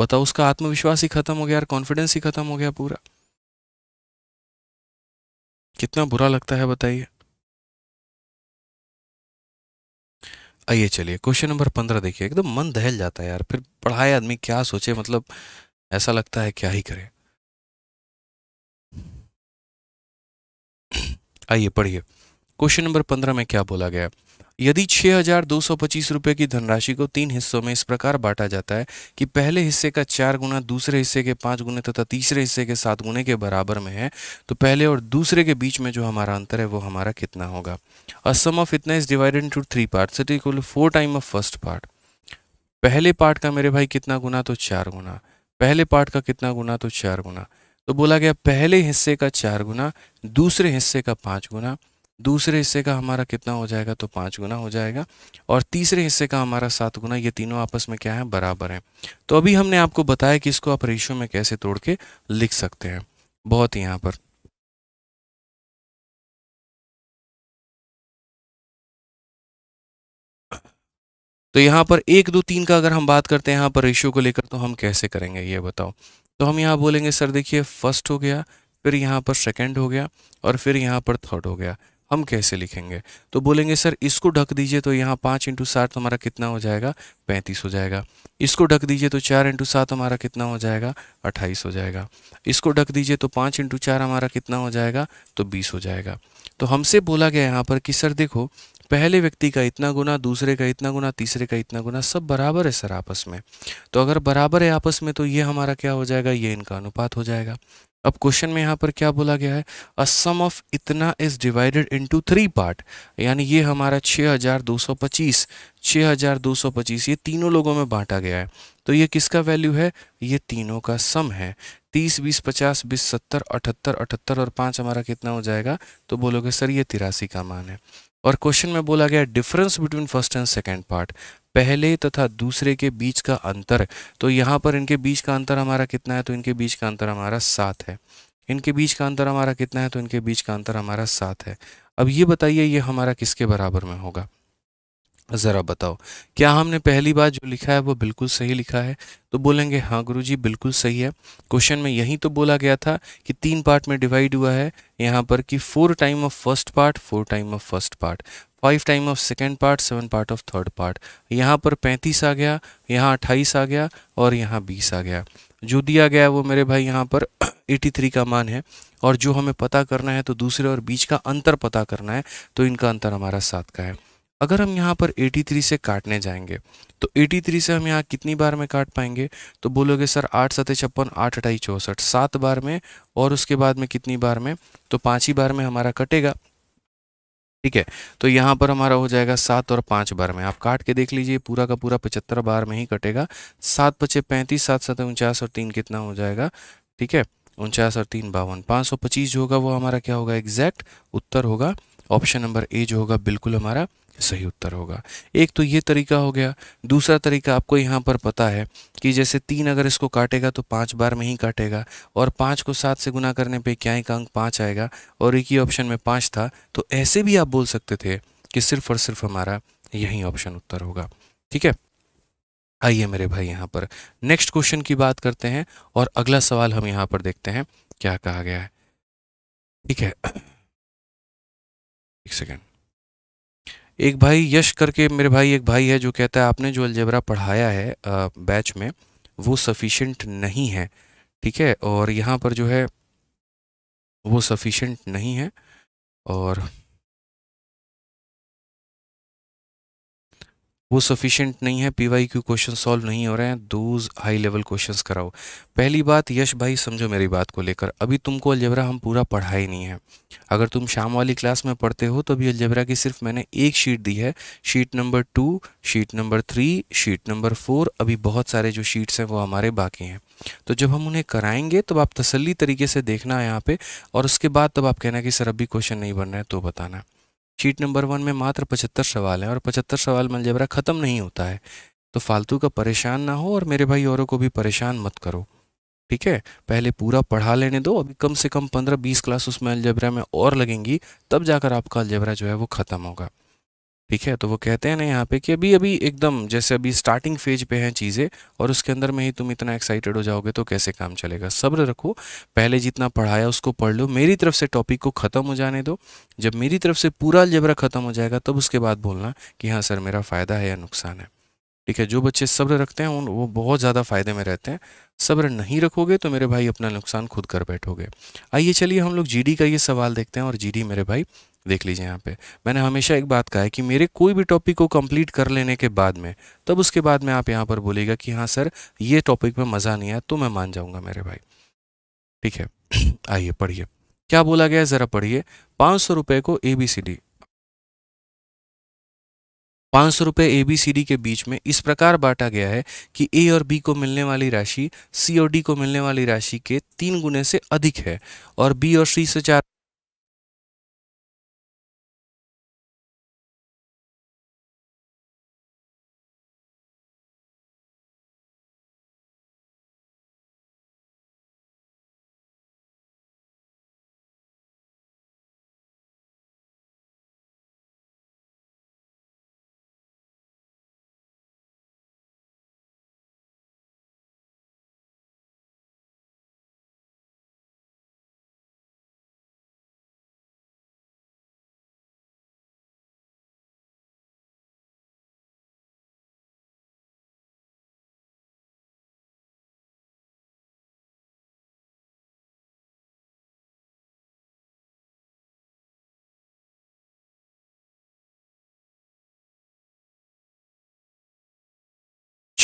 बताओ उसका आत्मविश्वास ही खत्म हो गया यार कॉन्फिडेंस ही खत्म हो गया पूरा कितना बुरा लगता है बताइए आइए चलिए क्वेश्चन नंबर पंद्रह देखिए एकदम मन दहल जाता है यार फिर पढ़ाए आदमी क्या सोचे मतलब ऐसा लगता है क्या ही करे आइए पढ़िए क्वेश्चन नंबर पंद्रह में क्या बोला गया यदि छह हजार दो सौ पच्चीस रुपए की धनराशि को तीन हिस्सों में इस प्रकार बांटा जाता है कि पहले हिस्से का चार गुना दूसरे हिस्से के पाँच गुने तथा तीसरे हिस्से के सात गुने के बराबर में है तो पहले और दूसरे के बीच में जो हमारा अंतर है वो हमारा कितना होगा असम ऑफ इतना is divided into three part it equal four time of first part पहले पार्ट का मेरे भाई कितना गुना तो चार गुना पहले पार्ट का कितना गुना तो चार गुना तो बोला गया पहले हिस्से का चार गुना दूसरे हिस्से का पाँच गुना दूसरे हिस्से का हमारा कितना हो जाएगा तो पाँच गुना हो जाएगा और तीसरे हिस्से का हमारा सात गुना ये तीनों आपस में क्या है बराबर हैं तो अभी हमने आपको बताया कि इसको आप रेशियो में कैसे तोड़ के लिख सकते हैं बहुत ही यहाँ पर तो यहाँ पर एक दो तीन का अगर हम बात करते हैं यहाँ पर रेशियो को लेकर तो हम कैसे करेंगे ये बताओ तो हम यहाँ बोलेंगे सर देखिए फर्स्ट हो गया फिर यहाँ पर सेकंड हो गया और फिर यहाँ पर थर्ड हो गया हम कैसे लिखेंगे तो बोलेंगे सर इसको ढक दीजिए तो यहाँ पाँच इंटू सात हमारा कितना हो जाएगा पैंतीस हो जाएगा इसको ढक दीजिए तो चार इंटू सात हमारा कितना हो जाएगा अट्ठाईस हो जाएगा इसको ढक दीजिए तो पाँच इंटू चार हमारा कितना हो जाएगा तो बीस हो जाएगा तो हमसे बोला गया यहाँ पर कि सर देखो पहले व्यक्ति का इतना गुना दूसरे का इतना गुना तीसरे का इतना गुना सब बराबर है सर आपस में तो अगर बराबर है आपस में तो ये हमारा क्या हो जाएगा ये इनका अनुपात हो जाएगा अब क्वेश्चन में यहाँ पर क्या बोला गया है अ सम ऑफ इतना is divided into three part यानी ये हमारा 6225 6225 ये तीनों लोगों में बांटा गया है तो ये किसका वैल्यू है ये तीनों का सम है तीस बीस पचास बीस सत्तर अठहत्तर अठहत्तर और पाँच हमारा कितना हो जाएगा तो बोलोगे सर ये तिरासी का मान है और क्वेश्चन में बोला गया difference between first and second part पहले तथा दूसरे के बीच का अंतर तो यहाँ पर इनके बीच का अंतर हमारा कितना है तो इनके बीच का अंतर हमारा सात है इनके बीच का अंतर हमारा कितना है तो इनके बीच का अंतर हमारा सात है अब ये बताइए ये हमारा किसके बराबर में होगा ज़रा बताओ क्या हमने पहली बार जो लिखा है वो बिल्कुल सही लिखा है तो बोलेंगे हाँ गुरु जी बिल्कुल सही है क्वेश्चन में यही तो बोला गया था कि तीन पार्ट में डिवाइड हुआ है यहाँ पर कि four time of first part four time of first part five time of second part seven part of third part यहाँ पर पैंतीस आ गया यहाँ अट्ठाईस आ गया और यहाँ बीस आ गया जो दिया गया वो मेरे भाई यहाँ पर एटी थ्री का मान है और जो हमें पता करना है तो दूसरे और बीच का अंतर पता करना है तो इनका अंतर हमारा सात का है अगर हम यहाँ पर एटी थ्री से काटने जाएंगे तो एटी थ्री से हम यहाँ कितनी बार में काट पाएंगे तो बोलोगे सर आठ सतह छप्पन आठ अठाई चौंसठ सात बार में और उसके बाद में कितनी बार में तो पाँच ही बार में हमारा कटेगा ठीक है तो यहाँ पर हमारा हो जाएगा सात और पाँच बार में आप काट के देख लीजिए पूरा का पूरा पचहत्तर बार में ही कटेगा सात पचे पैंतीस सात सात उनचास और तीन कितना हो जाएगा ठीक है उनचास और तीन बावन पाँच सौ पच्चीस जो होगा वो हमारा क्या होगा एग्जैक्ट उत्तर होगा ऑप्शन नंबर ए जो होगा बिल्कुल हमारा सही उत्तर होगा एक तो ये तरीका हो गया दूसरा तरीका आपको यहाँ पर पता है कि जैसे तीन अगर इसको काटेगा तो पाँच बार में ही काटेगा और पाँच को सात से गुना करने पे क्या एक अंक पाँच आएगा और एक ही ऑप्शन में पाँच था तो ऐसे भी आप बोल सकते थे कि सिर्फ और सिर्फ हमारा यही ऑप्शन उत्तर होगा ठीक है आइए मेरे भाई यहाँ पर नेक्स्ट क्वेश्चन की बात करते हैं और अगला सवाल हम यहाँ पर देखते हैं क्या कहा गया है ठीक है एक सेकेंड एक भाई यश करके मेरे भाई एक भाई है जो कहता है आपने जो अलजबरा पढ़ाया है बैच में वो सफिशेंट नहीं है ठीक है और यहाँ पर जो है वो सफिशेंट नहीं है और वो सफिशेंट नहीं है पीवाईक्यू क्वेश्चन सॉल्व नहीं हो रहे हैं दोज हाई लेवल क्वेश्चंस कराओ पहली बात यश भाई समझो मेरी बात को लेकर अभी तुमको अलजबरा हम पूरा पढ़ा ही नहीं है अगर तुम शाम वाली क्लास में पढ़ते हो तो अभी अलजबरा की सिर्फ मैंने एक शीट दी है sheet number two sheet number three sheet number four अभी बहुत सारे जो शीट्स हैं वो हमारे बाकी हैं तो जब हम उन्हें कराएंगे तब आप तसली तरीके से देखना है यहाँ पर और उसके बाद तब आप कहना कि सर अभी क्वेश्चन नहीं बन रहे हैं तो बताना चीट नंबर वन में मात्र पचहत्तर सवाल हैं और पचहत्तर सवाल मलजबरा ख़त्म नहीं होता है तो फालतू का परेशान ना हो और मेरे भाई औरों को भी परेशान मत करो ठीक है पहले पूरा पढ़ा लेने दो अभी कम से कम पंद्रह बीस क्लास उसमें अलजबरा में और लगेंगी तब जाकर आपका अलजबरा जो है वो ख़त्म होगा ठीक है तो वो कहते हैं ना यहाँ पे कि अभी अभी एकदम जैसे अभी स्टार्टिंग फेज पे हैं चीज़ें और उसके अंदर में ही तुम इतना एक्साइटेड हो जाओगे तो कैसे काम चलेगा सब्र रखो पहले जितना पढ़ाया उसको पढ़ लो मेरी तरफ से टॉपिक को ख़त्म हो जाने दो जब मेरी तरफ से पूरा अलजबरा ख़त्म हो जाएगा तब उसके बाद बोलना कि हाँ सर मेरा फ़ायदा है या नुकसान है ठीक है जो बच्चे सब्र रखते हैं उन वो बहुत ज़्यादा फ़ायदे में रहते हैं सब्र नहीं रखोगे तो मेरे भाई अपना नुकसान खुद कर बैठोगे आइए चलिए हम लोग जी का ये सवाल देखते हैं और जी मेरे भाई देख लीजिए यहाँ पे मैंने हमेशा एक बात कहा है कि मेरे कोई भी टॉपिक को कंप्लीट कर लेने के बाद में तब उसके बाद में आप यहाँ पर बोलेगा कि हाँ सर ये टॉपिक में मज़ा नहीं आया तो मैं मान जाऊँगा मेरे भाई ठीक है आइए पढ़िए क्या बोला गया ज़रा पढ़िए पाँच सौ रुपये को ए बी सी डी पाँच सौ रुपये ए बी सी डी के बीच में इस प्रकार बांटा गया है कि ए और बी को मिलने वाली राशि सी और डी को मिलने वाली राशि के तीन गुने से अधिक है और बी और सी से चार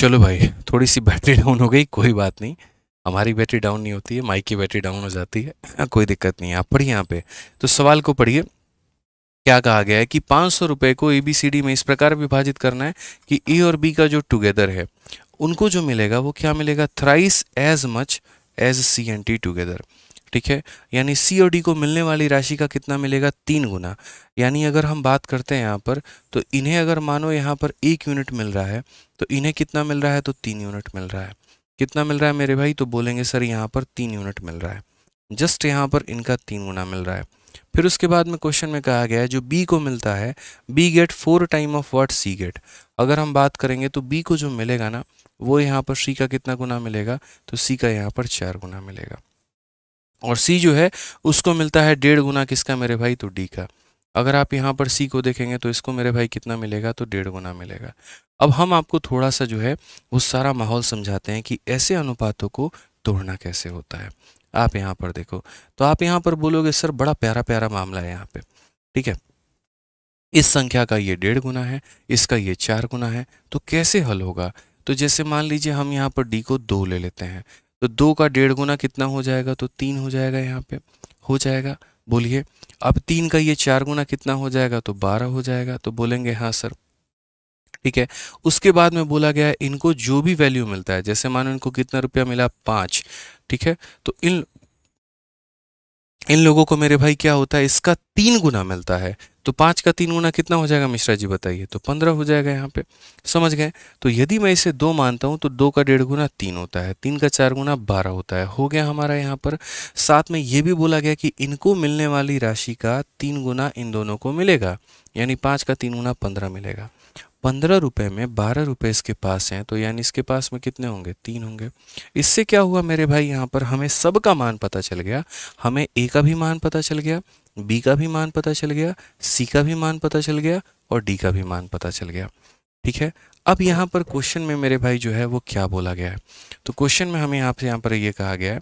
चलो भाई थोड़ी सी बैटरी डाउन हो गई कोई बात नहीं हमारी बैटरी डाउन नहीं होती है माइक की बैटरी डाउन हो जाती है हाँ, कोई दिक्कत नहीं है आप पढ़िए यहाँ पे तो सवाल को पढ़िए क्या कहा गया है कि पाँच सौ रुपये को ए बी सी डी में इस प्रकार विभाजित करना है कि ए और बी का जो टुगेदर है उनको जो मिलेगा वो क्या मिलेगा thrice as much as C and T together ठीक है यानी सी और डी को मिलने वाली राशि का कितना मिलेगा तीन गुना यानी अगर हम बात करते हैं यहाँ पर तो इन्हें अगर मानो यहाँ पर एक यूनिट मिल रहा है तो इन्हें कितना मिल रहा है तो तीन यूनिट मिल रहा है कितना मिल रहा है मेरे भाई तो बोलेंगे सर यहाँ पर तीन यूनिट मिल रहा है जस्ट यहाँ पर इनका तीन गुना मिल रहा है फिर उसके बाद में क्वेश्चन में कहा गया है जो बी को मिलता है B get four time of what C get अगर हम बात करेंगे तो बी को जो मिलेगा ना वो यहाँ पर सी का कितना गुना मिलेगा तो सी का यहाँ पर चार गुना मिलेगा और सी जो है उसको मिलता है डेढ़ गुना किसका मेरे भाई तो डी का अगर आप यहाँ पर सी को देखेंगे तो इसको मेरे भाई कितना मिलेगा तो डेढ़ गुना मिलेगा अब हम आपको थोड़ा सा जो है वो सारा माहौल समझाते हैं कि ऐसे अनुपातों को तोड़ना कैसे होता है आप यहाँ पर देखो तो आप यहाँ पर बोलोगे सर बड़ा प्यारा प्यारा मामला है यहाँ पे ठीक है इस संख्या का ये डेढ़ गुना है इसका ये चार गुना है तो कैसे हल होगा तो जैसे मान लीजिए हम यहाँ पर डी को दो ले लेते हैं तो दो का डेढ़ गुना कितना हो जाएगा तो तीन हो जाएगा यहाँ पे हो जाएगा बोलिए अब तीन का ये चार गुना कितना हो जाएगा तो बारह हो जाएगा तो बोलेंगे हाँ सर ठीक है उसके बाद में बोला गया इनको जो भी वैल्यू मिलता है जैसे मानो इनको कितना रुपया मिला पाँच ठीक है तो इन इन लोगों को मेरे भाई क्या होता है इसका तीन गुना मिलता है तो पाँच का तीन गुना कितना हो जाएगा मिश्रा जी बताइए तो पंद्रह हो जाएगा यहाँ पे समझ गए तो यदि मैं इसे दो मानता हूँ तो दो का डेढ़ गुना तीन होता है तीन का चार गुना बारह होता है हो गया हमारा यहाँ पर साथ में ये भी बोला गया कि इनको मिलने वाली राशि का तीन गुना इन दोनों को मिलेगा यानी पाँच का तीन गुना पंद्रह मिलेगा पंद्रह रुपये में बारह रुपये इसके पास हैं तो यानी इसके पास में कितने होंगे तीन होंगे इससे क्या हुआ मेरे भाई यहाँ पर हमें सब का मान पता चल गया हमें ए का भी मान पता चल गया बी का भी मान पता चल गया सी का भी मान पता चल गया और डी का भी मान पता चल गया ठीक है अब यहाँ पर क्वेश्चन में मेरे भाई जो है वो क्या बोला गया है तो क्वेश्चन में हमें आपसे यहाँ पर ये कहा गया है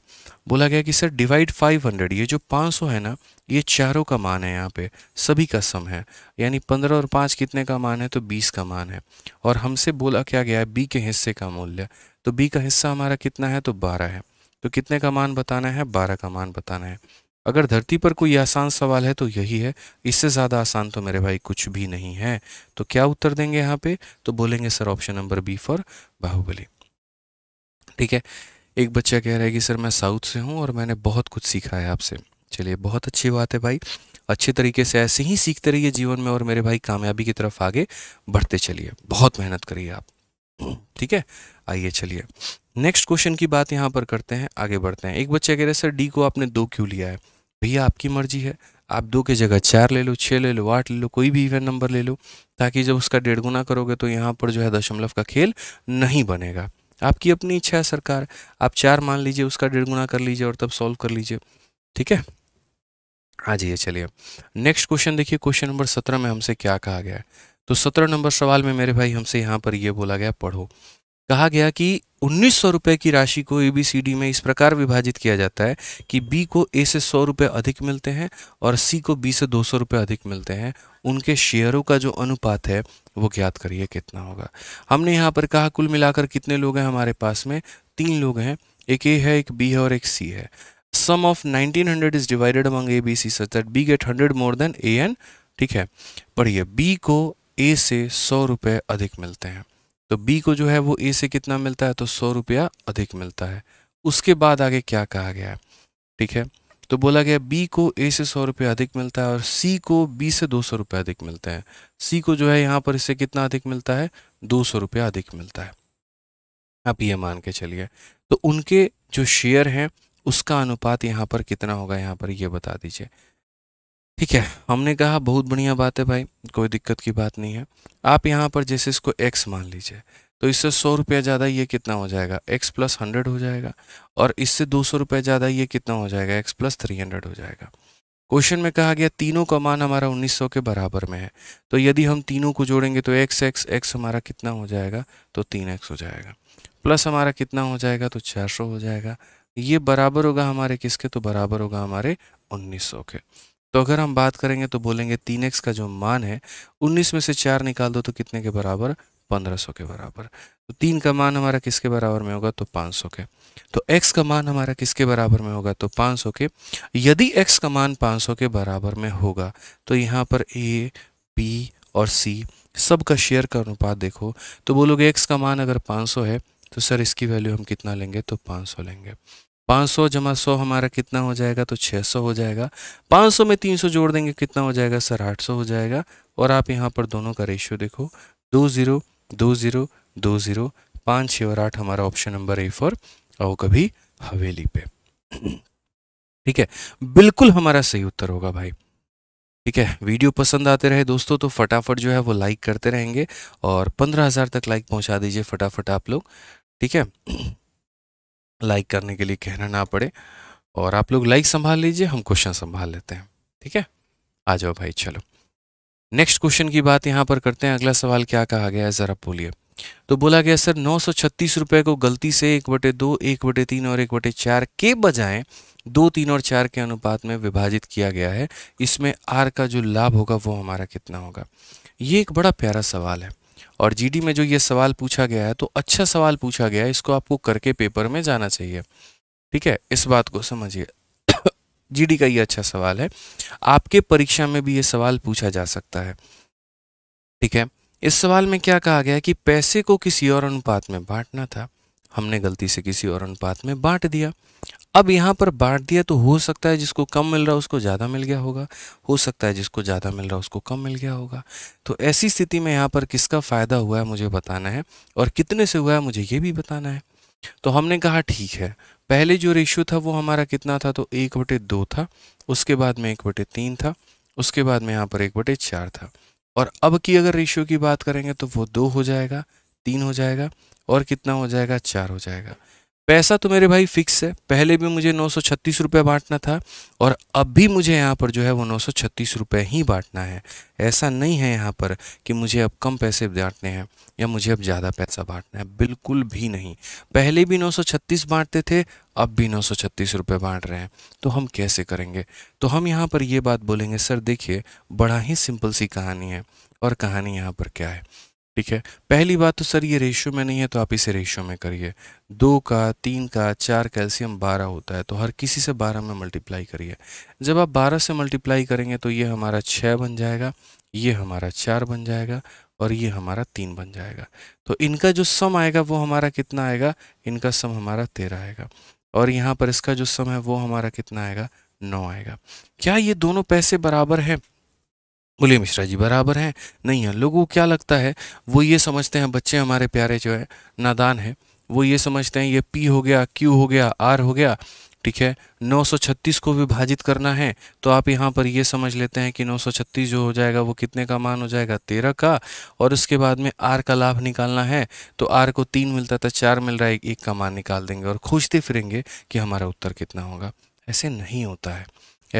बोला गया कि सर डिवाइड 500 ये जो 500 है ना ये चारों का मान है यहाँ पे सभी का सम है यानी 15 और 5 कितने का मान है तो 20 का मान है और हमसे बोला क्या गया है बी के हिस्से का मूल्य तो बी का हिस्सा हमारा कितना है तो बारह है तो कितने का मान बताना है बारह का मान बताना है अगर धरती पर कोई आसान सवाल है तो यही है इससे ज़्यादा आसान तो मेरे भाई कुछ भी नहीं है तो क्या उत्तर देंगे यहाँ पे तो बोलेंगे sir option number B for Baahubali ठीक है एक बच्चा कह रहा है कि सर मैं साउथ से हूँ और मैंने बहुत कुछ सीखा है आपसे चलिए बहुत अच्छी बात है भाई अच्छे तरीके से ऐसे ही सीखते रहिए जीवन में और मेरे भाई कामयाबी की तरफ आगे बढ़ते चलिए बहुत मेहनत करिए आप ठीक है आइए चलिए नेक्स्ट क्वेश्चन की बात यहाँ पर करते हैं आगे बढ़ते हैं एक बच्चा कह रहे हैं सर डी को आपने दो क्यों लिया है भैया आपकी मर्जी है आप दो के जगह चार ले लो छः ले लो आठ ले लो कोई भी इवेंट नंबर ले लो ताकि जब उसका डेढ़ गुना करोगे तो यहाँ पर जो है दशमलव का खेल नहीं बनेगा आपकी अपनी इच्छा है सरकार आप चार मान लीजिए उसका डेढ़ गुना कर लीजिए और तब सॉल्व कर लीजिए ठीक है आ जाइए चलिए नेक्स्ट क्वेश्चन देखिए क्वेश्चन नंबर सत्रह में हमसे क्या कहा गया है तो सत्रह नंबर सवाल में मेरे भाई हमसे यहाँ पर ये बोला गया पढ़ो कहा गया कि उन्नीस सौ रुपये की राशि को ए बी सी डी में इस प्रकार विभाजित किया जाता है कि बी को ए से सौ रुपये अधिक मिलते हैं और सी को बी से दो सौ रुपये अधिक मिलते हैं उनके शेयरों का जो अनुपात है वो ज्ञात करिए कितना होगा हमने यहाँ पर कहा कुल मिलाकर कितने लोग हैं हमारे पास में तीन लोग हैं एक ए है एक बी है और एक सी है sum of 1900 is divided among A B C such that B get hundred more than A and ठीक है पढ़िए बी को ए से सौ रुपये अधिक मिलते हैं तो बी को जो है वो ए से कितना मिलता है तो सौ रुपया अधिक मिलता है उसके बाद आगे क्या कहा गया है ठीक है तो बोला गया बी को ए से सौ रुपये अधिक मिलता है और सी को बी से दो सौ रुपये अधिक मिलते हैं सी को जो है यहाँ पर इससे कितना अधिक मिलता है दो सौ रुपया अधिक मिलता है आप ये मान के चलिए तो उनके जो शेयर हैं उसका अनुपात यहाँ पर कितना होगा यहाँ पर ये बता दीजिए ठीक है हमने कहा बहुत बढ़िया बात है भाई कोई दिक्कत की बात नहीं है आप यहाँ पर जैसे इसको एक्स मान लीजिए तो इससे सौ रुपया ज़्यादा ये कितना हो जाएगा एक्स प्लस हंड्रेड हो जाएगा और इससे दो सौ रुपये ज़्यादा ये कितना हो जाएगा एक्स प्लस थ्री हंड्रेड हो जाएगा क्वेश्चन में कहा गया तीनों का मान हमारा उन्नीस सौ के बराबर में है तो यदि हम तीनों को जोड़ेंगे तो एक्स एक्स एक्स हमारा कितना हो जाएगा तो तीन एक्स हो जाएगा प्लस हमारा कितना हो जाएगा तो चार सौ हो जाएगा ये बराबर होगा हमारे किसके तो बराबर होगा हमारे सौ के तो अगर हम बात करेंगे तो बोलेंगे तीन एक्स का जो मान है उन्नीस में से चार निकाल दो तो कितने के बराबर पंद्रह सौ के बराबर तो तीन का मान हमारा किसके बराबर में होगा तो पाँच सौ के तो एक्स का मान हमारा किसके बराबर में होगा तो पाँच सौ के यदि एक्स का मान पाँच सौ के बराबर में होगा तो यहाँ पर ए बी और सी सब का शेयर का अनुपात देखो तो बोलोगे एक्स का मान अगर सौ है तो सर इसकी वैल्यू हम कितना लेंगे तो सौ लेंगे 500 जमा 100 हमारा कितना हो जाएगा तो 600 हो जाएगा 500 में 300 जोड़ देंगे कितना हो जाएगा सर 800 हो जाएगा और आप यहाँ पर दोनों का रेशियो देखो दो ज़ीरो दो ज़ीरो दो ज़ीरो पाँच छः और आठ हमारा ऑप्शन नंबर ए फॉर आओ कभी हवेली पे ठीक है बिल्कुल हमारा सही उत्तर होगा भाई ठीक है वीडियो पसंद आते रहे दोस्तों तो फटाफट जो है वो लाइक करते रहेंगे और पंद्रह हज़ार तक लाइक पहुँचा दीजिए फटाफट आप लोग ठीक है लाइक करने के लिए कहना ना पड़े और आप लोग लाइक संभाल लीजिए हम क्वेश्चन संभाल लेते हैं ठीक है आ जाओ भाई चलो नेक्स्ट क्वेश्चन की बात यहाँ पर करते हैं अगला सवाल क्या कहा गया है ज़रा बोलिए तो बोला गया सर नौ सौ छत्तीस रुपये को गलती से एक बटे दो एक बटे तीन और एक बटे चार के बजाय दो तीन और चार के अनुपात में विभाजित किया गया है इसमें आर का जो लाभ होगा वो हमारा कितना होगा ये एक बड़ा प्यारा सवाल है और जीडी में जो ये सवाल पूछा गया है तो अच्छा सवाल पूछा गया है इसको आपको करके पेपर में जाना चाहिए ठीक है इस बात को समझिए जीडी का ये अच्छा सवाल है आपके परीक्षा में भी ये सवाल पूछा जा सकता है ठीक है इस सवाल में क्या कहा गया कि पैसे को किसी और अनुपात में बांटना था हमने गलती से किसी और अनुपात में बांट दिया अब यहाँ पर बांट दिया तो हो सकता है जिसको कम मिल रहा उसको ज़्यादा मिल गया होगा हो सकता है जिसको ज़्यादा मिल रहा उसको कम मिल गया होगा तो ऐसी स्थिति में यहाँ पर किसका फ़ायदा हुआ है मुझे बताना है और कितने से हुआ है मुझे ये भी बताना है तो हमने कहा ठीक है पहले जो रेशियो था वो हमारा कितना था तो एक बटे दो था उसके बाद में एक बटे तीन था उसके बाद में यहाँ पर एक बटे चार था और अब की अगर रेशियो की बात करेंगे तो वो दो हो जाएगा तीन हो जाएगा और कितना हो जाएगा चार हो जाएगा पैसा तो मेरे भाई फिक्स है पहले भी मुझे नौ सौ छत्तीस रुपये बांटना था और अब भी मुझे यहाँ पर जो है वो नौ सौ छत्तीस रुपये ही बांटना है ऐसा नहीं है यहाँ पर कि मुझे अब कम पैसे बांटने हैं या मुझे अब ज़्यादा पैसा बांटना है बिल्कुल भी नहीं पहले भी नौ सौ छत्तीस बांटते थे अब भी नौ सौ छत्तीस रुपये बांट रहे हैं तो हम कैसे करेंगे तो हम यहाँ पर ये बात बोलेंगे सर देखिए बड़ा ही सिंपल सी कहानी है और कहानी यहाँ पर क्या है ठीक है पहली बात तो सर ये रेशियो में नहीं है तो आप इसे रेशियो में करिए दो का तीन का चार कैल्शियम बारह होता है तो हर किसी से बारह में मल्टीप्लाई करिए जब आप बारह से मल्टीप्लाई करेंगे तो ये हमारा छः बन जाएगा ये हमारा चार बन जाएगा और ये हमारा तीन बन जाएगा तो इनका जो सम आएगा वो हमारा कितना आएगा इनका सम हमारा तेरह आएगा और यहाँ पर इसका जो सम है वो हमारा कितना आएगा नौ आएगा क्या ये दोनों पैसे बराबर हैं बोलिए मिश्रा जी बराबर हैं नहीं है लोगों को क्या लगता है वो ये समझते हैं बच्चे हमारे प्यारे जो है नादान हैं वो ये समझते हैं ये पी हो गया क्यू हो गया आर हो गया ठीक है 936 को विभाजित करना है तो आप यहाँ पर ये समझ लेते हैं कि 936 जो हो जाएगा वो कितने का मान हो जाएगा 13 का और उसके बाद में आर का लाभ निकालना है तो आर को तीन मिलता था चार मिल रहा है एक का मान निकाल देंगे और खोजते फिरेंगे कि हमारा उत्तर कितना होगा ऐसे नहीं होता है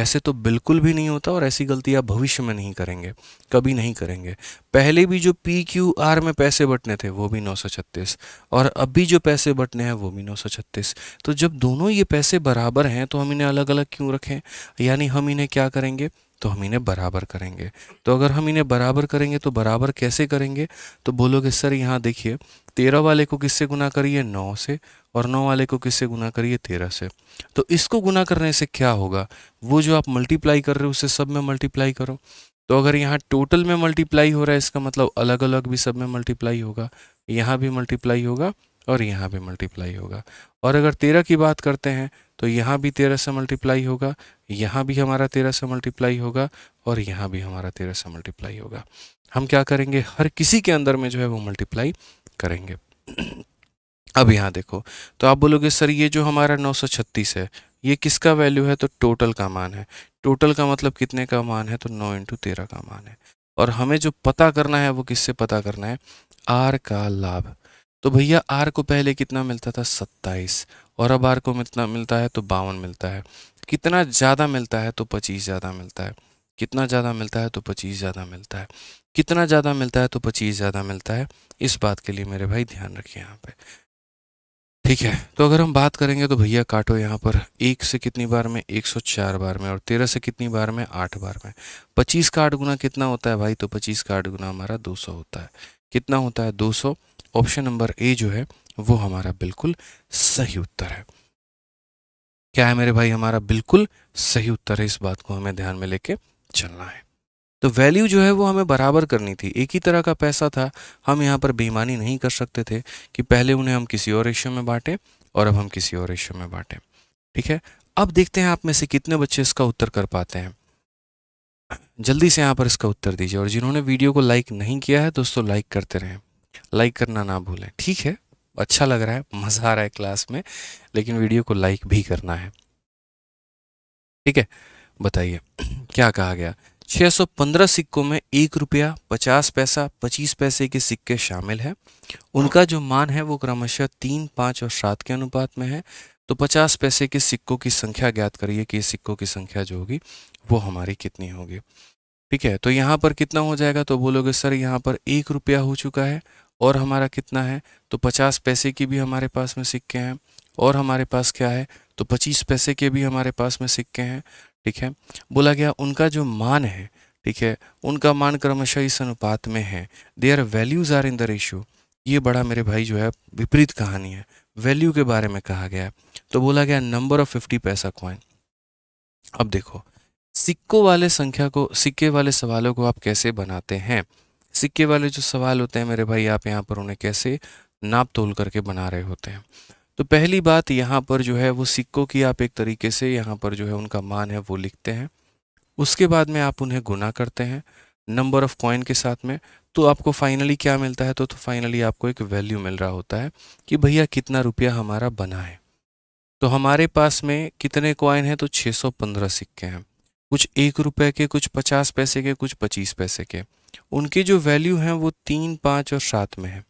ऐसे तो बिल्कुल भी नहीं होता और ऐसी गलती आप भविष्य में नहीं करेंगे कभी नहीं करेंगे पहले भी जो पी क्यू आर में पैसे बटने थे वो भी नौ सौ छत्तीस और अभी जो पैसे बटने हैं वो भी नौ सौ छत्तीस तो जब दोनों ये पैसे बराबर हैं तो हम इन्हें अलग अलग क्यों रखें यानी हम इन्हें क्या करेंगे तो हम इन्हें बराबर करेंगे तो अगर हम इन्हें बराबर करेंगे तो बराबर कैसे करेंगे तो बोलोगे सर यहाँ देखिए तेरह वाले को किससे गुना करिए नौ से और नौ वाले को किससे गुना करिए तेरह से तो इसको गुना करने से क्या होगा वो जो आप मल्टीप्लाई कर रहे हो उसे सब में मल्टीप्लाई करो तो अगर यहाँ टोटल में मल्टीप्लाई हो रहा है इसका मतलब अलग अलग भी सब में मल्टीप्लाई होगा यहाँ भी मल्टीप्लाई होगा और यहाँ भी मल्टीप्लाई होगा और अगर तेरह की बात करते हैं तो यहाँ भी तेरह से मल्टीप्लाई होगा यहाँ भी हमारा तेरह से मल्टीप्लाई होगा और यहाँ भी हमारा तेरह से मल्टीप्लाई होगा हम क्या करेंगे हर किसी के अंदर में जो है वो मल्टीप्लाई करेंगे अब यहाँ देखो तो आप बोलोगे सर ये जो हमारा 936 है ये किसका वैल्यू है तो टोटल का मान है टोटल का मतलब कितने का मान है तो नौ इंटू तेरह का मान है और हमें जो पता करना है वो किससे पता करना है आर का लाभ तो भैया आर को पहले कितना मिलता था सत्ताईस और अब आर को कितना मिलता है तो बावन मिलता है कितना ज़्यादा मिलता है तो पच्चीस ज़्यादा मिलता है कितना ज़्यादा मिलता है तो पच्चीस ज़्यादा मिलता है कितना ज़्यादा मिलता है तो पच्चीस ज़्यादा मिलता है इस बात के लिए मेरे भाई ध्यान रखिए यहाँ पर ठीक है तो अगर हम बात करेंगे तो भैया काटो यहाँ पर एक से कितनी बार में 104 बार में और तेरह से कितनी बार में आठ बार में पच्चीस का आठ गुना कितना होता है भाई तो पच्चीस का आठ गुना हमारा 200 होता है कितना होता है 200 ऑप्शन नंबर ए जो है वो हमारा बिल्कुल सही उत्तर है क्या है मेरे भाई हमारा बिल्कुल सही उत्तर है इस बात को हमें ध्यान में लेके चलना है तो वैल्यू जो है वो हमें बराबर करनी थी एक ही तरह का पैसा था हम यहाँ पर बेईमानी नहीं कर सकते थे कि पहले उन्हें हम किसी और रेशियो में बांटें और अब हम किसी और रेशियो में बांटें ठीक है अब देखते हैं आप में से कितने बच्चे इसका उत्तर कर पाते हैं जल्दी से यहाँ पर इसका उत्तर दीजिए और जिन्होंने वीडियो को लाइक नहीं किया है दोस्तों लाइक करते रहें लाइक करना ना भूलें ठीक है अच्छा लग रहा है मज़ा आ रहा है क्लास में लेकिन वीडियो को लाइक भी करना है ठीक है बताइए क्या कहा गया 615 सिक्कों में एक रुपया पचास पैसा पच्चीस पैसे के सिक्के शामिल हैं उनका जो मान है वो क्रमशः तीन पाँच और सात के अनुपात में है तो पचास पैसे के सिक्कों की संख्या ज्ञात करिए कि सिक्कों की संख्या जो होगी वो हमारी कितनी होगी ठीक है तो यहाँ पर कितना हो जाएगा तो बोलोगे सर यहाँ पर एक रुपया हो चुका है और हमारा कितना है तो पचास पैसे की भी हमारे पास में सिक्के हैं और हमारे पास क्या है तो पच्चीस पैसे के भी हमारे पास में सिक्के हैं ठीक है बोला गया उनका जो मान है ठीक है उनका मान क्रमशः इस अनुपात में है their values are in the ratio ये बड़ा मेरे भाई जो है विपरीत कहानी है वैल्यू के बारे में कहा गया तो बोला गया number of fifty paisa coin अब देखो सिक्कों वाले संख्या को सिक्के वाले सवालों को आप कैसे बनाते हैं सिक्के वाले जो सवाल होते हैं मेरे भाई आप यहाँ पर उन्हें कैसे नाप तोल करके बना रहे होते हैं तो पहली बात यहाँ पर जो है वो सिक्कों की आप एक तरीके से यहाँ पर जो है उनका मान है वो लिखते हैं उसके बाद में आप उन्हें गुना करते हैं नंबर ऑफ़ कॉइन के साथ में तो आपको फाइनली क्या मिलता है तो, तो फाइनली आपको एक वैल्यू मिल रहा होता है कि भैया कितना रुपया हमारा बना है तो हमारे पास में कितने कॉइन हैं तो 615 सिक्के हैं कुछ एक रुपये के कुछ पचास पैसे के कुछ पच्चीस पैसे के उनके जो वैल्यू हैं वो तीन पाँच और सात में हैं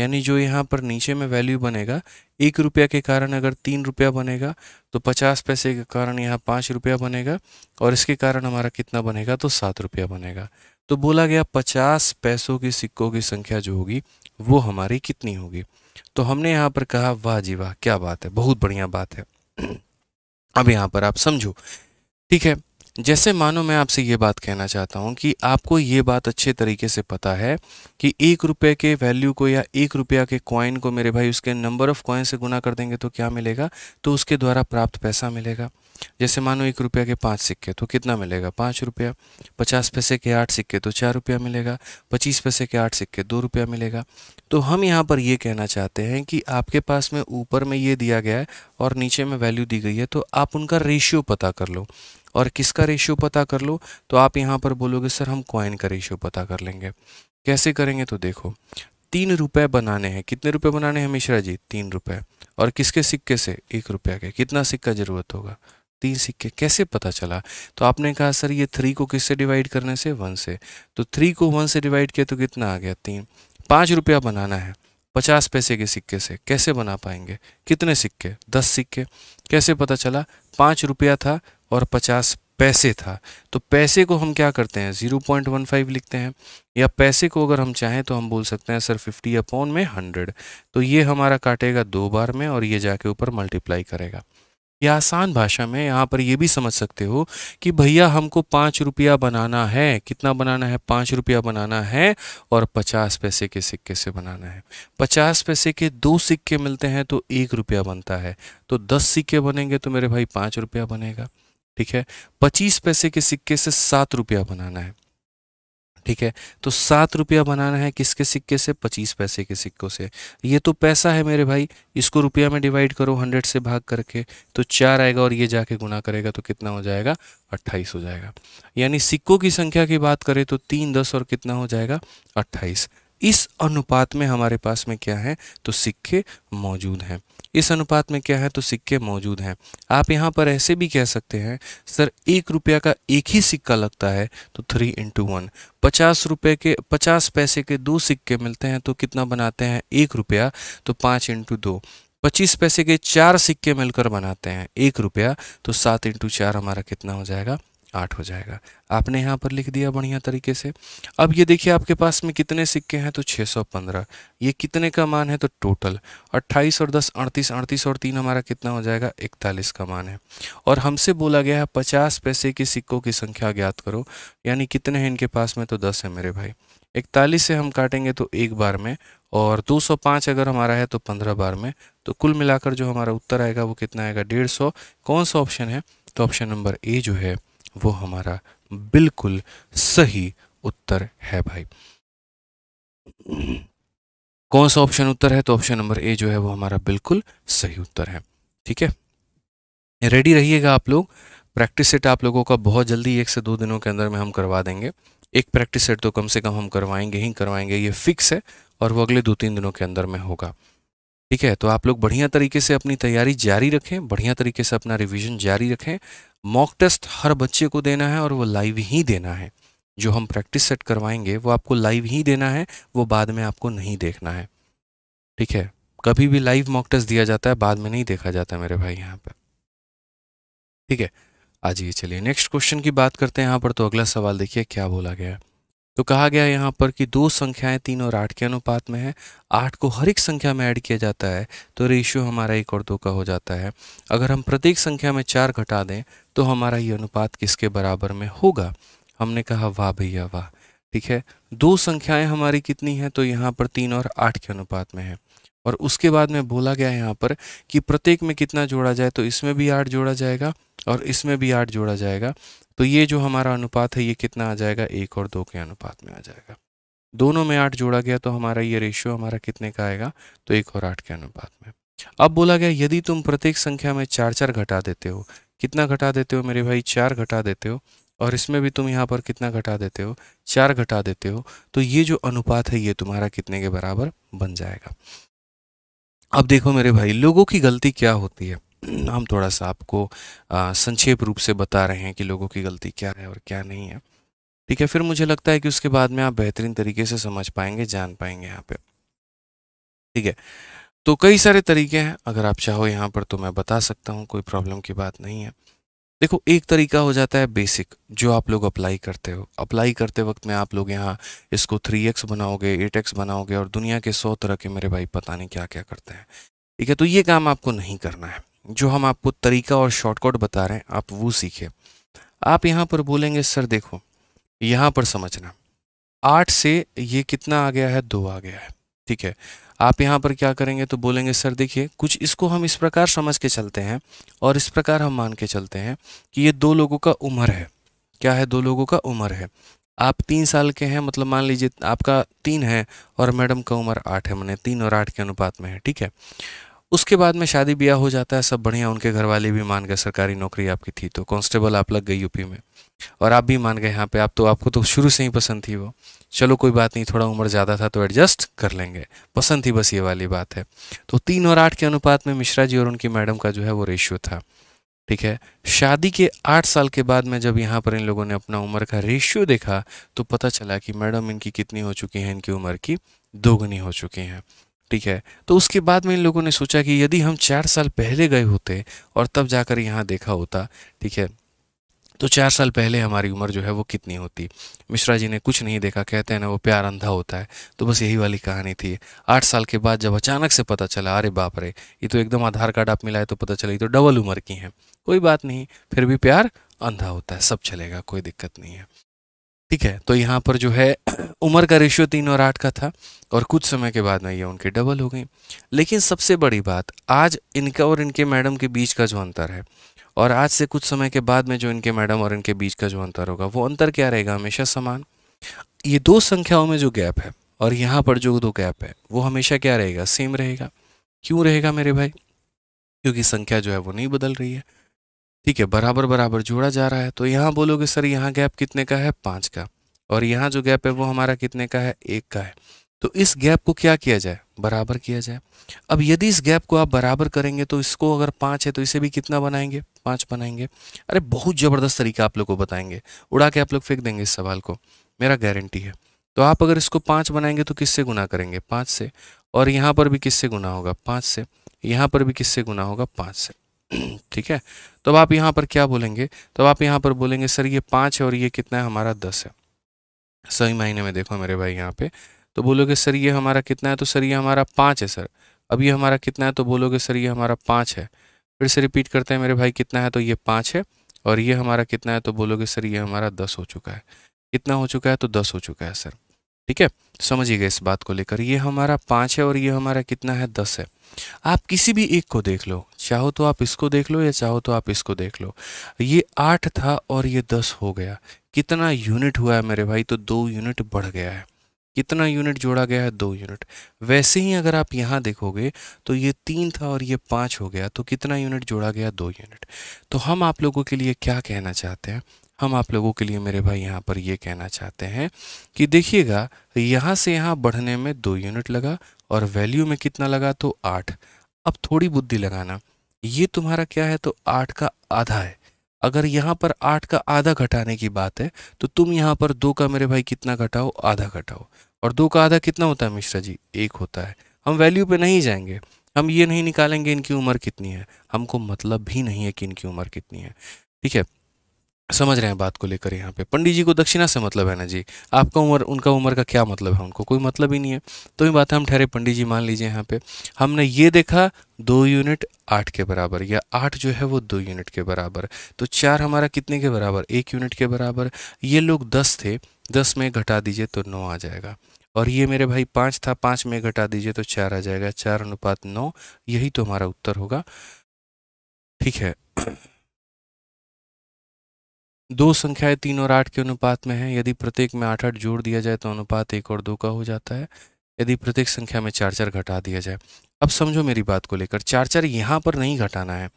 यानी जो यहाँ पर नीचे में वैल्यू बनेगा एक रुपया के कारण अगर तीन रुपया बनेगा तो पचास पैसे के कारण यहाँ पाँच रुपया बनेगा और इसके कारण हमारा कितना बनेगा तो सात रुपया बनेगा तो बोला गया पचास पैसों के सिक्कों की संख्या जो होगी वो हमारी कितनी होगी तो हमने यहाँ पर कहा वाह जी वाह क्या बात है बहुत बढ़िया बात है अब यहाँ पर आप समझो ठीक है जैसे मानो मैं आपसे ये बात कहना चाहता हूँ कि आपको ये बात अच्छे तरीके से पता है कि एक रुपये के वैल्यू को या एक रुपया के कॉइन को मेरे भाई उसके नंबर ऑफ़ कॉइन से गुना कर देंगे तो क्या मिलेगा तो उसके द्वारा प्राप्त पैसा मिलेगा जैसे मानो एक रुपया के पाँच सिक्के तो कितना मिलेगा पाँच रुपया पचास पैसे के आठ सिक्के तो चार रुपया मिलेगा पच्चीस पैसे के आठ सिक्के दो रुपया मिलेगा तो हम यहाँ पर ये कहना चाहते हैं कि आपके पास में ऊपर में ये दिया गया है और नीचे में वैल्यू दी गई है तो आप उनका रेशियो पता कर लो और किसका रेशियो पता कर लो तो आप यहाँ पर बोलोगे सर हम कॉइन का रेशियो पता कर लेंगे कैसे करेंगे तो देखो तीन रुपए बनाने हैं कितने रुपये बनाने हैं मिश्रा जी तीन रुपये और किसके सिक्के से एक रुपया के कितना सिक्का ज़रूरत होगा तीन सिक्के कैसे पता चला तो आपने कहा सर ये थ्री को किससे डिवाइड करने से वन से तो थ्री को वन से डिवाइड किया तो कितना आ गया तीन पाँच रुपया बनाना है पचास पैसे के सिक्के से कैसे बना पाएंगे कितने सिक्के दस सिक्के कैसे पता चला पाँच रुपया था और पचास पैसे था तो पैसे को हम क्या करते हैं ज़ीरो पॉइंट वन फाइव लिखते हैं या पैसे को अगर हम चाहें तो हम बोल सकते हैं सर फिफ्टी अपॉन में हंड्रेड तो ये हमारा काटेगा दो बार में और ये जाके ऊपर मल्टीप्लाई करेगा या आसान भाषा में यहाँ पर ये भी समझ सकते हो कि भैया हमको पाँच रुपया बनाना है कितना बनाना है पाँच रुपया बनाना है और पचास पैसे के सिक्के से बनाना है पचास पैसे के दो सिक्के मिलते हैं तो एक रुपया बनता है तो दस सिक्के बनेंगे तो मेरे भाई पाँच रुपया बनेगा ठीक है पच्चीस पैसे के सिक्के से सात रुपया बनाना है ठीक है तो सात रुपया बनाना है किसके सिक्के से पच्चीस पैसे के सिक्कों से ये तो पैसा है मेरे भाई इसको रुपया में डिवाइड करो हंड्रेड से भाग करके तो चार आएगा और ये जाके गुना करेगा तो कितना हो जाएगा अट्ठाईस हो जाएगा यानी सिक्कों की संख्या की बात करें तो तीन दस और कितना हो जाएगा अट्ठाईस इस अनुपात में हमारे पास में क्या है तो सिक्के मौजूद हैं इस अनुपात में क्या है तो सिक्के मौजूद हैं आप यहाँ पर ऐसे भी कह सकते हैं सर एक रुपया का एक ही सिक्का लगता है तो थ्री इंटू वन पचास रुपये के पचास पैसे के दो सिक्के मिलते हैं तो कितना बनाते हैं एक रुपया तो पाँच इंटू दो पच्चीस पैसे के चार सिक्के मिलकर बनाते हैं एक रुपया तो सात इंटू चार हमारा कितना हो जाएगा आठ हो जाएगा आपने यहाँ पर लिख दिया बढ़िया तरीके से अब ये देखिए आपके पास में कितने सिक्के हैं तो 615 ये कितने का मान है तो टोटल 28 और 10 अड़तीस अड़तीस और तीन हमारा कितना हो जाएगा इकतालीस का मान है और हमसे बोला गया है पचास पैसे के सिक्कों की संख्या ज्ञात करो यानी कितने हैं इनके पास में तो दस है मेरे भाई इकतालीस से हम काटेंगे तो एक बार में और 205 अगर हमारा है तो 15 बार में तो कुल मिलाकर जो हमारा उत्तर आएगा वो कितना आएगा डेढ़ सौ कौन सा ऑप्शन है तो ऑप्शन नंबर ए जो है वो हमारा बिल्कुल सही उत्तर है भाई कौन सा ऑप्शन उत्तर है तो ऑप्शन नंबर ए जो है वो हमारा बिल्कुल सही उत्तर है ठीक है रेडी रहिएगा आप लोग प्रैक्टिस सेट आप लोगों का बहुत जल्दी एक से दो दिनों के अंदर में हम करवा देंगे एक प्रैक्टिस सेट तो कम से कम हम करवाएंगे ही करवाएंगे ये फिक्स है और वो अगले दो तीन दिनों के अंदर में होगा ठीक है तो आप लोग बढ़िया तरीके से अपनी तैयारी जारी रखें बढ़िया तरीके से अपना रिवीजन जारी रखें मॉक टेस्ट हर बच्चे को देना है और वो लाइव ही देना है जो हम प्रैक्टिस सेट करवाएंगे वो आपको लाइव ही देना है वो बाद में आपको नहीं देखना है ठीक है कभी भी लाइव मॉक टेस्ट दिया जाता है बाद में नहीं देखा जाता मेरे भाई यहाँ पर ठीक है आज ये चलिए नेक्स्ट क्वेश्चन की बात करते हैं यहाँ पर तो अगला सवाल देखिए क्या बोला गया है तो कहा गया यहाँ पर कि दो संख्याएं तीन और आठ के अनुपात में है आठ को हर एक संख्या में ऐड किया जाता है तो रेशियो हमारा एक और दो का हो जाता है अगर हम प्रत्येक संख्या में चार घटा दें तो हमारा ये अनुपात किसके बराबर में होगा हमने कहा वाह भैया वाह ठीक है दो संख्याएं हमारी कितनी हैं तो यहाँ पर तीन और आठ के अनुपात में है और उसके बाद में बोला गया यहाँ पर कि प्रत्येक में कितना जोड़ा जाए तो इसमें भी आठ जोड़ा जाएगा और इसमें भी आठ जोड़ा जाएगा तो ये जो हमारा अनुपात है ये कितना आ जाएगा एक और दो के अनुपात में आ जाएगा दोनों में आठ जोड़ा गया तो हमारा ये रेशियो हमारा कितने का आएगा तो एक और आठ के अनुपात में अब बोला गया यदि तुम प्रत्येक संख्या में चार चार घटा देते हो कितना घटा देते हो मेरे भाई चार घटा देते हो और इसमें भी तुम यहाँ पर कितना घटा देते हो चार घटा देते हो तो ये जो अनुपात है ये तुम्हारा कितने के बराबर बन जाएगा अब देखो मेरे भाई लोगों की गलती क्या होती है हम थोड़ा सा आपको संक्षेप रूप से बता रहे हैं कि लोगों की गलती क्या है और क्या नहीं है ठीक है फिर मुझे लगता है कि उसके बाद में आप बेहतरीन तरीके से समझ पाएंगे जान पाएंगे यहाँ पे ठीक है तो कई सारे तरीके हैं अगर आप चाहो यहाँ पर तो मैं बता सकता हूँ कोई प्रॉब्लम की बात नहीं है देखो एक तरीका हो जाता है बेसिक जो आप लोग अप्लाई करते हो अप्लाई करते वक्त में आप लोग यहाँ इसको थ्री एक्स बनाओगे एट एक्स बनाओगे और दुनिया के सौ तरह के मेरे भाई पता नहीं क्या क्या करते हैं ठीक है तो ये काम आपको नहीं करना है जो हम आपको तरीका और शॉर्टकट बता रहे हैं आप वो सीखें आप यहाँ पर बोलेंगे सर देखो यहाँ पर समझना आठ से ये कितना आ गया है दो आ गया है ठीक है आप यहाँ पर क्या करेंगे तो बोलेंगे सर देखिए कुछ इसको हम इस प्रकार समझ के चलते हैं और इस प्रकार हम मान के चलते हैं कि ये दो लोगों का उम्र है क्या है दो लोगों का उम्र है आप तीन साल के हैं मतलब मान लीजिए आपका तीन है और मैडम का उम्र आठ है मैंने तीन और आठ के अनुपात में है ठीक है उसके बाद में शादी ब्याह हो जाता है सब बढ़िया उनके घर वाले भी मान गए सरकारी नौकरी आपकी थी तो कांस्टेबल आप लग गई यूपी में और आप भी मान गए यहाँ पे आप तो आपको तो शुरू से ही पसंद थी वो चलो कोई बात नहीं थोड़ा उम्र ज़्यादा था तो एडजस्ट कर लेंगे पसंद थी बस ये वाली बात है तो तीन और आठ के अनुपात में मिश्रा जी और उनकी मैडम का जो है वो रेशियो था ठीक है शादी के आठ साल के बाद में जब यहाँ पर इन लोगों ने अपना उम्र का रेशियो देखा तो पता चला कि मैडम इनकी कितनी हो चुकी हैं इनकी उम्र की दोगुनी हो चुकी हैं ठीक है तो उसके बाद में इन लोगों ने सोचा कि यदि हम चार साल पहले गए होते और तब जाकर यहाँ देखा होता ठीक है तो चार साल पहले हमारी उम्र जो है वो कितनी होती मिश्रा जी ने कुछ नहीं देखा कहते हैं ना वो प्यार अंधा होता है तो बस यही वाली कहानी थी आठ साल के बाद जब अचानक से पता चला अरे बाप रे ये तो एकदम आधार कार्ड आप मिलाए तो पता चला ये तो डबल उम्र की हैं कोई बात नहीं फिर भी प्यार अंधा होता है सब चलेगा कोई दिक्कत नहीं है ठीक है तो यहाँ पर जो है उम्र का रेशियो तीन और आठ का था और कुछ समय के बाद में ये उनके डबल हो गई लेकिन सबसे बड़ी बात आज इनका और इनके मैडम के बीच का जो अंतर है और आज से कुछ समय के बाद में जो इनके मैडम और इनके बीच का जो अंतर होगा वो अंतर क्या रहेगा हमेशा समान ये दो संख्याओं में जो गैप है और यहाँ पर जो दो गैप है वो हमेशा क्या रहेगा सेम रहेगा क्यों रहेगा मेरे भाई क्योंकि संख्या जो है वो नहीं बदल रही है ठीक है बराबर बराबर जोड़ा जा रहा है तो यहाँ बोलोगे सर यहाँ गैप कितने का है पाँच का और यहाँ जो गैप है वो हमारा कितने का है एक का है तो इस गैप को क्या किया जाए बराबर किया जाए अब यदि इस गैप को आप बराबर करेंगे तो इसको अगर पाँच है तो इसे भी कितना बनाएंगे पाँच बनाएंगे अरे बहुत ज़बरदस्त तरीका आप लोग को बताएंगे उड़ा के आप लोग फेंक देंगे इस सवाल को मेरा गारंटी है तो आप अगर इसको पाँच बनाएंगे तो किससे गुना करेंगे पाँच से और यहाँ पर भी किससे गुना होगा पाँच से यहाँ पर भी किससे गुना होगा पाँच से ठीक है तो आप यहाँ पर क्या बोलेंगे तो आप यहाँ पर बोलेंगे सर ये पाँच है और ये कितना है हमारा दस है सही महीने में देखो मेरे भाई यहाँ पे तो बोलोगे सर ये हमारा कितना है तो सर ये हमारा पाँच है सर अब ये हमारा कितना है तो बोलोगे सर ये हमारा पाँच है फिर से रिपीट करते हैं मेरे भाई कितना है तो ये पाँच है और ये हमारा कितना है तो बोलोगे सर ये हमारा दस हो चुका है कितना हो चुका है तो दस हो चुका है सर ठीक है समझिएगा इस बात को लेकर ये हमारा पाँच है और ये हमारा कितना है दस है आप किसी भी एक को देख लो चाहो तो आप इसको देख लो या चाहो तो आप इसको देख लो ये आठ था और ये दस हो गया कितना यूनिट हुआ है मेरे भाई तो दो यूनिट बढ़ गया है कितना यूनिट जोड़ा गया है दो यूनिट वैसे ही अगर आप यहाँ देखोगे तो ये तीन था और ये पाँच हो गया तो कितना यूनिट जोड़ा गया दो यूनिट तो हम आप लोगों के लिए क्या कहना चाहते हैं हम आप लोगों के लिए मेरे भाई यहाँ पर ये कहना चाहते हैं कि देखिएगा यहाँ से यहाँ बढ़ने में दो यूनिट लगा और वैल्यू में कितना लगा तो आठ अब थोड़ी बुद्धि लगाना ये तुम्हारा क्या है तो आठ का आधा है अगर यहाँ पर आठ का आधा घटाने की बात है तो तुम यहाँ पर दो का मेरे भाई कितना घटाओ आधा घटाओ और दो का आधा कितना होता है मिश्रा जी एक होता है हम वैल्यू पे नहीं जाएंगे हम ये नहीं निकालेंगे इनकी उम्र कितनी है हमको मतलब भी नहीं है कि इनकी उम्र कितनी है ठीक है समझ रहे हैं बात को लेकर यहाँ पे पंडित जी को दक्षिणा से मतलब है ना जी आपका उम्र उनका उम्र का क्या मतलब है उनको कोई मतलब ही नहीं है तो ये बात हम ठहरे पंडित जी मान लीजिए यहाँ पे हमने ये देखा दो यूनिट आठ के बराबर या आठ जो है वो दो यूनिट के बराबर तो चार हमारा कितने के बराबर एक यूनिट के बराबर ये लोग दस थे दस में घटा दीजिए तो नौ आ जाएगा और ये मेरे भाई पाँच था पाँच में घटा दीजिए तो चार आ जाएगा चार अनुपात नौ यही तो हमारा उत्तर होगा ठीक है दो संख्याएं तीन और आठ के अनुपात में हैं यदि प्रत्येक में आठ आठ जोड़ दिया जाए तो अनुपात एक और दो का हो जाता है यदि प्रत्येक संख्या में चार चार घटा दिया जाए अब समझो मेरी बात को लेकर चार चार यहाँ पर नहीं घटाना है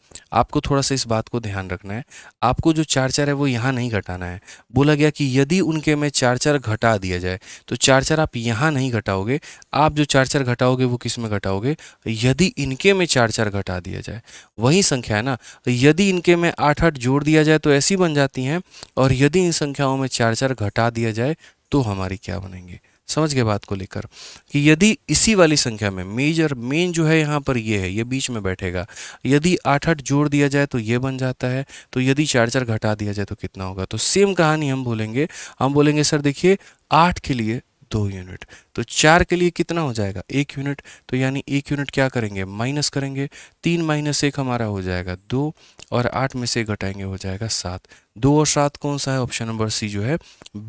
आपको थोड़ा सा इस बात को ध्यान रखना है आपको जो चार चार है वो यहाँ नहीं घटाना है बोला गया कि यदि उनके में चार चार घटा दिया जाए तो चार चार आप यहाँ नहीं घटाओगे आप जो चार चार घटाओगे वो किस में घटाओगे यदि इनके में चार चार घटा दिया जाए वही संख्या है ना यदि इनके में आठ आठ जोड़ दिया जाए तो ऐसी बन जाती हैं और यदि इन संख्याओं में चार चार घटा दिया जाए तो हमारी क्या बनेंगे समझ गए बात को लेकर कि यदि इसी वाली संख्या में मेजर मेन जो है यहाँ पर ये है ये बीच में बैठेगा यदि आठ आठ जोड़ दिया जाए तो ये बन जाता है तो यदि चार चार घटा दिया जाए तो कितना होगा तो सेम कहानी हम बोलेंगे हम बोलेंगे सर देखिए आठ के लिए दो यूनिट तो चार के लिए कितना हो जाएगा एक यूनिट तो यानी एक यूनिट क्या करेंगे माइनस करेंगे तीन माइनस एक हमारा हो जाएगा दो और आठ में से घटाएंगे हो जाएगा सात दो और सात कौन सा है ऑप्शन नंबर सी जो है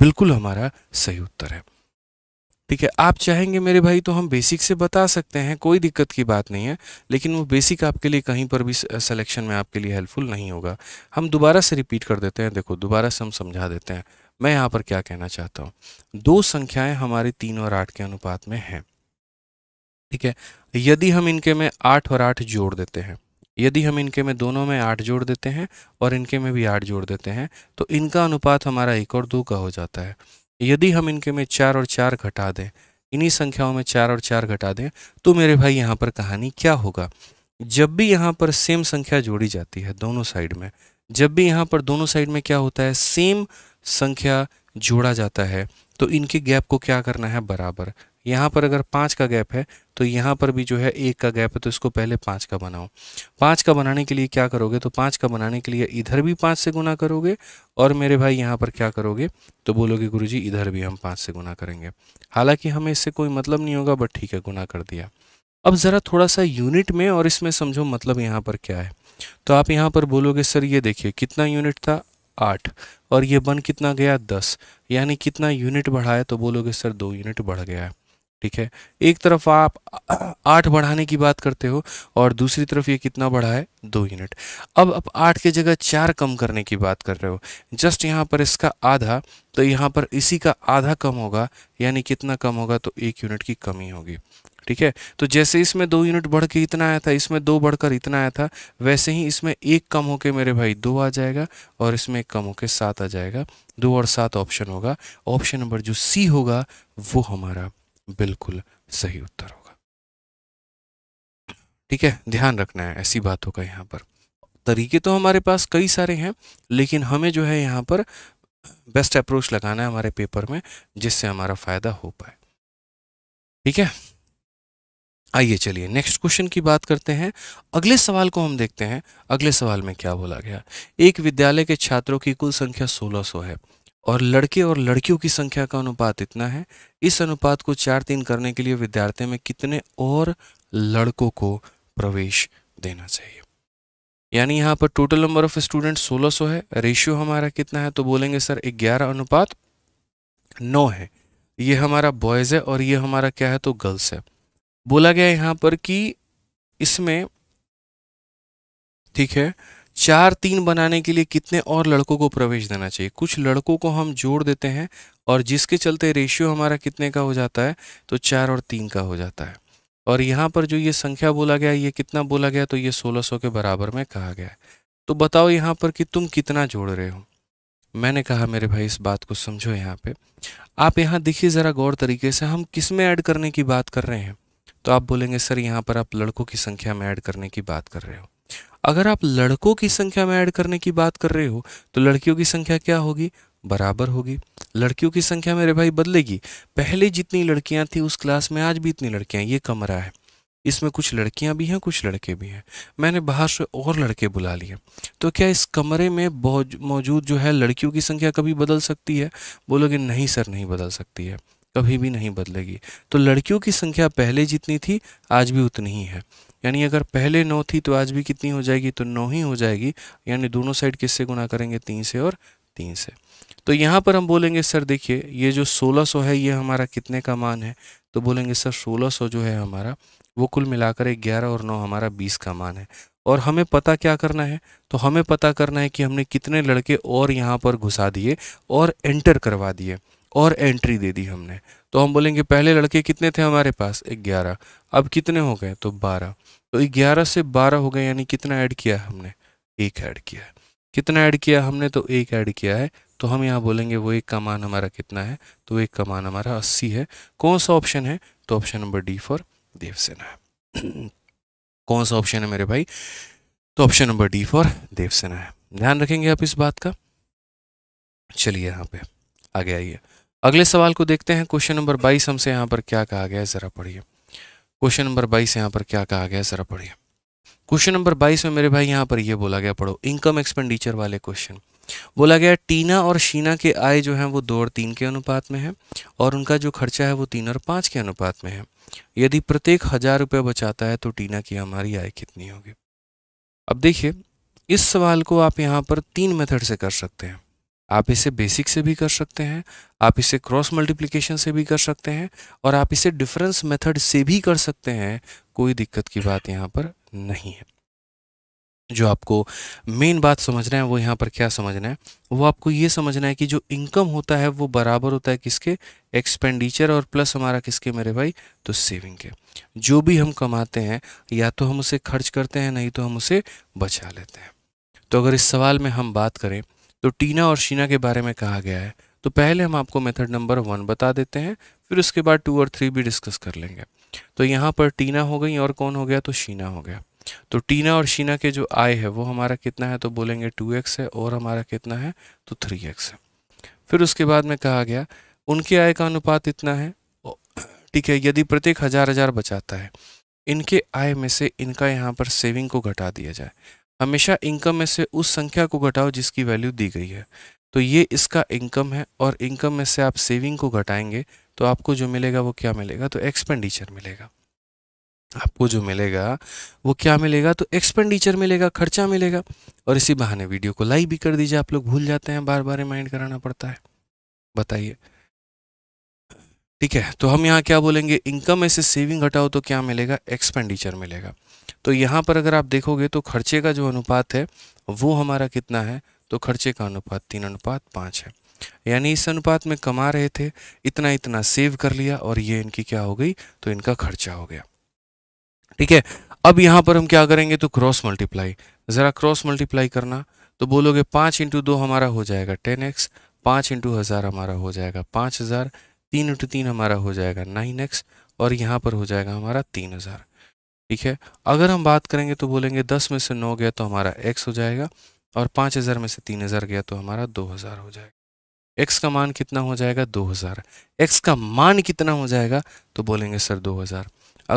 बिल्कुल हमारा सही उत्तर है ठीक है आप चाहेंगे मेरे भाई तो हम बेसिक से बता सकते हैं कोई दिक्कत की बात नहीं है लेकिन वो बेसिक आपके लिए कहीं पर भी सिलेक्शन में आपके लिए हेल्पफुल नहीं होगा हम दोबारा से रिपीट कर देते हैं देखो दोबारा से हम समझा देते हैं मैं यहाँ पर क्या कहना चाहता हूँ दो संख्याएं हमारे तीन और आठ के अनुपात में हैं ठीक है यदि हम इनके में आठ और आठ जोड़ देते हैं यदि हम इनके में दोनों में आठ जोड़ देते हैं और इनके में भी आठ जोड़ देते हैं तो इनका अनुपात हमारा एक और दो का हो जाता है यदि हम इनके में चार और चार घटा दें इन्हीं संख्याओं में चार और चार घटा दें तो मेरे भाई यहाँ पर कहानी क्या होगा जब भी यहाँ पर सेम संख्या जोड़ी जाती है दोनों साइड में जब भी यहाँ पर दोनों साइड में क्या होता है सेम संख्या जोड़ा जाता है तो इनके गैप को क्या करना है बराबर यहाँ पर अगर पाँच का गैप है तो यहाँ पर भी जो है एक का गैप है तो इसको पहले पाँच का बनाओ पाँच का बनाने के लिए क्या करोगे तो पाँच का बनाने के लिए इधर भी पाँच से गुना करोगे और मेरे भाई यहाँ पर क्या करोगे तो बोलोगे गुरु जी इधर भी हम पाँच से गुना करेंगे हालाँकि हमें इससे कोई मतलब नहीं होगा बट ठीक है गुना कर दिया अब ज़रा थोड़ा सा यूनिट में और इसमें समझो मतलब यहाँ पर क्या है तो आप यहाँ पर बोलोगे सर ये देखिए कितना यूनिट था आठ और ये बन कितना गया दस यानी कितना यूनिट बढ़ा है तो बोलोगे सर दो यूनिट बढ़ गया है ठीक है एक तरफ आप आठ बढ़ाने की बात करते हो और दूसरी तरफ ये कितना बढ़ा है दो यूनिट अब आप आठ की जगह चार कम करने की बात कर रहे हो जस्ट यहाँ पर इसका आधा तो यहाँ पर इसी का आधा कम होगा यानी कितना कम होगा तो एक यूनिट की कमी होगी ठीक है तो जैसे इसमें दो यूनिट बढ़ के इतना आया था इसमें दो बढ़कर इतना आया था वैसे ही इसमें एक कम होके मेरे भाई दो आ जाएगा और इसमें एक कम होके सात आ जाएगा दो और सात ऑप्शन होगा ऑप्शन नंबर जो सी होगा वो हमारा बिल्कुल सही उत्तर होगा ठीक है ध्यान रखना है ऐसी बातों का यहाँ पर तरीके तो हमारे पास कई सारे हैं लेकिन हमें जो है यहाँ पर बेस्ट अप्रोच लगाना है हमारे पेपर में जिससे हमारा फायदा हो पाए ठीक है आइए चलिए नेक्स्ट क्वेश्चन की बात करते हैं अगले सवाल को हम देखते हैं अगले सवाल में क्या बोला गया एक विद्यालय के छात्रों की कुल संख्या 1600 है और लड़के और लड़कियों की संख्या का अनुपात इतना है इस अनुपात को चार तीन करने के लिए विद्यार्थी में कितने और लड़कों को प्रवेश देना चाहिए यानी यहाँ पर टोटल नंबर ऑफ स्टूडेंट 1600 है रेशियो हमारा कितना है तो बोलेंगे सर ग्यारह अनुपात नौ है ये हमारा बॉयज़ है और ये हमारा क्या है तो गर्ल्स है बोला गया यहाँ पर कि इसमें ठीक है चार तीन बनाने के लिए कितने और लड़कों को प्रवेश देना चाहिए कुछ लड़कों को हम जोड़ देते हैं और जिसके चलते रेशियो हमारा कितने का हो जाता है तो चार और तीन का हो जाता है और यहाँ पर जो ये संख्या बोला गया ये कितना बोला गया तो ये 1600 के बराबर में कहा गया है तो बताओ यहाँ पर कि तुम कितना जोड़ रहे हो मैंने कहा मेरे भाई इस बात को समझो यहाँ पे आप यहाँ देखिए ज़रा गौर तरीके से हम किस में ऐड करने की बात कर रहे हैं तो आप बोलेंगे सर यहाँ पर आप लड़कों की संख्या में ऐड करने की बात कर रहे हो अगर आप लड़कों की संख्या में ऐड करने की बात कर रहे हो तो लड़कियों की संख्या क्या होगी बराबर होगी लड़कियों की संख्या मेरे भाई बदलेगी पहले जितनी लड़कियां थी उस क्लास में आज भी इतनी लड़कियां ये कमरा है इसमें कुछ लड़कियां भी हैं कुछ लड़के भी हैं मैंने बाहर से और लड़के बुला लिए तो क्या इस कमरे में मौजूद जो है लड़कियों की संख्या कभी बदल सकती है बोलोगे नहीं सर नहीं बदल सकती है कभी भी नहीं बदलेगी तो लड़कियों की संख्या पहले जितनी थी आज भी उतनी ही है यानी अगर पहले नौ थी तो आज भी कितनी हो जाएगी तो नौ ही हो जाएगी यानी दोनों साइड किससे गुना करेंगे तीन से और तीन से तो यहाँ पर हम बोलेंगे सर देखिए ये जो 1600 है ये हमारा कितने का मान है तो बोलेंगे सर 1600 जो है हमारा वो कुल मिलाकर ग्यारह और नौ हमारा बीस का मान है और हमें पता क्या करना है तो हमें पता करना है कि हमने कितने लड़के और यहाँ पर घुसा दिए और एंटर करवा दिए और एंट्री दे दी हमने तो हम बोलेंगे पहले लड़के कितने थे हमारे पास ग्यारह अब कितने हो गए तो बारह तो ग्यारह से बारह हो गए यानी कितना ऐड किया हमने एक ऐड किया है कितना ऐड किया हमने तो एक ऐड किया है तो हम यहाँ बोलेंगे वो एक कमान हमारा कितना है तो एक कमान हमारा अस्सी है कौन सा ऑप्शन है तो option number D for Devsena है कौन सा ऑप्शन है मेरे भाई तो option number D for Devsena है ध्यान रखेंगे आप इस बात का चलिए यहाँ पे आगे आइए अगले सवाल को देखते हैं क्वेश्चन नंबर बाईस हमसे यहाँ पर क्या कहा गया है ज़रा पढ़िए क्वेश्चन नंबर बाईस यहाँ पर क्या कहा गया है ज़रा पढ़िए क्वेश्चन नंबर बाईस में मेरे भाई यहाँ पर ये बोला गया पढ़ो इनकम एक्सपेंडिचर वाले क्वेश्चन बोला गया टीना और शीना के आय जो है वो दो और तीन के अनुपात में है और उनका जो खर्चा है वो तीन और पाँच के अनुपात में है यदि प्रत्येक हजार रुपये बचाता है तो टीना की हमारी आय कितनी होगी अब देखिए इस सवाल को आप यहाँ पर तीन मेथड से कर सकते हैं आप इसे बेसिक से भी कर सकते हैं आप इसे क्रॉस मल्टीप्लिकेशन से भी कर सकते हैं और आप इसे डिफरेंस मेथड से भी कर सकते हैं कोई दिक्कत की बात यहाँ पर नहीं है जो आपको मेन बात समझना है वो यहाँ पर क्या समझना है वो आपको ये समझना है कि जो इनकम होता है वो बराबर होता है किसके एक्सपेंडिचर और प्लस हमारा किसके मेरे भाई तो सेविंग के जो भी हम कमाते हैं या तो हम उसे खर्च करते हैं नहीं तो हम उसे बचा लेते हैं तो अगर इस सवाल में हम बात करें तो टीना और शीना के बारे में कहा गया है तो पहले हम आपको मेथड नंबर वन बता देते हैं फिर उसके बाद टू और थ्री भी डिस्कस कर लेंगे तो यहाँ पर टीना हो गई और कौन हो गया तो शीना हो गया तो टीना और शीना के जो आय है वो हमारा कितना है तो बोलेंगे टू एक्स है और हमारा कितना है तो थ्री एक्स है फिर उसके बाद में कहा गया उनके आय का अनुपात इतना है ठीक है यदि प्रत्येक हजार हजार बचाता है इनके आय में से इनका यहाँ पर सेविंग को घटा दिया जाए हमेशा इनकम में से उस संख्या को घटाओ जिसकी वैल्यू दी गई है तो ये इसका इनकम है और इनकम में से आप सेविंग को घटाएंगे तो आपको जो मिलेगा वो क्या मिलेगा तो एक्सपेंडिचर मिलेगा आपको जो मिलेगा वो क्या मिलेगा तो एक्सपेंडिचर मिलेगा खर्चा मिलेगा और इसी बहाने वीडियो को लाइक भी कर दीजिए आप लोग भूल जाते हैं बार बार रिमाइंड कराना पड़ता है बताइए ठीक है तो हम यहाँ क्या बोलेंगे इनकम में से सेविंग घटाओ तो क्या मिलेगा एक्सपेंडिचर मिलेगा तो यहाँ पर अगर आप देखोगे तो खर्चे का जो अनुपात है वो हमारा कितना है तो खर्चे का अनुपात तीन अनुपात पाँच है यानी इस अनुपात में कमा रहे थे इतना इतना सेव कर लिया और ये इनकी क्या हो गई तो इनका खर्चा हो गया ठीक है अब यहाँ पर हम क्या करेंगे तो क्रॉस मल्टीप्लाई ज़रा क्रॉस मल्टीप्लाई करना तो बोलोगे पाँच इंटू दो हमारा हो जाएगा टेन एक्स पाँच इंटू हज़ार हमारा हो जाएगा पाँच हज़ार तीन इंटू तीन हमारा हो जाएगा नाइन एक्स और यहाँ पर हो जाएगा हमारा तीन हज़ार ठीक है अगर हम बात करेंगे तो बोलेंगे दस में से नौ गया तो हमारा एक्स हो जाएगा और पाँच हज़ार में से तीन हज़ार गया तो हमारा दो हज़ार हो जाएगा एक्स का मान कितना हो जाएगा दो हज़ार एक्स का मान कितना हो जाएगा तो बोलेंगे सर दो हज़ार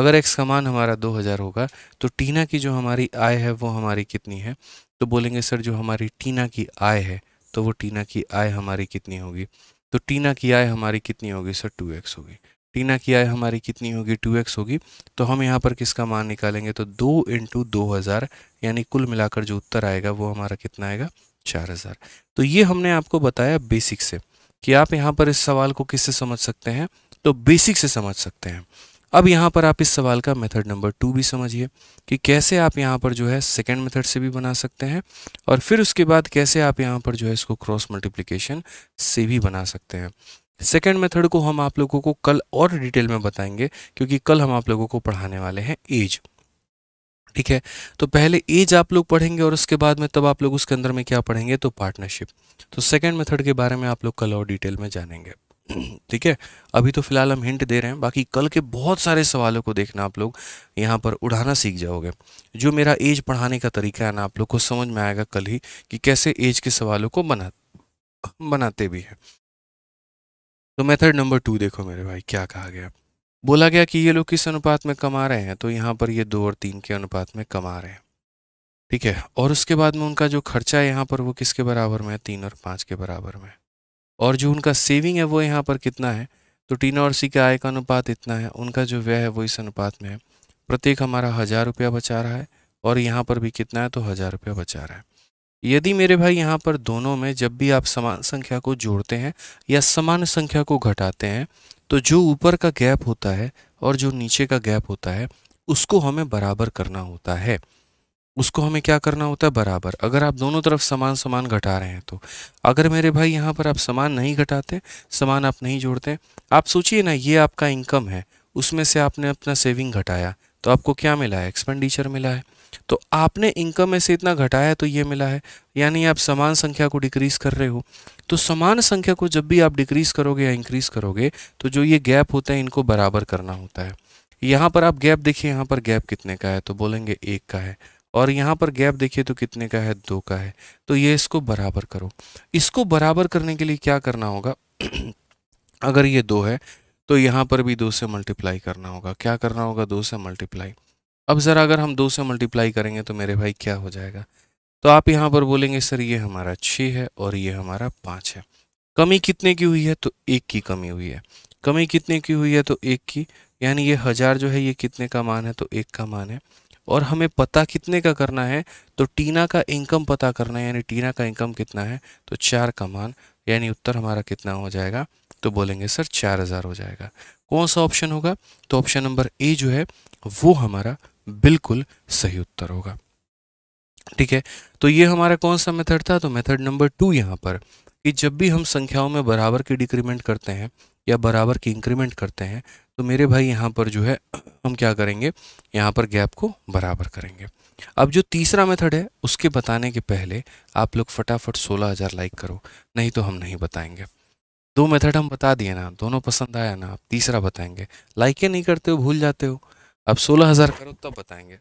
अगर एक्स का मान हमारा दो हज़ार होगा तो टीना की जो हमारी आय है वो हमारी कितनी है तो बोलेंगे सर जो हमारी टीना की आय है तो वो टीना की आय हमारी कितनी होगी तो टीना की आय हमारी कितनी होगी सर टू एक्स होगी टीना की आय हमारी कितनी होगी टू एक्स होगी तो हम यहाँ पर किसका मान निकालेंगे तो दो इंटू दो हज़ार यानी कुल मिलाकर जो उत्तर आएगा वो हमारा कितना आएगा चार हज़ार तो ये हमने आपको बताया बेसिक से कि आप यहाँ पर इस सवाल को किससे समझ सकते हैं तो बेसिक से समझ सकते हैं अब यहाँ पर आप इस सवाल का मेथड नंबर टू भी समझिए कि कैसे आप यहाँ पर जो है सेकंड मेथड से भी बना सकते हैं और फिर उसके बाद कैसे आप यहाँ पर जो है इसको क्रॉस मल्टीप्लिकेशन से भी बना सकते हैं सेकेंड मेथड को हम आप लोगों को कल और डिटेल में बताएंगे क्योंकि कल हम आप लोगों को पढ़ाने वाले हैं एज ठीक है तो पहले एज आप लोग पढ़ेंगे और उसके बाद में तब आप लोग उसके अंदर में क्या पढ़ेंगे तो पार्टनरशिप तो सेकेंड मेथड के बारे में आप लोग कल और डिटेल में जानेंगे ठीक है अभी तो फिलहाल हम हिंट दे रहे हैं बाकी कल के बहुत सारे सवालों को देखना आप लोग यहाँ पर उड़ाना सीख जाओगे जो मेरा एज पढ़ाने का तरीका है ना आप लोग को समझ में आएगा कल ही कि कैसे एज के सवालों को बना बनाते भी हैं तो मेथड नंबर टू देखो मेरे भाई क्या कहा गया बोला गया कि ये लोग किस अनुपात में कमा रहे हैं तो यहाँ पर ये दो और तीन के अनुपात में कमा रहे हैं ठीक है और उसके बाद में उनका जो खर्चा है यहाँ पर वो किसके बराबर में है तीन और पाँच के बराबर में और जो उनका सेविंग है वो यहाँ पर कितना है तो टीना और सी के आय का अनुपात इतना है उनका जो व्यय है वो इस अनुपात में है प्रत्येक हमारा हज़ार रुपया बचा रहा है और यहाँ पर भी कितना है तो हज़ार रुपया बचा रहा है यदि मेरे भाई यहाँ पर दोनों में जब भी आप समान संख्या को जोड़ते हैं या समान संख्या को घटाते हैं तो जो ऊपर का गैप होता है और जो नीचे का गैप होता है उसको हमें बराबर करना होता है उसको हमें क्या करना होता है बराबर अगर आप दोनों तरफ समान समान घटा रहे हैं तो अगर मेरे भाई यहाँ पर आप समान नहीं घटाते समान आप नहीं जोड़ते आप सोचिए ना ये आपका इनकम है उसमें से आपने अपना सेविंग घटाया तो आपको क्या मिला है एक्सपेंडिचर मिला है तो आपने इनकम में से इतना घटाया तो ये मिला है यानी आप समान संख्या को डिक्रीज़ कर रहे हो तो समान संख्या को जब भी आप डिक्रीज़ करोगे या इंक्रीज़ करोगे तो जो ये गैप होता है इनको बराबर करना होता है यहाँ पर आप गैप देखिए यहाँ पर गैप कितने का है तो बोलेंगे एक का है और यहाँ पर गैप देखिए तो कितने का है दो का है तो ये इसको बराबर करो इसको बराबर करने के लिए क्या करना होगा अगर ये दो है तो यहाँ पर भी दो से मल्टीप्लाई करना होगा क्या करना होगा दो से मल्टीप्लाई अब सर अगर हम दो से मल्टीप्लाई करेंगे तो मेरे भाई क्या हो जाएगा तो आप यहाँ पर बोलेंगे सर ये हमारा छः है और ये हमारा पाँच है कमी कितने की हुई है तो एक की कमी हुई है कमी कितने की हुई है तो एक की यानी ये हज़ार जो है ये कितने का मान है तो एक का मान है और हमें पता कितने का करना है तो टीना का इनकम पता करना है यानी टीना का इनकम कितना है तो चार का मान यानी उत्तर हमारा कितना हो जाएगा तो बोलेंगे सर चार हज़ार हो जाएगा कौन सा ऑप्शन होगा तो ऑप्शन नंबर ए जो है वो हमारा बिल्कुल सही उत्तर होगा ठीक है तो ये हमारा कौन सा मेथड था तो मेथड नंबर टू यहाँ पर कि जब भी हम संख्याओं में बराबर की डिक्रीमेंट करते हैं या बराबर की इंक्रीमेंट करते हैं तो मेरे भाई यहाँ पर जो है हम क्या करेंगे यहाँ पर गैप को बराबर करेंगे अब जो तीसरा मेथड है उसके बताने के पहले आप लोग फटाफट सोलह हज़ार लाइक करो नहीं तो हम नहीं बताएंगे दो मेथड हम बता दिए ना दोनों पसंद आया ना आप तीसरा बताएंगे लाइकें नहीं करते हो भूल जाते हो अब सोलह हजार करो तब बताएंगे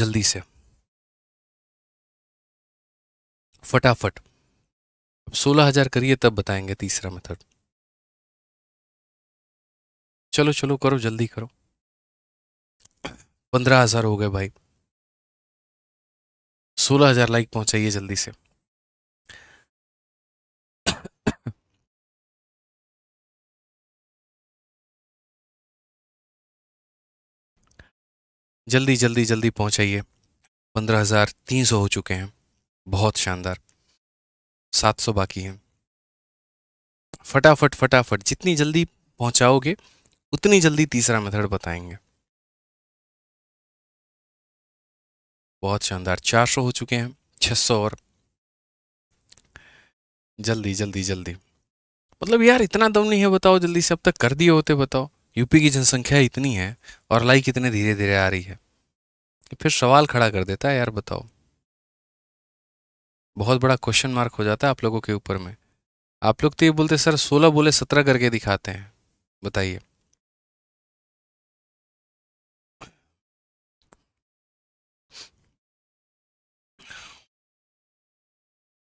जल्दी से फटाफट अब सोलह हजार करिए तब बताएंगे तीसरा मेथड चलो चलो करो जल्दी करो पंद्रह हजार हो गए भाई सोलह हजार लाइक पहुंचाइए जल्दी से जल्दी जल्दी जल्दी पहुंचाइए पंद्रह हज़ार तीन सौ हो चुके हैं बहुत शानदार सात सौ बाकी हैं फटाफट फटाफट जितनी जल्दी पहुंचाओगे उतनी जल्दी तीसरा मेथड बताएंगे बहुत शानदार चार सौ हो चुके हैं छः सौ और जल्दी जल्दी जल्दी मतलब यार इतना दम नहीं है बताओ जल्दी से अब तक कर दिए होते बताओ यूपी की जनसंख्या इतनी है और लाई कितने धीरे धीरे आ रही है फिर सवाल खड़ा कर देता है यार बताओ बहुत बड़ा क्वेश्चन मार्क हो जाता है आप लोगों के ऊपर में आप लोग तो ये बोलते सर सोलह बोले सत्रह करके दिखाते हैं बताइए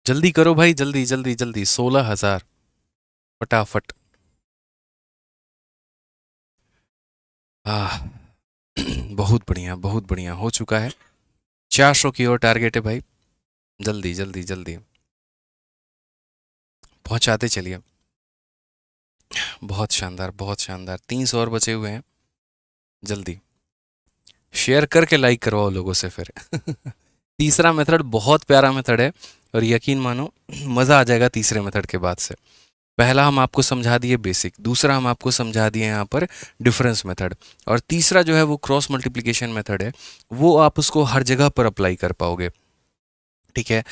जल्दी करो भाई जल्दी जल्दी जल्दी सोलह हजार फटाफट आ, बहुत बढ़िया बहुत बढ़िया हो चुका है चार सौ की ओर टारगेट है भाई जल्दी जल्दी जल्दी पहुंचाते चलिए बहुत शानदार बहुत शानदार तीन सौ और बचे हुए हैं जल्दी शेयर करके लाइक करवाओ लोगों से फिर तीसरा मेथड बहुत प्यारा मेथड है और यकीन मानो मज़ा आ जाएगा तीसरे मेथड के बाद से पहला हम आपको समझा दिए बेसिक दूसरा हम आपको समझा दिए यहाँ पर डिफरेंस मेथड और तीसरा जो है वो क्रॉस मल्टीप्लिकेशन मेथड है वो आप उसको हर जगह पर अप्लाई कर पाओगे ठीक है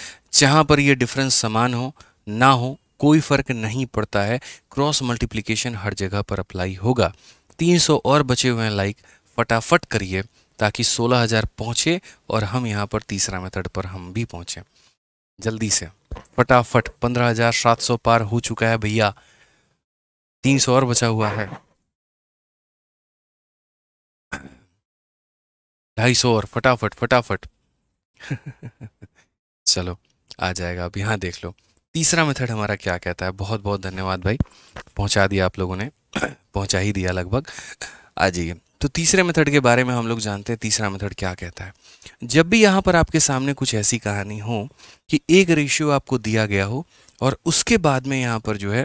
जहाँ पर ये डिफरेंस समान हो ना हो कोई फ़र्क नहीं पड़ता है क्रॉस मल्टीप्लिकेशन हर जगह पर अप्लाई होगा 300 और बचे हुए हैं लाइक फटाफट करिए ताकि 16000 पहुँचे और हम यहाँ पर तीसरा मेथड पर हम भी पहुँचें जल्दी से फटाफट पंद्रह हजार सात सौ पार हो चुका है भैया तीन सौ और बचा हुआ है ढाई सौ और फटाफट फटाफट चलो आ जाएगा अब यहाँ देख लो तीसरा मेथड हमारा क्या कहता है बहुत बहुत धन्यवाद भाई पहुंचा दिया आप लोगों ने पहुंचा ही दिया लगभग आ जाइए तो तीसरे मेथड के बारे में हम लोग जानते हैं तीसरा मेथड क्या कहता है जब भी यहाँ पर आपके सामने कुछ ऐसी कहानी हो कि एक रेशियो आपको दिया गया हो और उसके बाद में यहाँ पर जो है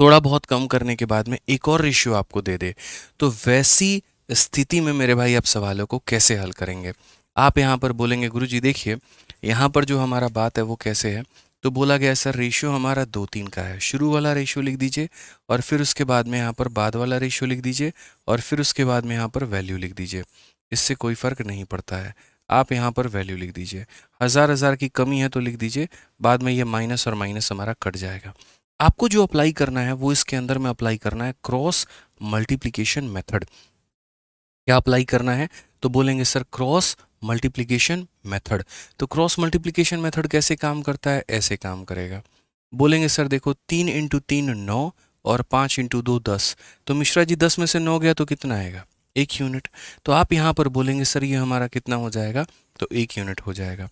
थोड़ा बहुत कम करने के बाद में एक और रेशियो आपको दे दे तो वैसी स्थिति में मेरे भाई आप सवालों को कैसे हल करेंगे आप यहाँ पर बोलेंगे गुरु जी देखिए यहाँ पर जो हमारा बात है वो कैसे है तो बोला गया सर रेशियो हमारा दो तीन का है शुरू वाला रेशियो लिख दीजिए और फिर उसके बाद में यहाँ पर बाद वाला रेशियो लिख दीजिए और फिर उसके बाद में यहाँ पर वैल्यू लिख दीजिए इससे कोई फ़र्क नहीं पड़ता है आप यहाँ पर वैल्यू लिख दीजिए हज़ार हज़ार की कमी है तो लिख दीजिए बाद में ये माइनस और माइनस हमारा कट जाएगा आपको जो अप्लाई करना है वो इसके अंदर में अप्लाई करना है क्रॉस मल्टीप्लीकेशन मेथड क्या अप्लाई करना है तो बोलेंगे सर क्रॉस मल्टीप्लीकेशन मेथड तो क्रॉस मल्टीप्लीकेशन मेथड कैसे काम करता है ऐसे काम करेगा बोलेंगे सर देखो तीन इंटू तीन नौ और पाँच इंटू दो दस तो मिश्रा जी दस में से नौ गया तो कितना आएगा एक यूनिट तो आप यहाँ पर बोलेंगे सर ये हमारा कितना हो जाएगा तो एक यूनिट हो जाएगा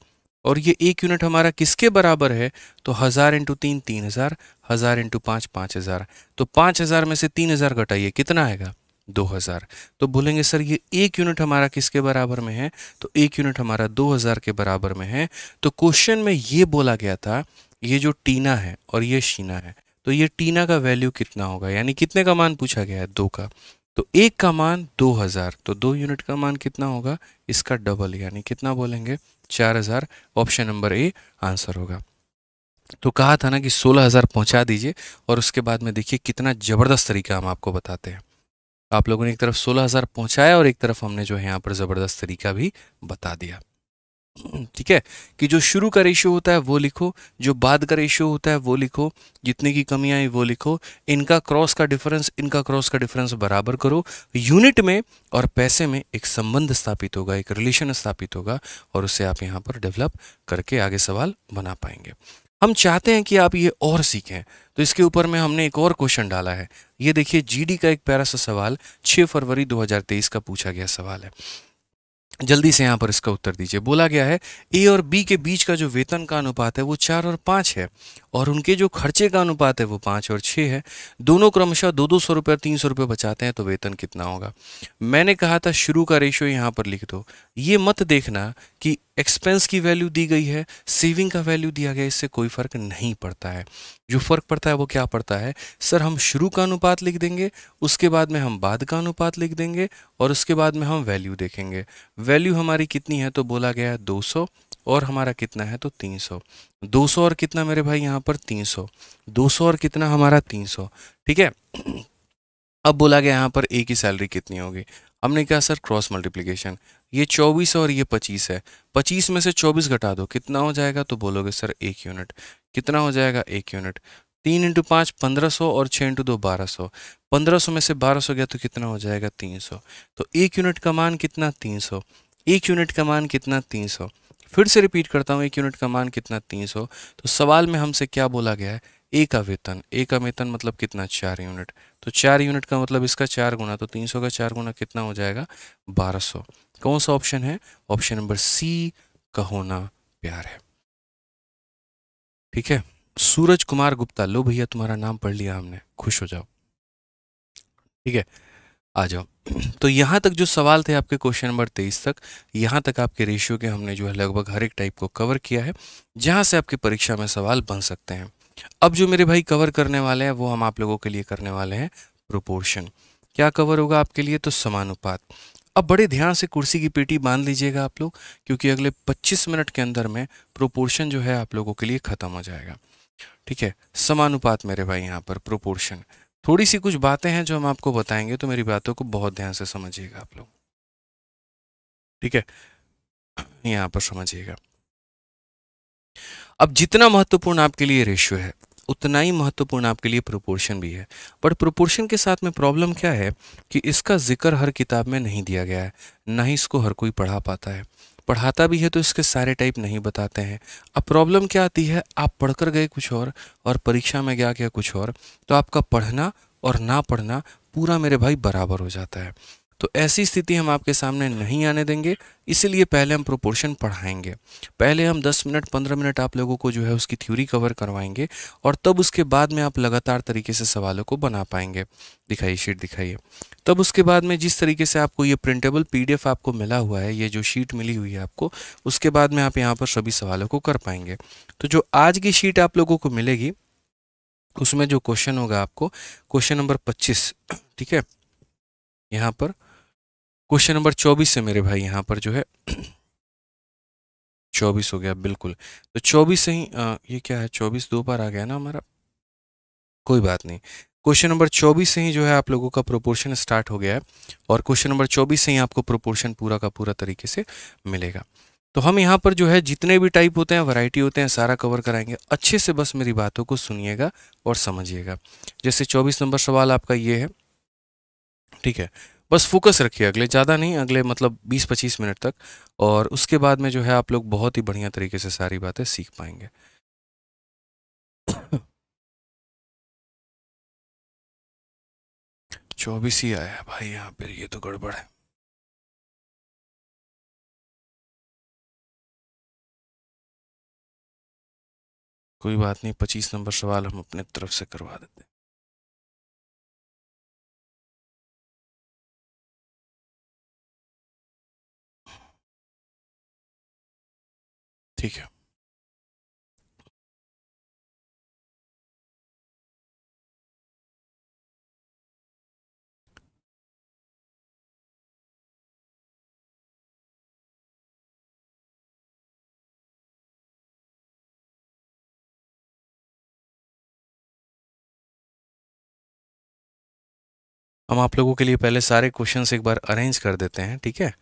और ये एक यूनिट हमारा किसके बराबर है तो हज़ार इंटू तीन तीन हज़ार हज़ार इंटू पाँच पाँच हज़ार तो पाँच हज़ार में से तीन हज़ार घटाइए कितना आएगा 2000 तो बोलेंगे सर ये एक यूनिट हमारा किसके बराबर में है तो एक यूनिट हमारा 2000 के बराबर में है तो क्वेश्चन में ये बोला गया था ये जो टीना है और ये शीना है तो ये टीना का वैल्यू कितना होगा यानी कितने का मान पूछा गया है दो का तो एक का मान 2000 तो दो यूनिट का मान कितना होगा इसका डबल यानी कितना बोलेंगे हजार ऑप्शन नंबर ए आंसर होगा तो कहा था ना कि हजार पहुंचा दीजिए और उसके बाद में देखिए कितना ज़बरदस्त तरीका हम आपको बताते हैं आप लोगों ने एक तरफ सोलह हज़ार पहुंचाया और एक तरफ हमने जो है यहाँ पर ज़बरदस्त तरीका भी बता दिया ठीक है कि जो शुरू का रेशियो होता है वो लिखो जो बाद का रेशियो होता है वो लिखो जितने की कमी आई वो लिखो इनका क्रॉस का डिफरेंस इनका क्रॉस का डिफरेंस बराबर करो यूनिट में और पैसे में एक संबंध स्थापित होगा एक रिलेशन स्थापित होगा और उसे आप यहाँ पर डेवलप करके आगे सवाल बना पाएंगे हम चाहते हैं कि आप ये और सीखें तो इसके ऊपर में हमने एक और क्वेश्चन डाला है ये देखिए जीडी का एक प्यारा सा सवाल 6 फरवरी 2023 का पूछा गया सवाल है जल्दी से यहाँ पर इसका उत्तर दीजिए बोला गया है ए और बी के बीच का जो वेतन का अनुपात है वो चार और पाँच है और उनके जो खर्चे का अनुपात है वो पाँच और छः है दोनों क्रमशः दो दो सौ रुपये और तीन सौ रुपये बचाते हैं तो वेतन कितना होगा मैंने कहा था शुरू का रेशियो यहाँ पर लिख दो ये मत देखना कि एक्सपेंस की वैल्यू दी गई है सेविंग का वैल्यू दिया गया इससे कोई फ़र्क नहीं पड़ता है जो फ़र्क पड़ता है वो क्या पड़ता है सर हम शुरू का अनुपात लिख देंगे उसके बाद में हम बाद का अनुपात लिख देंगे और उसके बाद में हम वैल्यू देखेंगे वैल्यू हमारी कितनी है तो बोला गया है दो सौ और हमारा कितना है तो 300 200 और कितना मेरे भाई यहाँ पर 300 200 और कितना हमारा 300 ठीक है अब बोला गया यहाँ पर ए की सैलरी कितनी होगी हमने कहा सर क्रॉस मल्टीप्लिकेशन ये चौबीस और ये पच्चीस है पच्चीस में से चौबीस घटा दो कितना हो जाएगा तो बोलोगे सर एक यूनिट कितना हो जाएगा एक यूनिट तीन इंटू पाँच पंद्रह सौ और छः इंटू दो बारह सौ पंद्रह सौ में से बारह सौ गया तो कितना हो जाएगा तीन सौ तो एक यूनिट का मान कितना तीन सौ एक यूनिट का मान कितना तीन सौ फिर से रिपीट करता हूँ एक यूनिट का मान कितना तीन सौ तो सवाल में हमसे क्या बोला गया है ए का वेतन ए का वेतन मतलब कितना चार यूनिट तो चार यूनिट का मतलब इसका चार गुना तो तीन सौ का चार गुना कितना हो जाएगा बारह सौ कौन सा ऑप्शन है ऑप्शन नंबर सी का होना प्यार है ठीक है सूरज कुमार गुप्ता लो भैया तुम्हारा नाम पढ़ लिया हमने खुश हो जाओ ठीक है आ जाओ तो यहाँ तक जो सवाल थे आपके क्वेश्चन नंबर तेईस तक यहाँ तक आपके रेशियो के हमने जो है लगभग हर एक टाइप को कवर किया है जहाँ से आपकी परीक्षा में सवाल बन सकते हैं अब जो मेरे भाई कवर करने वाले हैं वो हम आप लोगों के लिए करने वाले हैं प्रोपोर्शन क्या कवर होगा आपके लिए तो समानुपात अब बड़े ध्यान से कुर्सी की पेटी बांध लीजिएगा आप लोग क्योंकि अगले 25 मिनट के अंदर में प्रोपोर्शन जो है आप लोगों के लिए ख़त्म हो जाएगा ठीक है समानुपात मेरे भाई यहाँ पर प्रोपोर्शन थोड़ी सी कुछ बातें हैं जो हम आपको बताएंगे तो मेरी बातों को बहुत ध्यान से समझिएगा आप लोग ठीक है यहाँ पर समझिएगा अब जितना महत्वपूर्ण आपके लिए रेशियो है उतना ही महत्वपूर्ण आपके लिए प्रोपोर्शन भी है बट प्रोपोर्शन के साथ में प्रॉब्लम क्या है कि इसका जिक्र हर किताब में नहीं दिया गया है ना ही इसको हर कोई पढ़ा पाता है पढ़ाता भी है तो इसके सारे टाइप नहीं बताते हैं अब प्रॉब्लम क्या आती है आप पढ़कर गए कुछ और और परीक्षा में गया क्या कुछ और तो आपका पढ़ना और ना पढ़ना पूरा मेरे भाई बराबर हो जाता है तो ऐसी स्थिति हम आपके सामने नहीं आने देंगे इसीलिए पहले हम प्रोपोर्शन पढ़ाएंगे पहले हम 10 मिनट 15 मिनट आप लोगों को जो है उसकी थ्योरी कवर करवाएंगे और तब उसके बाद में आप लगातार तरीके से सवालों को बना पाएंगे दिखाइए शीट दिखाइए तब उसके बाद में जिस तरीके से आपको ये प्रिंटेबल पीडीएफ आपको मिला हुआ है ये जो शीट मिली हुई है आपको उसके बाद में आप यहाँ पर सभी सवालों को कर पाएंगे तो जो आज की शीट आप लोगों को मिलेगी उसमें जो क्वेश्चन होगा आपको क्वेश्चन नंबर पच्चीस ठीक है यहाँ पर क्वेश्चन नंबर चौबीस से मेरे भाई यहाँ पर जो है चौबीस हो गया बिल्कुल तो चौबीस से ही आ, ये क्या है चौबीस दो बार आ गया ना हमारा कोई बात नहीं क्वेश्चन नंबर चौबीस से ही जो है आप लोगों का प्रोपोर्शन स्टार्ट हो गया है और क्वेश्चन नंबर चौबीस से ही आपको प्रोपोर्शन पूरा का पूरा तरीके से मिलेगा तो हम यहाँ पर जो है जितने भी टाइप होते हैं वैरायटी होते हैं सारा कवर कराएंगे अच्छे से बस मेरी बातों को सुनिएगा और समझिएगा जैसे चौबीस नंबर सवाल आपका ये है ठीक है बस फोकस रखिए अगले ज़्यादा नहीं अगले मतलब 20-25 मिनट तक और उसके बाद में जो है आप लोग बहुत ही बढ़िया तरीके से सारी बातें सीख पाएंगे चौबीस ही आया भाई यहाँ पर ये तो गड़बड़ है कोई बात नहीं पच्चीस नंबर सवाल हम अपने तरफ से करवा देते हैं ठीक है हम आप लोगों के लिए पहले सारे क्वेश्चंस एक बार अरेंज कर देते हैं ठीक है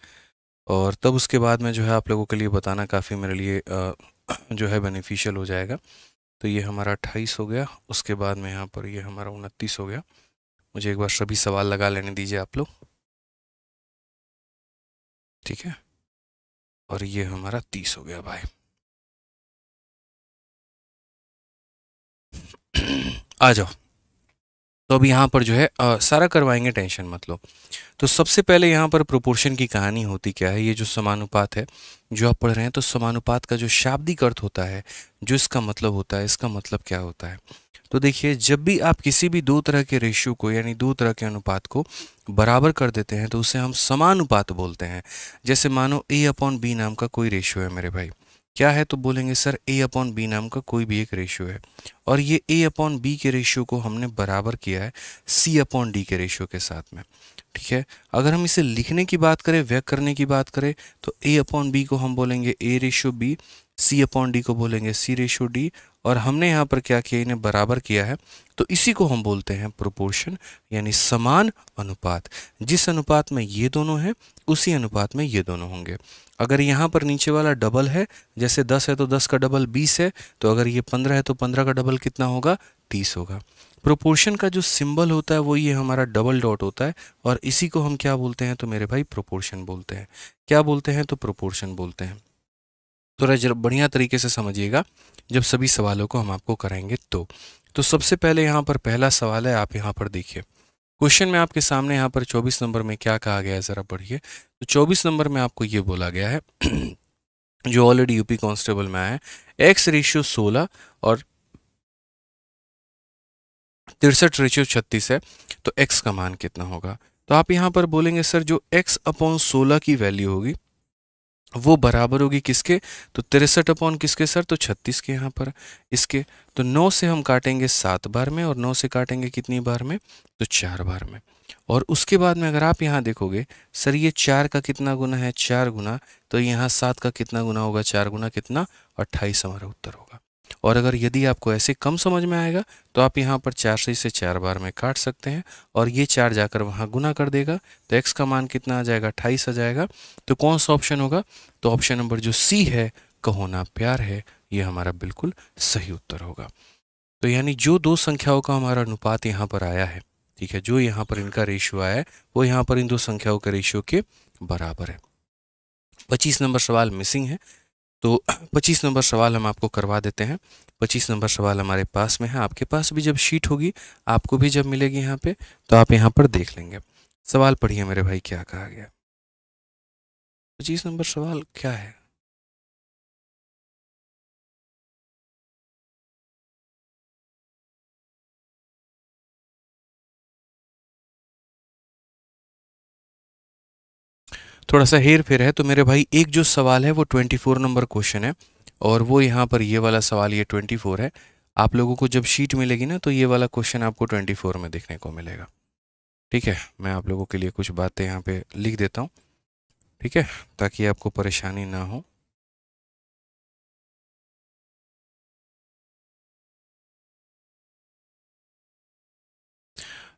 और तब उसके बाद में जो है आप लोगों के लिए बताना काफ़ी मेरे लिए जो है बेनिफिशियल हो जाएगा तो ये हमारा अट्ठाईस हो गया उसके बाद में यहाँ पर ये हमारा उनतीस हो गया मुझे एक बार सभी सवाल लगा लेने दीजिए आप लोग ठीक है और ये हमारा तीस हो गया भाई आ जाओ तो अब यहाँ पर जो है आ, सारा करवाएंगे टेंशन मत लो तो सबसे पहले यहाँ पर प्रोपोर्शन की कहानी होती क्या है ये जो समानुपात है जो आप पढ़ रहे हैं तो समानुपात का जो शाब्दिक अर्थ होता है जो इसका मतलब होता है इसका मतलब क्या होता है तो देखिए जब भी आप किसी भी दो तरह के रेशियो को यानी दो तरह के अनुपात को बराबर कर देते हैं तो उसे हम समानुपात बोलते हैं जैसे मानो ए अपॉन बी नाम का कोई रेशियो है मेरे भाई क्या है तो बोलेंगे सर ए अपॉन बी नाम का कोई भी एक रेशियो है और ये ए अपॉन बी के रेशियो को हमने बराबर किया है सी अपॉन डी के रेशियो के साथ में ठीक है अगर हम इसे लिखने की बात करें व्यक्त करने की बात करें तो ए अपॉन बी को हम बोलेंगे A ratio B C upon D को बोलेंगे सी रेशियो डी और हमने यहाँ पर क्या किया इन्हें बराबर किया है तो इसी को हम बोलते हैं प्रोपोर्शन यानी समान अनुपात जिस अनुपात में ये दोनों हैं उसी अनुपात में ये दोनों होंगे अगर यहाँ पर नीचे वाला डबल है जैसे दस है तो दस का डबल बीस है तो अगर ये पंद्रह है तो पंद्रह का डबल कितना होगा तीस होगा प्रोपोर्शन का जो सिंबल होता है वो ये हमारा डबल डॉट होता है और इसी को हम क्या बोलते हैं तो मेरे भाई प्रोपोर्शन बोलते हैं क्या बोलते हैं तो प्रोपोर्शन बोलते हैं थोड़ा तो बढ़िया तरीके से समझिएगा जब सभी सवालों को हम आपको कराएंगे तो तो सबसे पहले यहाँ पर पहला सवाल है आप यहाँ पर देखिए क्वेश्चन में आपके सामने यहाँ पर 24 नंबर में क्या कहा गया है ज़रा पढ़िए तो 24 नंबर में आपको ये बोला गया है जो ऑलरेडी यूपी कांस्टेबल में आया है एक्स रेशियो सोलह और तिरसठ रेशियो छत्तीस है तो एक्स का मान कितना होगा तो आप यहाँ पर बोलेंगे सर जो एक्स अपॉन सोलह की वैल्यू होगी वो बराबर होगी किसके तो तिरसठ अपॉन किसके सर तो छत्तीस के यहाँ पर इसके तो नौ से हम काटेंगे सात बार में और नौ से काटेंगे कितनी बार में तो चार बार में और उसके बाद में अगर आप यहाँ देखोगे सर ये चार का कितना गुना है चार गुना तो यहाँ सात का कितना गुना होगा चार गुना कितना अट्ठाईस हमारा उत्तर होगा और अगर यदि आपको ऐसे कम समझ में आएगा तो आप यहाँ पर चार से इसे चार बार में काट सकते हैं और ये चार जाकर वहाँ गुना कर देगा तो एक्स का मान कितना आ जाएगा अट्ठाईस आ जाएगा तो कौन सा ऑप्शन होगा तो ऑप्शन नंबर जो सी है कहो ना प्यार है ये हमारा बिल्कुल सही उत्तर होगा तो यानी जो दो संख्याओं का हमारा अनुपात यहाँ पर आया है ठीक है जो यहाँ पर इनका रेशियो आया है वो यहाँ पर इन दो संख्याओं के रेशियो के बराबर है पच्चीस नंबर सवाल मिसिंग है तो 25 नंबर सवाल हम आपको करवा देते हैं 25 नंबर सवाल हमारे पास में है आपके पास भी जब शीट होगी आपको भी जब मिलेगी यहाँ पे तो आप यहाँ पर देख लेंगे सवाल पढ़िए मेरे भाई क्या कहा गया पच्चीस नंबर सवाल क्या है थोड़ा सा हेर फेर है तो मेरे भाई एक जो सवाल है वो ट्वेंटी फोर नंबर क्वेश्चन है और वो यहाँ पर ये वाला सवाल ये ट्वेंटी फोर है आप लोगों को जब शीट मिलेगी ना तो ये वाला क्वेश्चन आपको ट्वेंटी फोर में देखने को मिलेगा ठीक है मैं आप लोगों के लिए कुछ बातें यहाँ पे लिख देता हूँ ठीक है ताकि आपको परेशानी ना हो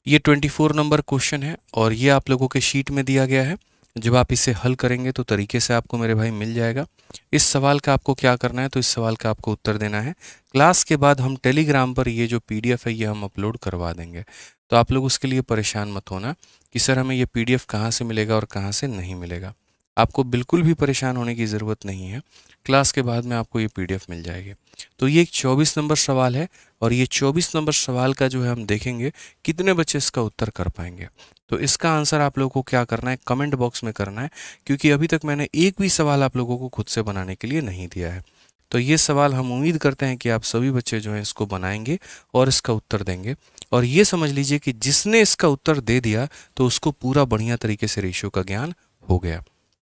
ये 24 नंबर क्वेश्चन है और ये आप लोगों के शीट में दिया गया है जब आप इसे हल करेंगे तो तरीके से आपको मेरे भाई मिल जाएगा इस सवाल का आपको क्या करना है तो इस सवाल का आपको उत्तर देना है क्लास के बाद हम टेलीग्राम पर ये जो पीडीएफ है ये हम अपलोड करवा देंगे तो आप लोग उसके लिए परेशान मत होना कि सर हमें ये पीडीएफ कहाँ से मिलेगा और कहाँ से नहीं मिलेगा आपको बिल्कुल भी परेशान होने की ज़रूरत नहीं है क्लास के बाद में आपको ये पीडीएफ मिल जाएगी तो ये एक चौबीस नंबर सवाल है और ये चौबीस नंबर सवाल का जो है हम देखेंगे कितने बच्चे इसका उत्तर कर पाएंगे तो इसका आंसर आप लोगों को क्या करना है कमेंट बॉक्स में करना है क्योंकि अभी तक मैंने एक भी सवाल आप लोगों को खुद से बनाने के लिए नहीं दिया है तो ये सवाल हम उम्मीद करते हैं कि आप सभी बच्चे जो हैं इसको बनाएंगे और इसका उत्तर देंगे और ये समझ लीजिए कि जिसने इसका उत्तर दे दिया तो उसको पूरा बढ़िया तरीके से रेशियो का ज्ञान हो गया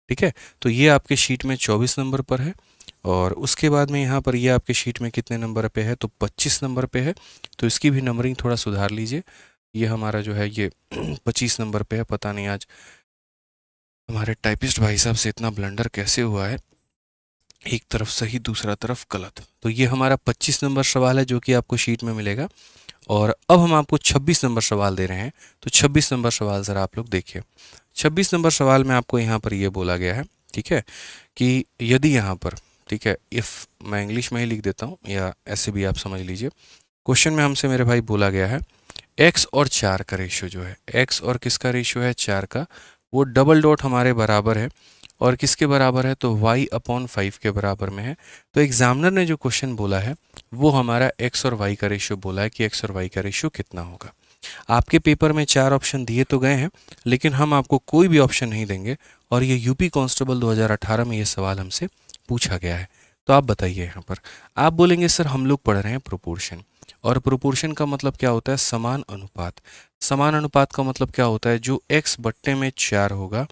ठीक है तो ये आपके शीट में चौबीस नंबर पर है और उसके बाद में यहाँ पर ये आपके शीट में कितने नंबर पे है तो पच्चीस नंबर पे है तो इसकी भी नंबरिंग थोड़ा सुधार लीजिए ये हमारा जो है ये पच्चीस नंबर पे है पता नहीं आज हमारे टाइपिस्ट भाई साहब से इतना ब्लंडर कैसे हुआ है एक तरफ सही दूसरा तरफ गलत तो ये हमारा 25 नंबर सवाल है जो कि आपको शीट में मिलेगा और अब हम आपको छब्बीस नंबर सवाल दे रहे हैं तो छब्बीस नंबर सवाल ज़रा आप लोग देखिए छब्बीस नंबर सवाल में आपको यहाँ पर यह बोला गया है ठीक है कि यदि यहाँ पर ठीक है इफ़ मैं इंग्लिश में ही लिख देता हूँ या ऐसे भी आप समझ लीजिए क्वेश्चन में हमसे मेरे भाई बोला गया है एक्स और चार का रेशियो जो है एक्स और किसका रेशियो है चार का वो डबल डॉट हमारे बराबर है और किसके बराबर है तो y अपॉन फाइव के बराबर में है तो एग्जामिनर ने जो क्वेश्चन बोला है वो हमारा x और y का रेशियो बोला है कि x और y का रेशियो कितना होगा आपके पेपर में चार ऑप्शन दिए तो गए हैं लेकिन हम आपको कोई भी ऑप्शन नहीं देंगे और ये यूपी कांस्टेबल 2018 में ये सवाल हमसे पूछा गया है तो आप बताइए यहाँ पर आप बोलेंगे सर हम लोग पढ़ रहे हैं प्रोपोर्शन और प्रोपोर्शन का मतलब क्या होता है समान अनुपात समान अनुपात का मतलब क्या होता है जो एक्स बट्टे में चार होगा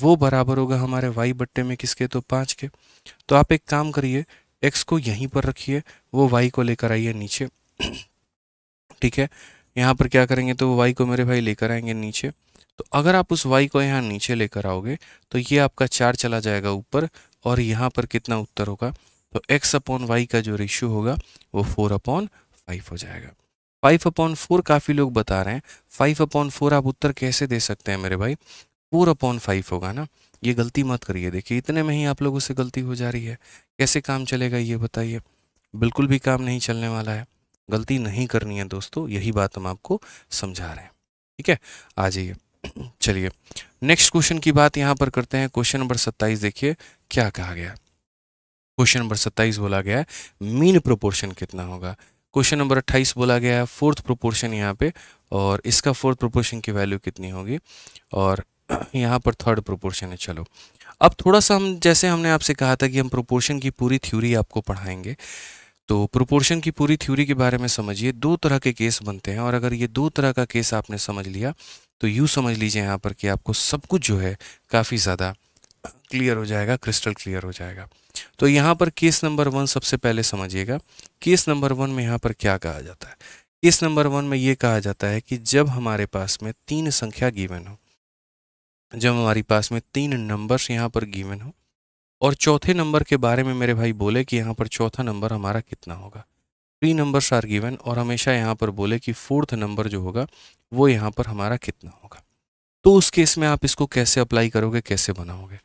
वो बराबर होगा हमारे वाई बट्टे में किसके तो पाँच के तो आप एक काम करिए एक्स को यहीं पर रखिए वो वाई को लेकर आइए नीचे ठीक है यहाँ पर क्या करेंगे तो वाई को मेरे भाई लेकर आएंगे नीचे तो अगर आप उस वाई को यहाँ नीचे लेकर आओगे तो ये आपका चार चला जाएगा ऊपर और यहाँ पर कितना उत्तर होगा तो एक्स अपॉन वाई का जो रेशियो होगा वो फोर अपॉन फाइव हो जाएगा फाइव अपॉन फोर काफ़ी लोग बता रहे हैं फाइव अपॉन फोर आप उत्तर कैसे दे सकते हैं मेरे भाई फोर अपॉन फाइव होगा ना ये गलती मत करिए देखिए इतने में ही आप लोगों से गलती हो जा रही है कैसे काम चलेगा ये बताइए बिल्कुल भी काम नहीं चलने वाला है गलती नहीं करनी है दोस्तों यही बात हम आपको समझा रहे हैं ठीक है आ जाइए चलिए नेक्स्ट क्वेश्चन की बात यहाँ पर करते हैं क्वेश्चन नंबर सत्ताईस देखिए क्या कहा गया क्वेश्चन नंबर सत्ताईस बोला गया है मीन प्रोपोर्शन कितना होगा क्वेश्चन नंबर अट्ठाईस बोला गया है फोर्थ प्रोपोर्शन यहाँ पे और इसका फोर्थ प्रोपोर्शन की वैल्यू कितनी होगी और यहाँ पर थर्ड प्रोपोर्शन है चलो अब थोड़ा सा हम जैसे हमने आपसे कहा था कि हम प्रोपोर्शन की पूरी थ्योरी आपको पढ़ाएंगे तो प्रोपोर्शन की पूरी थ्योरी के बारे में समझिए दो तरह के केस बनते हैं और अगर ये दो तरह का केस आपने समझ लिया तो यूँ समझ लीजिए यहाँ पर कि आपको सब कुछ जो है काफ़ी ज़्यादा क्लियर हो जाएगा क्रिस्टल क्लियर हो जाएगा तो यहाँ पर केस नंबर वन सबसे पहले समझिएगा केस नंबर वन में यहाँ पर क्या कहा जाता है केस नंबर वन में ये कहा जाता है कि जब हमारे पास में तीन संख्या गिवन हो जब हमारे पास में तीन नंबर्स यहाँ पर गिवन हो और चौथे नंबर के बारे में मेरे भाई बोले कि यहाँ पर चौथा नंबर हमारा कितना होगा थ्री नंबर्स आर गिवन और हमेशा यहाँ पर बोले कि फोर्थ नंबर जो होगा वो यहाँ पर हमारा कितना होगा तो उस केस में आप इसको कैसे अप्लाई करोगे कैसे बनाओगे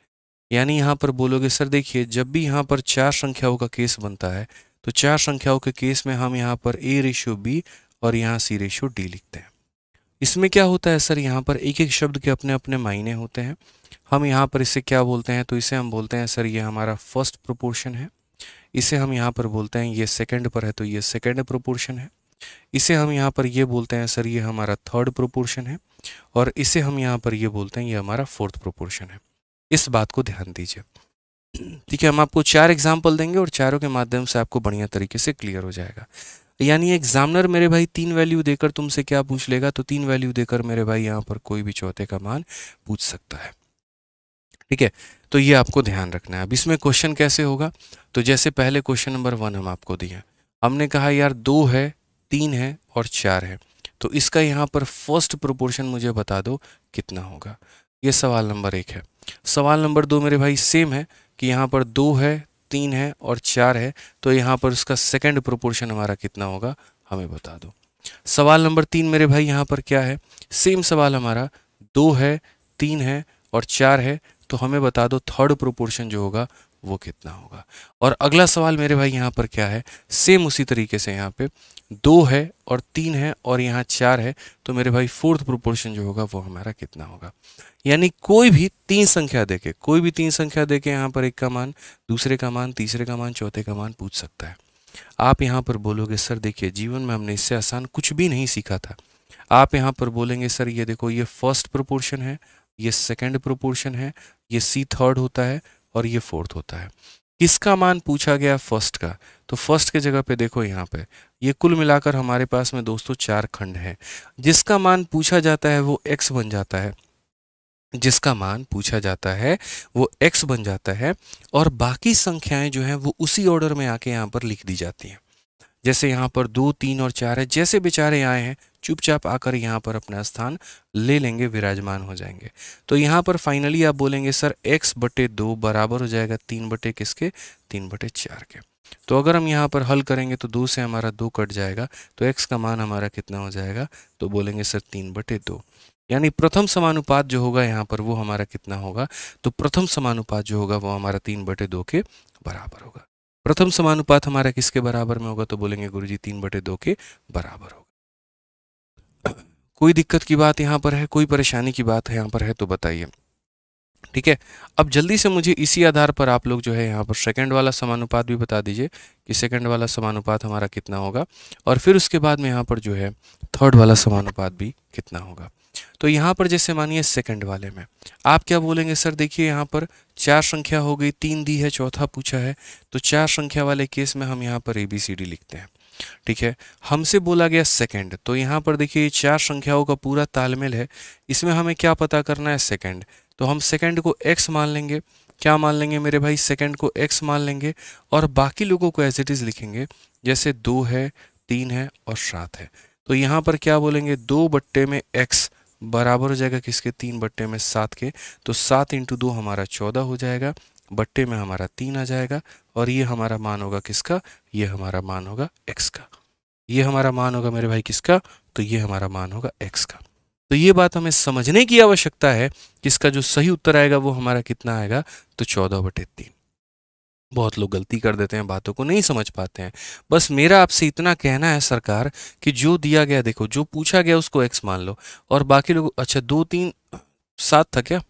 यानी यहाँ पर बोलोगे सर देखिए जब भी यहाँ पर चार संख्याओं का केस बनता है तो चार संख्याओं के केस में हम यहाँ पर ए रेशियो बी और यहाँ सी रेशियो डी लिखते हैं इसमें क्या होता है सर यहाँ पर एक एक शब्द के अपने अपने मायने होते हैं हम यहाँ पर इसे क्या बोलते हैं तो इसे हम बोलते हैं सर ये हमारा फर्स्ट प्रोपोर्शन है इसे हम यहाँ पर बोलते हैं ये सेकंड पर है तो ये सेकंड प्रोपोर्शन है इसे हम यहाँ पर ये बोलते हैं सर ये हमारा थर्ड प्रोपोर्शन है और इसे हम यहाँ पर ये बोलते हैं ये हमारा फोर्थ प्रोपोर्शन है इस बात को ध्यान दीजिए ठीक है हम आपको चार एग्जाम्पल देंगे और चारों के माध्यम से आपको बढ़िया तरीके से क्लियर हो जाएगा यानी एग्जामिनर मेरे भाई तीन वैल्यू देकर तुमसे क्या पूछ लेगा तो तीन वैल्यू देकर मेरे भाई यहाँ पर कोई भी चौथे का मान पूछ सकता है ठीक है तो ये आपको ध्यान रखना है अब इसमें क्वेश्चन कैसे होगा तो जैसे पहले क्वेश्चन नंबर वन हम आपको दिए हमने कहा यार दो है तीन है और चार है तो इसका यहाँ पर फर्स्ट प्रोपोर्शन मुझे बता दो कितना होगा ये सवाल नंबर एक है सवाल नंबर दो मेरे भाई सेम है कि यहाँ पर दो है तीन है और चार है तो यहाँ पर उसका सेकंड प्रोपोर्शन हमारा कितना होगा हमें बता दो सवाल नंबर तीन मेरे भाई यहाँ पर क्या है सेम सवाल हमारा दो है तीन है और चार है तो हमें बता दो थर्ड प्रोपोर्शन जो होगा वो कितना होगा और अगला सवाल मेरे भाई यहाँ पर क्या है सेम उसी तरीके से यहाँ पे दो है और तीन है और यहाँ चार है तो मेरे भाई फोर्थ प्रोपोर्शन जो होगा वो हमारा कितना होगा यानी कोई भी तीन संख्या देके कोई भी तीन संख्या देके यहाँ पर एक का मान दूसरे का मान तीसरे का मान चौथे का मान पूछ सकता है आप यहाँ पर बोलोगे सर देखिए जीवन में हमने इससे आसान कुछ भी नहीं सीखा था आप यहाँ पर बोलेंगे सर ये देखो ये फर्स्ट प्रोपोर्शन है ये सेकेंड प्रोपोर्शन है ये सी थर्ड होता है और ये फोर्थ होता है किसका मान पूछा गया फर्स्ट का तो फर्स्ट के जगह पे देखो यहाँ पे ये कुल मिलाकर हमारे पास में दोस्तों चार खंड हैं जिसका मान पूछा जाता है वो एक्स बन जाता है जिसका मान पूछा जाता है वो एक्स बन जाता है और बाकी संख्याएं जो हैं वो उसी ऑर्डर में आके यहाँ पर लिख दी जाती हैं जैसे यहाँ पर दो तीन और चार है जैसे बेचारे आए हैं चुपचाप आकर यहाँ पर अपना स्थान ले लेंगे विराजमान हो जाएंगे तो यहाँ पर फाइनली आप बोलेंगे सर एक्स बटे दो बराबर हो जाएगा तीन बटे किसके तीन बटे चार के तो अगर हम यहाँ पर हल करेंगे तो दो से हमारा दो कट जाएगा तो एक्स का मान हमारा कितना हो जाएगा तो बोलेंगे सर तीन बटे दो यानी प्रथम समानुपात जो होगा यहाँ पर वो हमारा कितना होगा तो प्रथम समानुपात जो होगा वो हमारा तीन बटे दो के बराबर होगा प्रथम समानुपात हमारा किसके बराबर में होगा तो बोलेंगे गुरु जी तीन बटे दो के बराबर होगा कोई दिक्कत की बात यहाँ पर है कोई परेशानी की बात है यहाँ पर है तो बताइए ठीक है अब जल्दी से मुझे इसी आधार पर आप लोग जो है यहाँ पर सेकंड वाला समानुपात भी बता दीजिए कि सेकंड वाला समानुपात हमारा कितना होगा और फिर उसके बाद में यहाँ पर जो है थर्ड वाला समानुपात भी कितना होगा तो यहाँ पर जैसे मानिए सेकंड वाले में आप क्या बोलेंगे सर देखिए यहाँ पर चार संख्या हो गई तीन दी है चौथा पूछा है तो चार संख्या वाले केस में हम यहाँ पर ए बी सी डी लिखते हैं ठीक है हमसे बोला गया सेकंड तो यहाँ पर देखिए चार संख्याओं का पूरा तालमेल है इसमें हमें क्या पता करना है सेकेंड तो हम सेकेंड को एक्स मान लेंगे क्या मान लेंगे मेरे भाई सेकेंड को एक्स मान लेंगे और बाकी लोगों को एज इट इज़ लिखेंगे जैसे दो है तीन है और सात है तो यहाँ पर क्या बोलेंगे दो बट्टे में एक्स बराबर हो जाएगा किसके तीन बट्टे में सात के तो सात इंटू दो हमारा चौदह हो जाएगा बट्टे में हमारा तीन आ जाएगा और ये हमारा मान होगा किसका ये हमारा मान होगा एक्स का ये हमारा मान होगा मेरे भाई किसका तो ये हमारा मान होगा एक्स का तो ये बात हमें समझने की आवश्यकता है कि इसका जो सही उत्तर आएगा वो हमारा कितना आएगा तो चौदह बटे तीन बहुत लोग गलती कर देते हैं बातों को नहीं समझ पाते हैं बस मेरा आपसे इतना कहना है सरकार कि जो दिया गया देखो जो पूछा गया उसको एक्स मान लो और बाकी लोग अच्छा दो तीन सात था क्या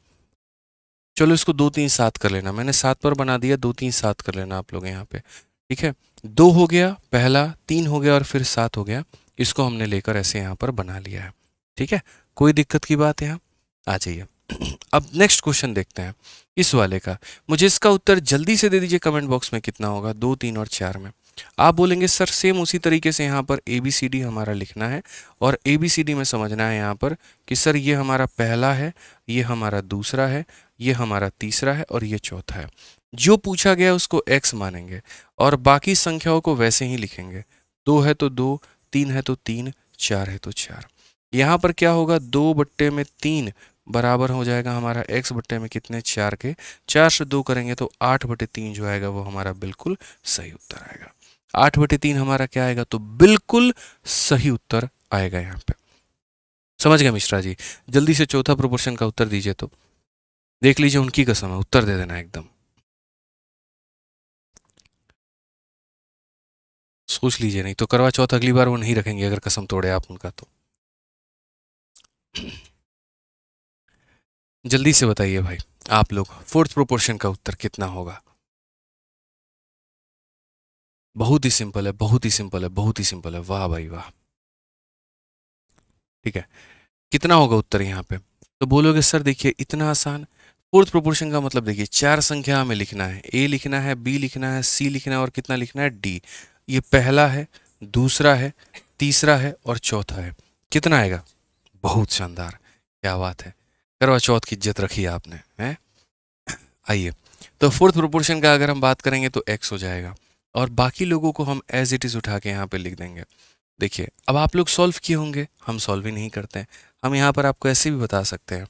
चलो इसको दो तीन सात कर लेना मैंने सात पर बना दिया दो तीन सात कर लेना आप लोग यहाँ पे ठीक है दो हो गया पहला तीन हो गया और फिर सात हो गया इसको हमने लेकर ऐसे यहाँ पर बना लिया है ठीक है कोई दिक्कत की बात यहाँ आ जाइए अब नेक्स्ट क्वेश्चन देखते हैं इस वाले का मुझे इसका उत्तर जल्दी से दे दीजिए कमेंट बॉक्स में कितना होगा दो तीन और चार में आप बोलेंगे सर सेम उसी तरीके से यहाँ पर ए बी सी डी हमारा लिखना है और ए बी सी डी में समझना है यहाँ पर कि सर ये हमारा पहला है ये हमारा दूसरा है ये हमारा तीसरा है और ये चौथा है जो पूछा गया उसको एक्स मानेंगे और बाकी संख्याओं को वैसे ही लिखेंगे दो है तो दो तीन है तो तीन चार है तो चार यहाँ पर क्या होगा दो बट्टे में तीन बराबर हो जाएगा हमारा एक्स बट्टे में कितने चार के चार से दो करेंगे तो आठ बटे तीन जो आएगा वो हमारा बिल्कुल सही उत्तर आएगा आठ बटे तीन हमारा क्या आएगा तो बिल्कुल सही उत्तर आएगा यहाँ पे समझ गया मिश्रा जी जल्दी से चौथा प्रोपोर्शन का उत्तर दीजिए तो देख लीजिए उनकी कसम है उत्तर दे देना एकदम सोच लीजिए नहीं तो करवा चौथ अगली बार वो नहीं रखेंगे अगर कसम तोड़े आप उनका तो जल्दी से बताइए भाई आप लोग फोर्थ प्रोपोर्शन का उत्तर कितना होगा बहुत ही सिंपल है बहुत ही सिंपल है बहुत ही सिंपल है वाह भाई वाह ठीक है कितना होगा उत्तर यहाँ पे तो बोलोगे सर देखिए इतना आसान फोर्थ प्रोपोर्शन का मतलब देखिए चार संख्या हमें लिखना है ए लिखना है बी लिखना है सी लिखना है और कितना लिखना है डी ये पहला है दूसरा है तीसरा है और चौथा है कितना आएगा बहुत शानदार क्या बात है करवा चौथ की इज्जत रखी आपने है आइए तो फोर्थ प्रोपोर्शन का अगर हम बात करेंगे तो एक्स हो जाएगा और बाकी लोगों को हम एज इट इज़ उठा के यहाँ पे लिख देंगे देखिए अब आप लोग सॉल्व किए होंगे हम सॉल्व ही नहीं करते हैं हम यहाँ पर आपको ऐसे भी बता सकते हैं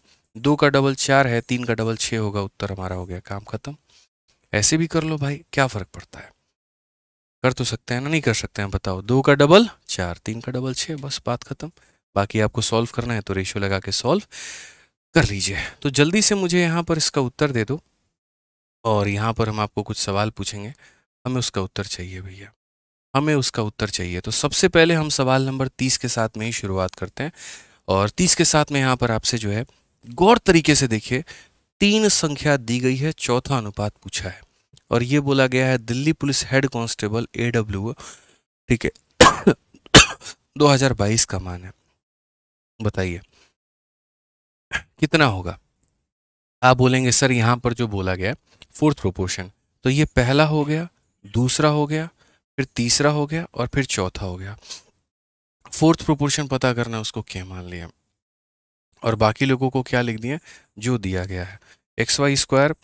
दो का डबल चार है तीन का डबल छः होगा उत्तर हमारा हो गया काम खत्म ऐसे भी कर लो भाई क्या फ़र्क पड़ता है कर तो सकते हैं ना नहीं कर सकते हैं बताओ दो का डबल चार तीन का डबल छः बस बात खत्म बाकी आपको सॉल्व करना है तो रेशियो लगा के सॉल्व कर लीजिए तो जल्दी से मुझे यहाँ पर इसका उत्तर दे दो और यहाँ पर हम आपको कुछ सवाल पूछेंगे हमें उसका उत्तर चाहिए भैया हमें उसका उत्तर चाहिए तो सबसे पहले हम सवाल नंबर तीस के साथ में ही शुरुआत करते हैं और तीस के साथ में यहाँ पर आपसे जो है गौर तरीके से देखिए तीन संख्या दी गई है चौथा अनुपात पूछा है और ये बोला गया है Delhi police head constable A W ठीक है 2022 का मान है बताइए कितना होगा आप बोलेंगे सर यहाँ पर जो बोला गया फोर्थ प्रोपोर्शन तो ये पहला हो गया दूसरा हो गया फिर तीसरा हो गया और फिर चौथा हो गया फोर्थ प्रोपोर्शन पता करना उसको क्या मान लिया और बाकी लोगों को क्या लिख दिया जो दिया गया है x y square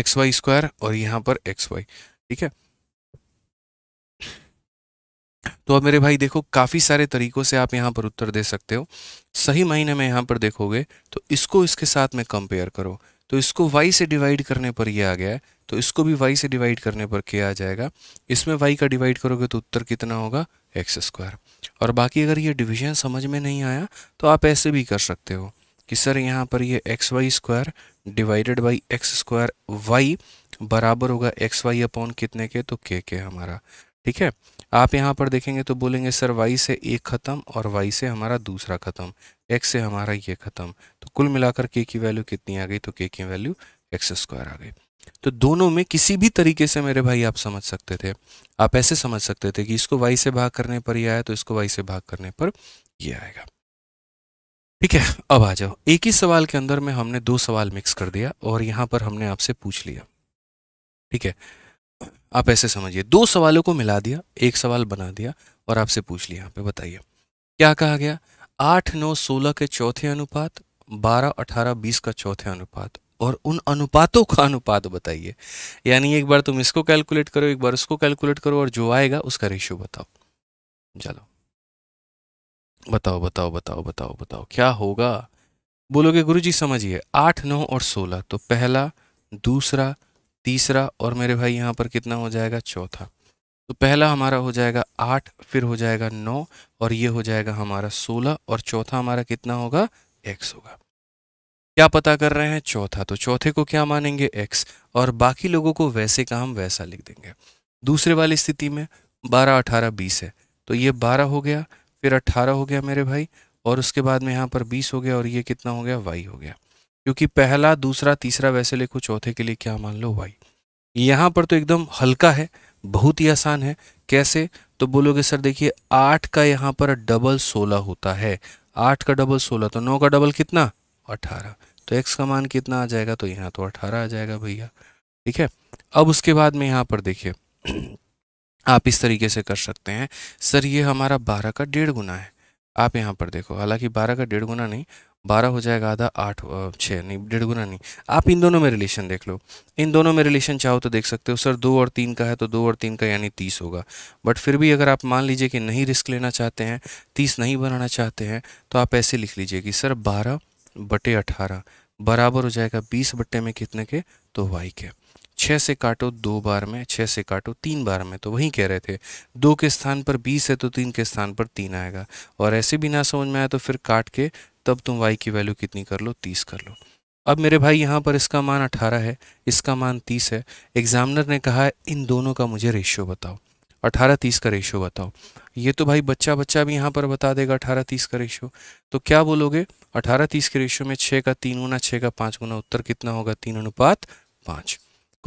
x y square और यहाँ पर एक्स वाई ठीक है तो अब मेरे भाई देखो काफ़ी सारे तरीक़ों से आप यहाँ पर उत्तर दे सकते हो सही महीने में यहाँ पर देखोगे तो इसको इसके साथ में कंपेयर करो तो इसको वाई से डिवाइड करने पर ये आ गया है तो इसको भी वाई से डिवाइड करने पर के आ जाएगा इसमें वाई का डिवाइड करोगे तो उत्तर कितना होगा एक्स स्क्वायर और बाकी अगर ये डिवीजन समझ में नहीं आया तो आप ऐसे भी कर सकते हो कि सर यहाँ पर ये x y square divided by x square y बराबर होगा एक्स वाई अपॉन कितने के तो के के हमारा ठीक है आप यहाँ पर देखेंगे तो बोलेंगे सर वाई से एक ख़त्म और वाई से हमारा दूसरा ख़त्म एक्स से हमारा ये ख़त्म तो कुल मिलाकर के की वैल्यू कितनी आ गई तो के की वैल्यू एक्स स्क्वायर आ गई तो दोनों में किसी भी तरीके से मेरे भाई आप समझ सकते थे आप ऐसे समझ सकते थे कि इसको वाई से भाग करने पर ये आया तो इसको वाई से भाग करने पर ये आएगा ठीक है अब आ जाओ एक ही सवाल के अंदर में हमने दो सवाल मिक्स कर दिया और यहाँ पर हमने आपसे पूछ लिया ठीक है आप ऐसे समझिए दो सवालों को मिला दिया एक सवाल बना दिया और आपसे पूछ लिया यहाँ पे बताइए क्या कहा गया आठ नौ सोलह के चौथे अनुपात बारह अठारह बीस का चौथे अनुपात और उन अनुपातों का अनुपात बताइए यानी एक बार तुम इसको कैलकुलेट करो एक बार उसको कैलकुलेट करो और जो आएगा उसका रेशियो बताओ चलो बताओ बताओ बताओ बताओ बताओ क्या होगा बोलोगे गुरुजी समझिए आठ नौ और सोलह तो पहला दूसरा तीसरा और मेरे भाई यहाँ पर कितना हो जाएगा चौथा तो पहला हमारा हो जाएगा आठ फिर हो जाएगा नौ और ये हो जाएगा हमारा सोलह और चौथा हमारा कितना होगा एक्स होगा क्या पता कर रहे हैं चौथा तो चौथे को क्या मानेंगे एक्स और बाकी लोगों को वैसे का हम वैसा लिख देंगे दूसरे वाली स्थिति में बारह अठारह बीस है तो ये बारह हो गया फिर अट्ठारह हो गया मेरे भाई और उसके बाद में यहाँ पर बीस हो गया और ये कितना हो गया वाई हो गया क्योंकि पहला दूसरा तीसरा वैसे लिखो चौथे के लिए क्या मान लो वाई यहाँ पर तो एकदम हल्का है बहुत ही आसान है कैसे तो बोलोगे सर देखिए आठ का यहाँ पर डबल सोलह होता है आठ का डबल सोलह तो नौ का डबल कितना अठारह तो एक्स का मान कितना आ जाएगा तो यहाँ तो अठारह आ जाएगा भैया ठीक है अब उसके बाद में यहाँ पर देखिए आप इस तरीके से कर सकते हैं सर ये हमारा बारह का डेढ़ गुना है आप यहाँ पर देखो हालांकि बारह का डेढ़ गुना नहीं बारह हो जाएगा आधा आठ छः नहीं डेढ़ गुना नहीं आप इन दोनों में रिलेशन देख लो इन दोनों में रिलेशन चाहो तो देख सकते हो सर दो और तीन का है तो दो और तीन का यानी तीस होगा बट फिर भी अगर आप मान लीजिए कि नहीं रिस्क लेना चाहते हैं तीस नहीं बनाना चाहते हैं तो आप ऐसे लिख लीजिए कि सर बारह बटे अठारह बराबर हो जाएगा बीस बट्टे में कितने के तो वाई के छः से काटो दो बार में छः से काटो तीन बार में तो वही कह रहे थे दो के स्थान पर बीस है तो तीन के स्थान पर तीन आएगा और ऐसे भी ना समझ में आया तो फिर काट के तब तुम y की वैल्यू कितनी कर लो तीस कर लो अब मेरे भाई यहाँ पर इसका मान अठारह है इसका मान तीस है एग्जामिनर ने कहा है इन दोनों का मुझे रेशियो बताओ अठारह तीस का रेशियो बताओ ये तो भाई बच्चा बच्चा भी यहाँ पर बता देगा अठारह तीस का रेशियो तो क्या बोलोगे अठारह तीस के रेशियो में छः का तीन गुना छः का पाँच गुना उत्तर कितना होगा तीन अनुपात पाँच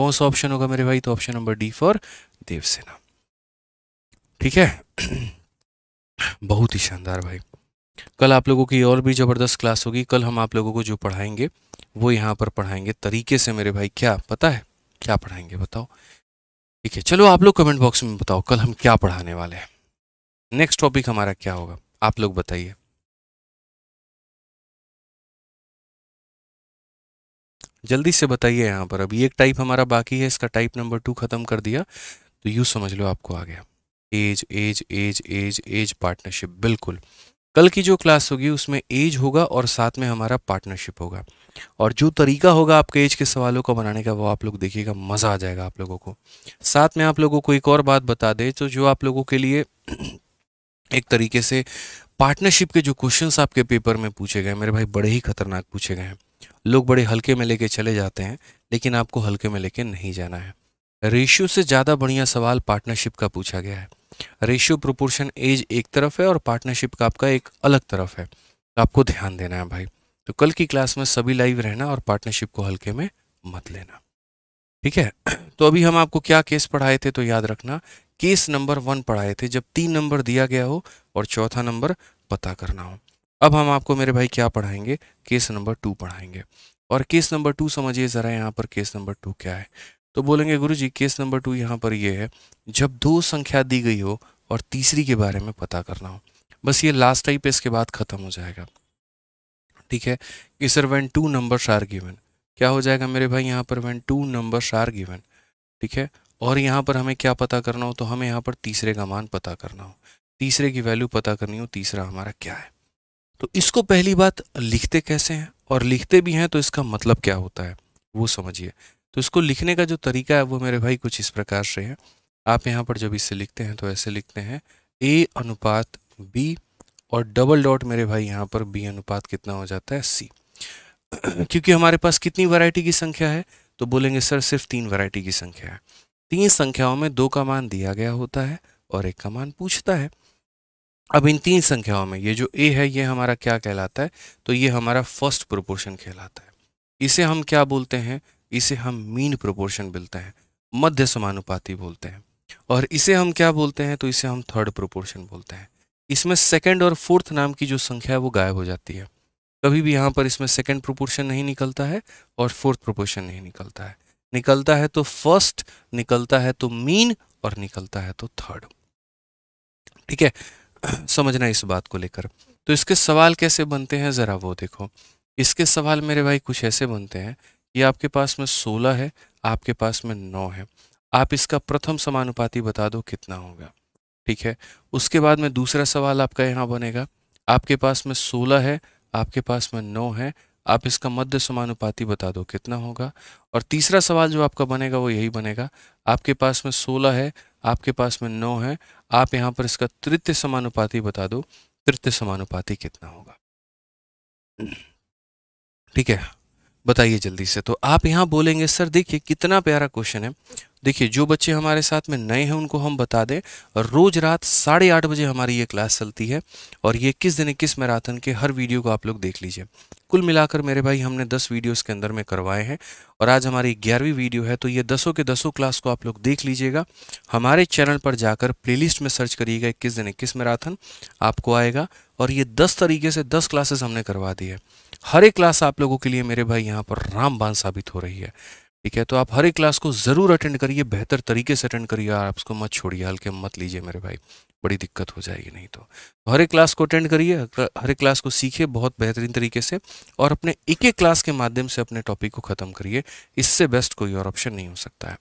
कौन सा ऑप्शन होगा मेरे भाई तो option number D for Devsena ठीक है बहुत ही शानदार भाई कल आप लोगों की और भी ज़बरदस्त क्लास होगी कल हम आप लोगों को जो पढ़ाएंगे वो यहाँ पर पढ़ाएंगे तरीके से मेरे भाई क्या पता है क्या पढ़ाएंगे बताओ ठीक है चलो आप लोग कमेंट बॉक्स में बताओ कल हम क्या पढ़ाने वाले हैं नेक्स्ट टॉपिक हमारा क्या होगा आप लोग बताइए जल्दी से बताइए यहाँ पर अभी एक टाइप हमारा बाकी है इसका टाइप नंबर टू खत्म कर दिया तो यू समझ लो आपको आ गया age age age age age partnership बिल्कुल कल की जो क्लास होगी उसमें एज होगा और साथ में हमारा पार्टनरशिप होगा और जो तरीका होगा आपके एज के सवालों को बनाने का वो आप लोग देखिएगा मज़ा आ जाएगा आप लोगों को साथ में आप लोगों को एक और बात बता दें तो जो आप लोगों के लिए एक तरीके से पार्टनरशिप के जो क्वेश्चंस आपके पेपर में पूछे गए मेरे भाई बड़े ही खतरनाक पूछे गए हैं लोग बड़े हल्के में लेके चले जाते हैं लेकिन आपको हल्के में लेके नहीं जाना है रेशियो से ज़्यादा बढ़िया सवाल पार्टनरशिप का पूछा गया है रेशियो प्रोपोर्शन एज एक तरफ है और पार्टनरशिप का आपका एक अलग तरफ है तो आपको ध्यान देना है भाई तो कल की क्लास में सभी लाइव रहना और पार्टनरशिप को हल्के में मत लेना ठीक है तो अभी हम आपको क्या केस पढ़ाए थे तो याद रखना केस नंबर वन पढ़ाए थे जब तीन नंबर दिया गया हो और चौथा नंबर पता करना हो अब हम आपको मेरे भाई क्या पढ़ाएंगे केस नंबर टू पढ़ाएंगे और केस नंबर टू समझिए ज़रा यहाँ पर केस नंबर टू क्या है तो बोलेंगे गुरु जी केस नंबर टू यहाँ पर ये है जब दो संख्या दी गई हो और तीसरी के बारे में पता करना हो बस ये लास्ट टाइप इसके बाद ख़त्म हो जाएगा ठीक है कि sir when two number are given क्या हो जाएगा मेरे भाई यहाँ पर when two number are given ठीक है और यहाँ पर हमें क्या पता करना हो तो हमें यहाँ पर तीसरे का मान पता करना हो तीसरे की वैल्यू पता करनी हो तीसरा हमारा क्या है तो इसको पहली बात लिखते कैसे हैं और लिखते भी हैं तो इसका मतलब क्या होता है वो समझिए तो इसको लिखने का जो तरीका है वो मेरे भाई कुछ इस प्रकार से है आप यहाँ पर जब इसे लिखते हैं तो ऐसे लिखते हैं ए अनुपात बी और डबल डॉट मेरे भाई यहाँ पर बी अनुपात कितना हो जाता है सी क्योंकि हमारे पास कितनी वैरायटी की संख्या है तो बोलेंगे सर सिर्फ तीन वैरायटी की संख्या है तीन संख्याओं में दो का मान दिया गया होता है और एक का मान पूछता है अब इन तीन संख्याओं में ये जो ए है ये हमारा क्या कहलाता है तो ये हमारा फर्स्ट प्रोपोर्शन कहलाता है इसे हम क्या बोलते हैं इसे हम मीन प्रोपोर्शन बोलते हैं मध्य समानुपाती बोलते हैं और इसे हम क्या बोलते हैं तो इसे हम थर्ड प्रोपोर्शन बोलते हैं इसमें सेकंड और फोर्थ नाम की जो संख्या है वो गायब हो जाती है कभी भी यहाँ पर इसमें सेकंड प्रोपोर्शन नहीं निकलता है और फोर्थ प्रोपोर्शन नहीं निकलता है निकलता है तो फर्स्ट निकलता है तो मीन और निकलता है तो थर्ड ठीक है समझना इस बात को लेकर तो इसके सवाल कैसे बनते हैं ज़रा वो देखो इसके सवाल मेरे भाई कुछ ऐसे बनते हैं ये आपके पास में सोलह है आपके पास में नौ है आप इसका प्रथम समानुपाती बता दो कितना होगा ठीक है उसके बाद में दूसरा सवाल आपका यहाँ बनेगा आपके पास में सोलह है आपके पास में नौ है आप इसका मध्य समानुपाती बता दो कितना होगा और तीसरा सवाल जो आपका बनेगा वो यही बनेगा आपके पास में सोलह है आपके पास में नौ है आप यहाँ पर इसका तृतीय समानुपाती बता दो तृतीय समानुपाती कितना होगा ठीक है बताइए जल्दी से तो आप यहाँ बोलेंगे सर देखिए कितना प्यारा क्वेश्चन है देखिए जो बच्चे हमारे साथ में नए हैं उनको हम बता दें रोज़ रात साढ़े आठ बजे हमारी ये क्लास चलती है और ये किस दिन किस मैराथन के हर वीडियो को आप लोग देख लीजिए कुल मिलाकर मेरे भाई हमने दस वीडियोस के अंदर में करवाए हैं और आज हमारी ग्यारहवीं वीडियो है तो ये दसों के दसों क्लास को आप लोग देख लीजिएगा हमारे चैनल पर जाकर प्ले में सर्च करिएगा इक्कीस दिन इक्कीस मैराथन आपको आएगा और ये दस तरीके से दस क्लासेस हमने करवा दी है हर एक क्लास आप लोगों के लिए मेरे भाई यहाँ पर रामबान साबित हो रही है ठीक है तो आप हर एक क्लास को ज़रूर अटेंड करिए बेहतर तरीके से अटेंड करिए आप उसको मत छोड़िए हल्के मत लीजिए मेरे भाई बड़ी दिक्कत हो जाएगी नहीं तो, तो हर एक क्लास को अटेंड करिए हर एक क्लास को सीखिए बहुत बेहतरीन तरीके से और अपने एक एक क्लास के माध्यम से अपने टॉपिक को ख़त्म करिए इससे बेस्ट कोई और ऑप्शन नहीं हो सकता है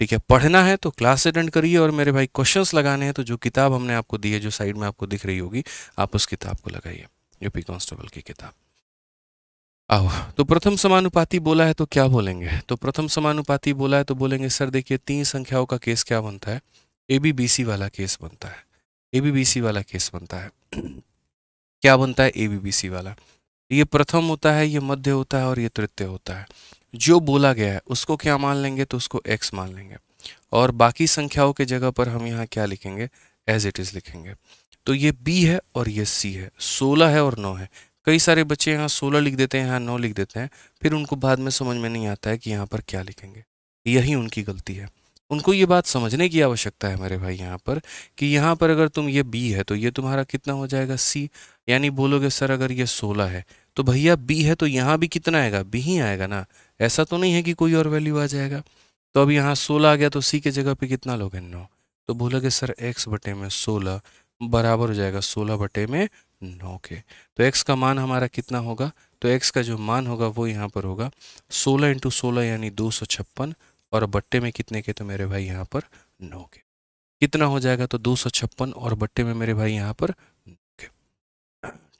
ठीक है पढ़ना है तो क्लास अटेंड करिए और मेरे भाई क्वेश्चंस लगाने हैं तो जो किताब हमने आपको दी है जो साइड में आपको दिख रही होगी आप उस किताब को लगाइए यूपी कांस्टेबल की किताब आओ तो प्रथम समानुपाती बोला है तो क्या बोलेंगे तो प्रथम समानुपाती बोला है तो बोलेंगे सर देखिए तीन संख्याओं का केस क्या बनता है ए बी बी सी वाला केस बनता है ए बी बी सी वाला केस बनता है क्या बनता है ए बी बी सी वाला ये प्रथम होता है ये मध्य होता है और ये तृतीय होता है जो बोला गया है उसको क्या मान लेंगे तो उसको एक्स मान लेंगे और बाकी संख्याओं के जगह पर हम यहाँ क्या लिखेंगे एज इट इज़ लिखेंगे तो ये बी है और ये सी है सोलह है और नौ है कई सारे बच्चे यहाँ सोलह लिख देते हैं यहाँ नौ लिख देते हैं फिर उनको बाद में समझ में नहीं आता है कि यहाँ पर क्या लिखेंगे यही उनकी गलती है उनको ये बात समझने की आवश्यकता है मेरे भाई यहाँ पर कि यहाँ पर अगर तुम ये बी है तो ये तुम्हारा कितना हो जाएगा सी यानी बोलोगे सर अगर ये सोलह है तो भैया बी है तो यहाँ भी कितना आएगा बी ही आएगा ना ऐसा तो नहीं है कि कोई और वैल्यू आ जाएगा तो अब यहाँ सोलह आ गया तो सी के जगह पे कितना लोगे नौ तो बोलोगे सर एक्स बटे में सोलह बराबर हो जाएगा सोलह बटे में नौ हम्म, के तो एक्स का मान हमारा कितना होगा तो एक्स का जो मान होगा वो यहाँ पर होगा सोलह इंटू सोलह यानी दो सौ छप्पन और बट्टे में कितने के तो मेरे भाई यहाँ पर नौ के कितना हो जाएगा तो दो सौ छप्पन और बट्टे में मेरे भाई यहाँ पर नौ के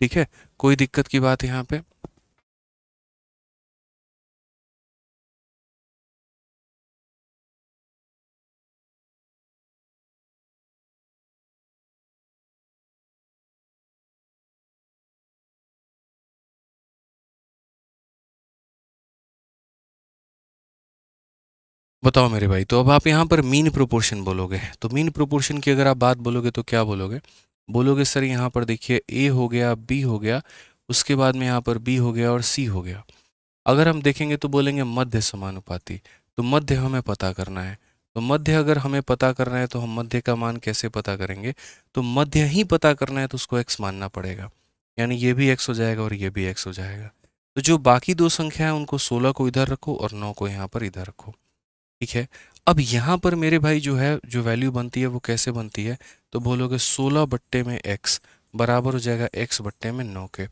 ठीक है कोई दिक्कत की बात यहाँ पर बताओ मेरे भाई तो अब आप यहाँ पर मीन प्रोपोर्शन बोलोगे तो मीन प्रोपोर्शन की अगर आप बात बोलोगे तो क्या बोलोगे बोलोगे सर यहाँ पर देखिए ए हो गया बी हो गया उसके बाद में यहाँ पर बी हो गया और सी हो गया अगर हम देखेंगे तो बोलेंगे मध्य समानुपाति तो मध्य हमें पता करना है तो मध्य अगर हमें पता करना है तो हम मध्य का मान कैसे पता करेंगे तो मध्य ही पता करना है तो उसको एक्स मानना पड़ेगा यानी ये भी एक्स हो जाएगा और ये भी एक्स हो जाएगा तो जो बाकी दो संख्या है उनको सोलह को इधर रखो और नौ को यहाँ पर इधर रखो ठीक है अब यहाँ पर मेरे भाई जो है जो वैल्यू बनती है वो कैसे बनती है तो बोलोगे सोलह बट्टे में एक्स बराबर हो जाएगा एक्स बट्टे में नौ के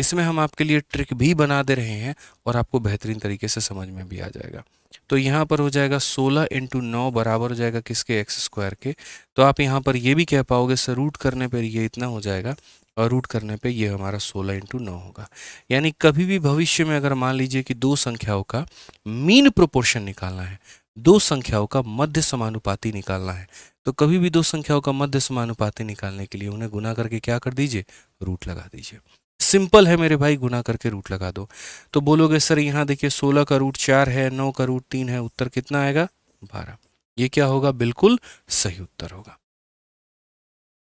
इसमें हम आपके लिए ट्रिक भी बना दे रहे हैं और आपको बेहतरीन तरीके से समझ में भी आ जाएगा तो यहाँ पर हो जाएगा 16 इंटू नौ बराबर हो जाएगा किसके एक्स स्क्वायर के तो आप यहाँ पर ये भी कह पाओगे सर रूट करने पर ये इतना हो जाएगा और रूट करने पे ये हमारा 16 इंटू नौ होगा यानी कभी भी भविष्य में अगर मान लीजिए कि दो संख्याओं का मीन प्रोपोर्शन निकालना है दो संख्याओं का मध्य समानुपाती निकालना है तो कभी भी दो संख्याओं का मध्य समानुपाती निकालने के लिए उन्हें गुना करके क्या कर दीजिए रूट लगा दीजिए सिंपल है मेरे भाई गुना करके रूट लगा दो तो बोलोगे सर यहाँ देखिए सोलह का रूट चार है नौ का रूट तीन है उत्तर कितना आएगा बारह ये क्या होगा बिल्कुल सही उत्तर होगा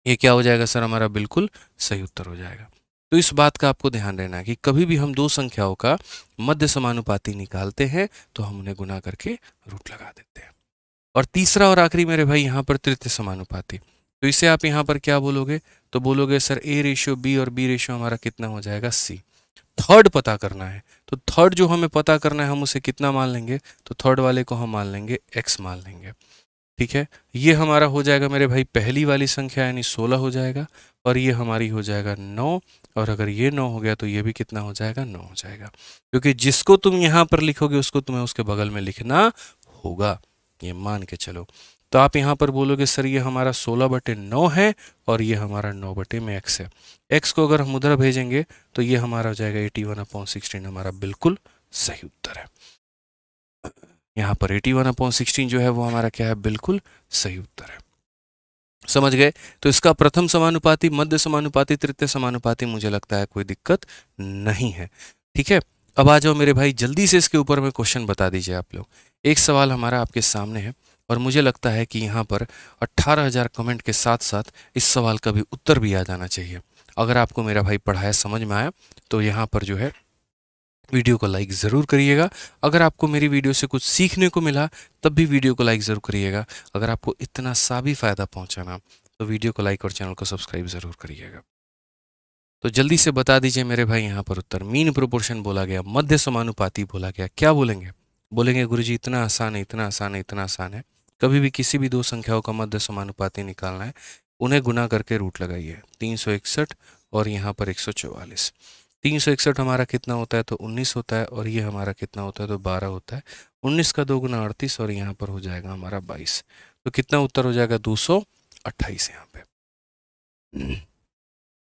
ये क्या हो जाएगा सर हमारा बिल्कुल सही उत्तर हो जाएगा तो इस बात का आपको ध्यान रहना है कि कभी भी हम दो संख्याओं का मध्य समानुपाति निकालते हैं तो हम उन्हें गुना करके रूट लगा देते हैं और तीसरा और आखिरी मेरे भाई यहाँ पर तृतीय समानुपाति तो इसे आप यहाँ पर क्या बोलोगे तो बोलोगे सर ए रेशियो बी और बी रेशियो हमारा कितना हो जाएगा सी थर्ड पता करना है तो थर्ड जो हमें पता करना है हम उसे कितना मान लेंगे तो थर्ड वाले को हम मान लेंगे एक्स मान लेंगे ठीक है ये हमारा हो जाएगा मेरे भाई पहली वाली संख्या यानी सोलह हो जाएगा और ये हमारी हो जाएगा नौ और अगर ये नौ हो गया तो ये भी कितना हो जाएगा नौ हो जाएगा क्योंकि जिसको तुम यहाँ पर लिखोगे उसको तुम्हें उसके बगल में लिखना होगा ये मान के चलो तो आप यहाँ पर बोलोगे सर ये हमारा सोलह बटे नौ है और ये हमारा नौ बटे में एक्स है एक्स को अगर हम उधर भेजेंगे तो ये हमारा हो जाएगा एटी वन अपॉन सिक्सटीन हमारा बिल्कुल सही उत्तर है यहाँ पर एटी वन अपॉन सिक्सटीन जो है वो हमारा क्या है बिल्कुल सही उत्तर है समझ गए तो इसका प्रथम समानुपाती मध्य समानुपाती तृतीय समानुपाती मुझे लगता है कोई दिक्कत नहीं है ठीक है अब आ जाओ मेरे भाई जल्दी से इसके ऊपर में क्वेश्चन बता दीजिए आप लोग एक सवाल हमारा आपके सामने है और मुझे लगता है कि यहाँ पर 18,000 कमेंट के साथ साथ इस सवाल का भी उत्तर भी आ जाना चाहिए अगर आपको मेरा भाई पढ़ाया समझ में आया तो यहाँ पर जो है वीडियो को लाइक ज़रूर करिएगा अगर आपको मेरी वीडियो से कुछ सीखने को मिला तब भी वीडियो को लाइक ज़रूर करिएगा अगर आपको इतना सा भी फ़ायदा पहुँचाना तो वीडियो को लाइक और चैनल को सब्सक्राइब ज़रूर करिएगा तो जल्दी से बता दीजिए मेरे भाई यहाँ पर उत्तर मीन प्रोपोर्शन बोला गया मध्य समानुपाति बोला गया क्या बोलेंगे बोलेंगे गुरु जी इतना आसान है इतना आसान है इतना आसान है कभी भी किसी भी दो संख्याओं का मध्य समानुपाति निकालना है उन्हें गुना करके रूट लगाइए तीन और यहाँ पर एक तीन सौ इकसठ हमारा कितना होता है तो उन्नीस होता है और ये हमारा कितना होता है तो बारह होता है उन्नीस का दो गुना अड़तीस और यहाँ पर हो जाएगा हमारा बाईस तो कितना उत्तर हो जाएगा दो सौ अट्ठाईस यहाँ पे हम्म।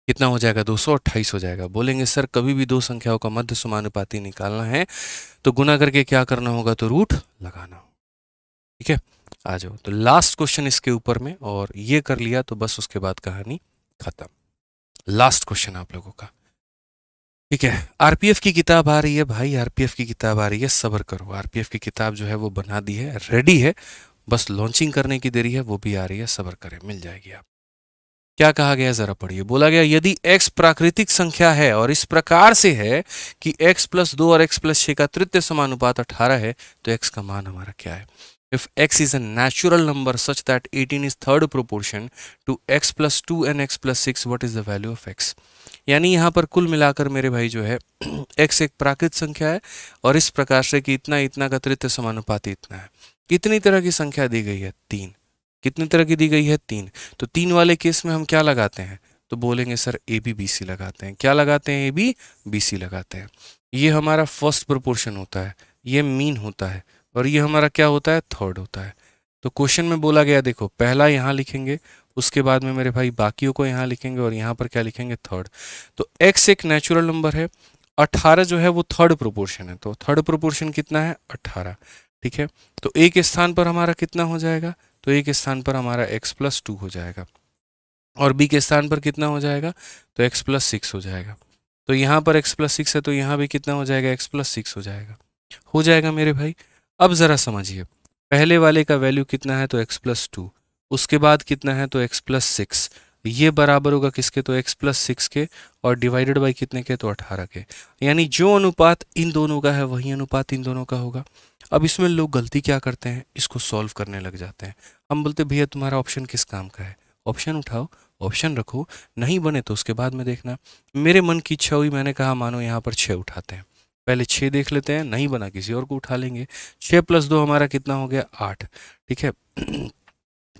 कितना हो जाएगा दो सौ अट्ठाईस हो जाएगा बोलेंगे सर कभी भी दो संख्याओं का मध्य समानुपाती निकालना है तो गुना करके क्या करना होगा तो रूट लगाना ठीक है आ जाओ तो लास्ट क्वेश्चन इसके ऊपर में और ये कर लिया तो बस उसके बाद कहानी खत्म लास्ट क्वेश्चन आप लोगों का ठीक है आरपीएफ की किताब आ रही है भाई आरपीएफ की किताब आ रही है सबर करो आरपीएफ की किताब जो है वो बना दी है रेडी है बस लॉन्चिंग करने की देरी है वो भी आ रही है सबर करें मिल जाएगी आप क्या कहा गया जरा पढ़िए बोला गया यदि x प्राकृतिक संख्या है और इस प्रकार से है कि x प्लस दो और x प्लस छः का तृतीय समानुपात अठारह है तो x का मान हमारा क्या है if x is a natural number such that 18 is third proportion to x plus two and x plus six what is the value of x यानी यहाँ पर कुल मिलाकर मेरे भाई जो है एक्स एक प्राकृत संख्या है और इस प्रकार से कि इतना इतना का तृतीय समानुपाती इतना है कितनी तरह की संख्या दी गई है तीन कितनी तरह की दी गई है तीन तो तीन वाले केस में हम क्या लगाते हैं तो बोलेंगे sir A B B C लगाते हैं क्या लगाते हैं ए बी बी सी लगाते हैं ये हमारा फर्स्ट प्रपोर्शन होता है ये मीन होता है और ये हमारा क्या होता है थर्ड होता है तो क्वेश्चन में बोला गया देखो पहला यहाँ लिखेंगे उसके बाद में मेरे भाई बाकियों को यहाँ लिखेंगे और यहाँ पर क्या लिखेंगे थर्ड तो एक्स एक नेचुरल नंबर है अठारह जो है वो थर्ड प्रोपोर्शन है तो थर्ड प्रोपोर्शन कितना है अट्ठारह ठीक है तो एक स्थान पर हमारा कितना हो जाएगा तो एक स्थान पर हमारा एक्स प्लस टू हो जाएगा और बी के स्थान पर कितना हो जाएगा तो एक्स प्लस सिक्स हो जाएगा तो यहाँ पर एक्स प्लस सिक्स है तो यहाँ भी कितना हो जाएगा एक्स प्लस सिक्स हो जाएगा हो जाएगा मेरे भाई अब ज़रा समझिए पहले वाले का वैल्यू कितना है तो एक्स प्लस टू उसके बाद कितना है तो एक्स प्लस सिक्स ये बराबर होगा किसके तो एक्स प्लस सिक्स के और डिवाइडेड बाई कितने के तो अठारह के यानी जो अनुपात इन दोनों का है वही अनुपात इन दोनों का होगा अब इसमें लोग गलती क्या करते हैं इसको सॉल्व करने लग जाते हैं हम बोलते भैया तुम्हारा ऑप्शन किस काम का है ऑप्शन उठाओ ऑप्शन रखो नहीं बने तो उसके बाद में देखना मेरे मन की इच्छा हुई मैंने कहा मानो यहाँ पर छः उठाते हैं पहले छः देख लेते हैं नहीं बना किसी और को उठा लेंगे छः प्लस दो हमारा कितना हो गया आठ ठीक है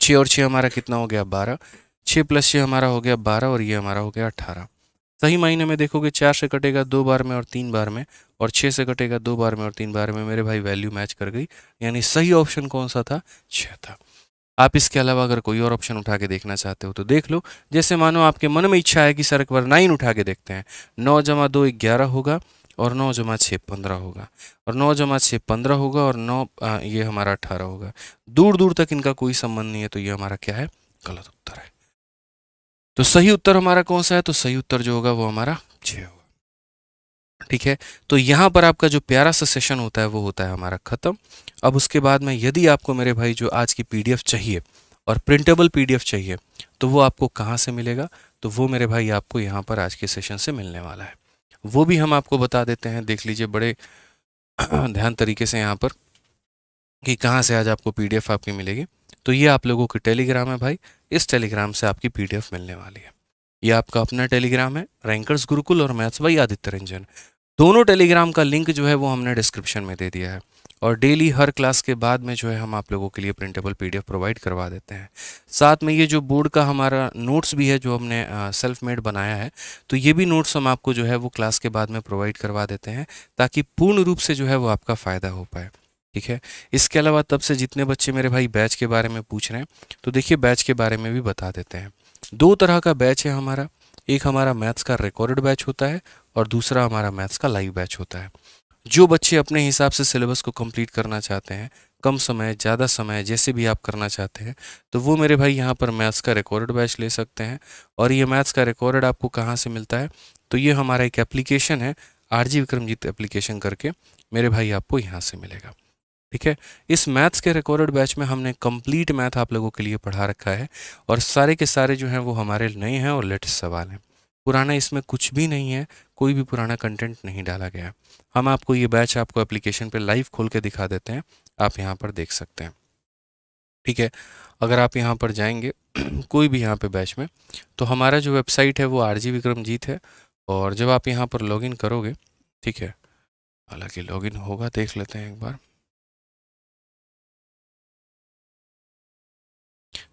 छः और छः हमारा कितना हो गया बारह छः प्लस छः हमारा हो गया बारह और ये हमारा हो गया अट्ठारह सही महीने में देखोगे चार से कटेगा दो बार में और तीन बार में और छः से कटेगा दो बार में और तीन बार में मेरे भाई वैल्यू मैच कर गई यानी सही ऑप्शन कौन सा था छः था आप इसके अलावा अगर कोई और ऑप्शन उठा के देखना चाहते हो तो देख लो जैसे मानो आपके मन में इच्छा है कि सर एक बार नाइन उठा के देखते हैं नौ जमा दो ग्यारह होगा और नौ जमा छः पंद्रह होगा और नौ जमा छः पंद्रह होगा और नौ ये हमारा अठारह होगा दूर दूर तक इनका कोई संबंध नहीं है तो ये हमारा क्या है गलत उत्तर है तो सही उत्तर हमारा कौन सा है तो सही उत्तर जो होगा वो हमारा छः होगा ठीक है तो यहाँ पर आपका जो प्यारा सा सेशन होता है वो होता है हमारा ख़त्म अब उसके बाद में यदि आपको मेरे भाई जो आज की पी चाहिए और प्रिंटेबल पी चाहिए तो वो आपको कहाँ से मिलेगा तो वो मेरे भाई आपको यहाँ पर आज के सेशन से मिलने वाला है वो भी हम आपको बता देते हैं देख लीजिए बड़े ध्यान तरीके से यहाँ पर कि कहाँ से आज आपको पीडीएफ आपकी मिलेगी तो ये आप लोगों की टेलीग्राम है भाई इस टेलीग्राम से आपकी पीडीएफ मिलने वाली है ये आपका अपना टेलीग्राम है रैंकर्स गुरुकुल और मैथ्स भाई आदित्य रंजन दोनों टेलीग्राम का लिंक जो है वो हमने डिस्क्रिप्शन में दे दिया है और डेली हर क्लास के बाद में जो है हम आप लोगों के लिए प्रिंटेबल पीडीएफ प्रोवाइड करवा देते हैं साथ में ये जो बोर्ड का हमारा नोट्स भी है जो हमने सेल्फ मेड बनाया है तो ये भी नोट्स हम आपको जो है वो क्लास के बाद में प्रोवाइड करवा देते हैं ताकि पूर्ण रूप से जो है वो आपका फ़ायदा हो पाए ठीक है इसके अलावा तब से जितने बच्चे मेरे भाई बैच के बारे में पूछ रहे हैं तो देखिए बैच के बारे में भी बता देते हैं दो तरह का बैच है हमारा एक हमारा मैथ्स का रिकॉर्डेड बैच होता है और दूसरा हमारा मैथ्स का लाइव बैच होता है जो बच्चे अपने हिसाब से सिलेबस को कंप्लीट करना चाहते हैं कम समय ज़्यादा समय जैसे भी आप करना चाहते हैं तो वो मेरे भाई यहाँ पर मैथ्स का रिकॉर्डेड बैच ले सकते हैं और ये मैथ्स का रिकॉर्डेड आपको कहाँ से मिलता है तो ये हमारा एक एप्लीकेशन है आर जी विक्रमजीत एप्लीकेशन करके मेरे भाई आपको यहाँ से मिलेगा ठीक है इस मैथ्स के रिकॉर्डेड बैच में हमने कंप्लीट मैथ आप लोगों के लिए पढ़ा रखा है और सारे के सारे जो हैं वो हमारे नए हैं और लेटेस्ट सवाल हैं पुराना इसमें कुछ भी नहीं है कोई भी पुराना कंटेंट नहीं डाला गया है हम आपको ये बैच आपको एप्लीकेशन पे लाइव खोल के दिखा देते हैं आप यहाँ पर देख सकते हैं ठीक है अगर आप यहाँ पर जाएंगे कोई भी यहाँ पे बैच में तो हमारा जो वेबसाइट है वो आर जी विक्रमजीत है और जब आप यहाँ पर लॉगिन करोगे ठीक है हालांकि लॉगिन होगा देख लेते हैं एक बार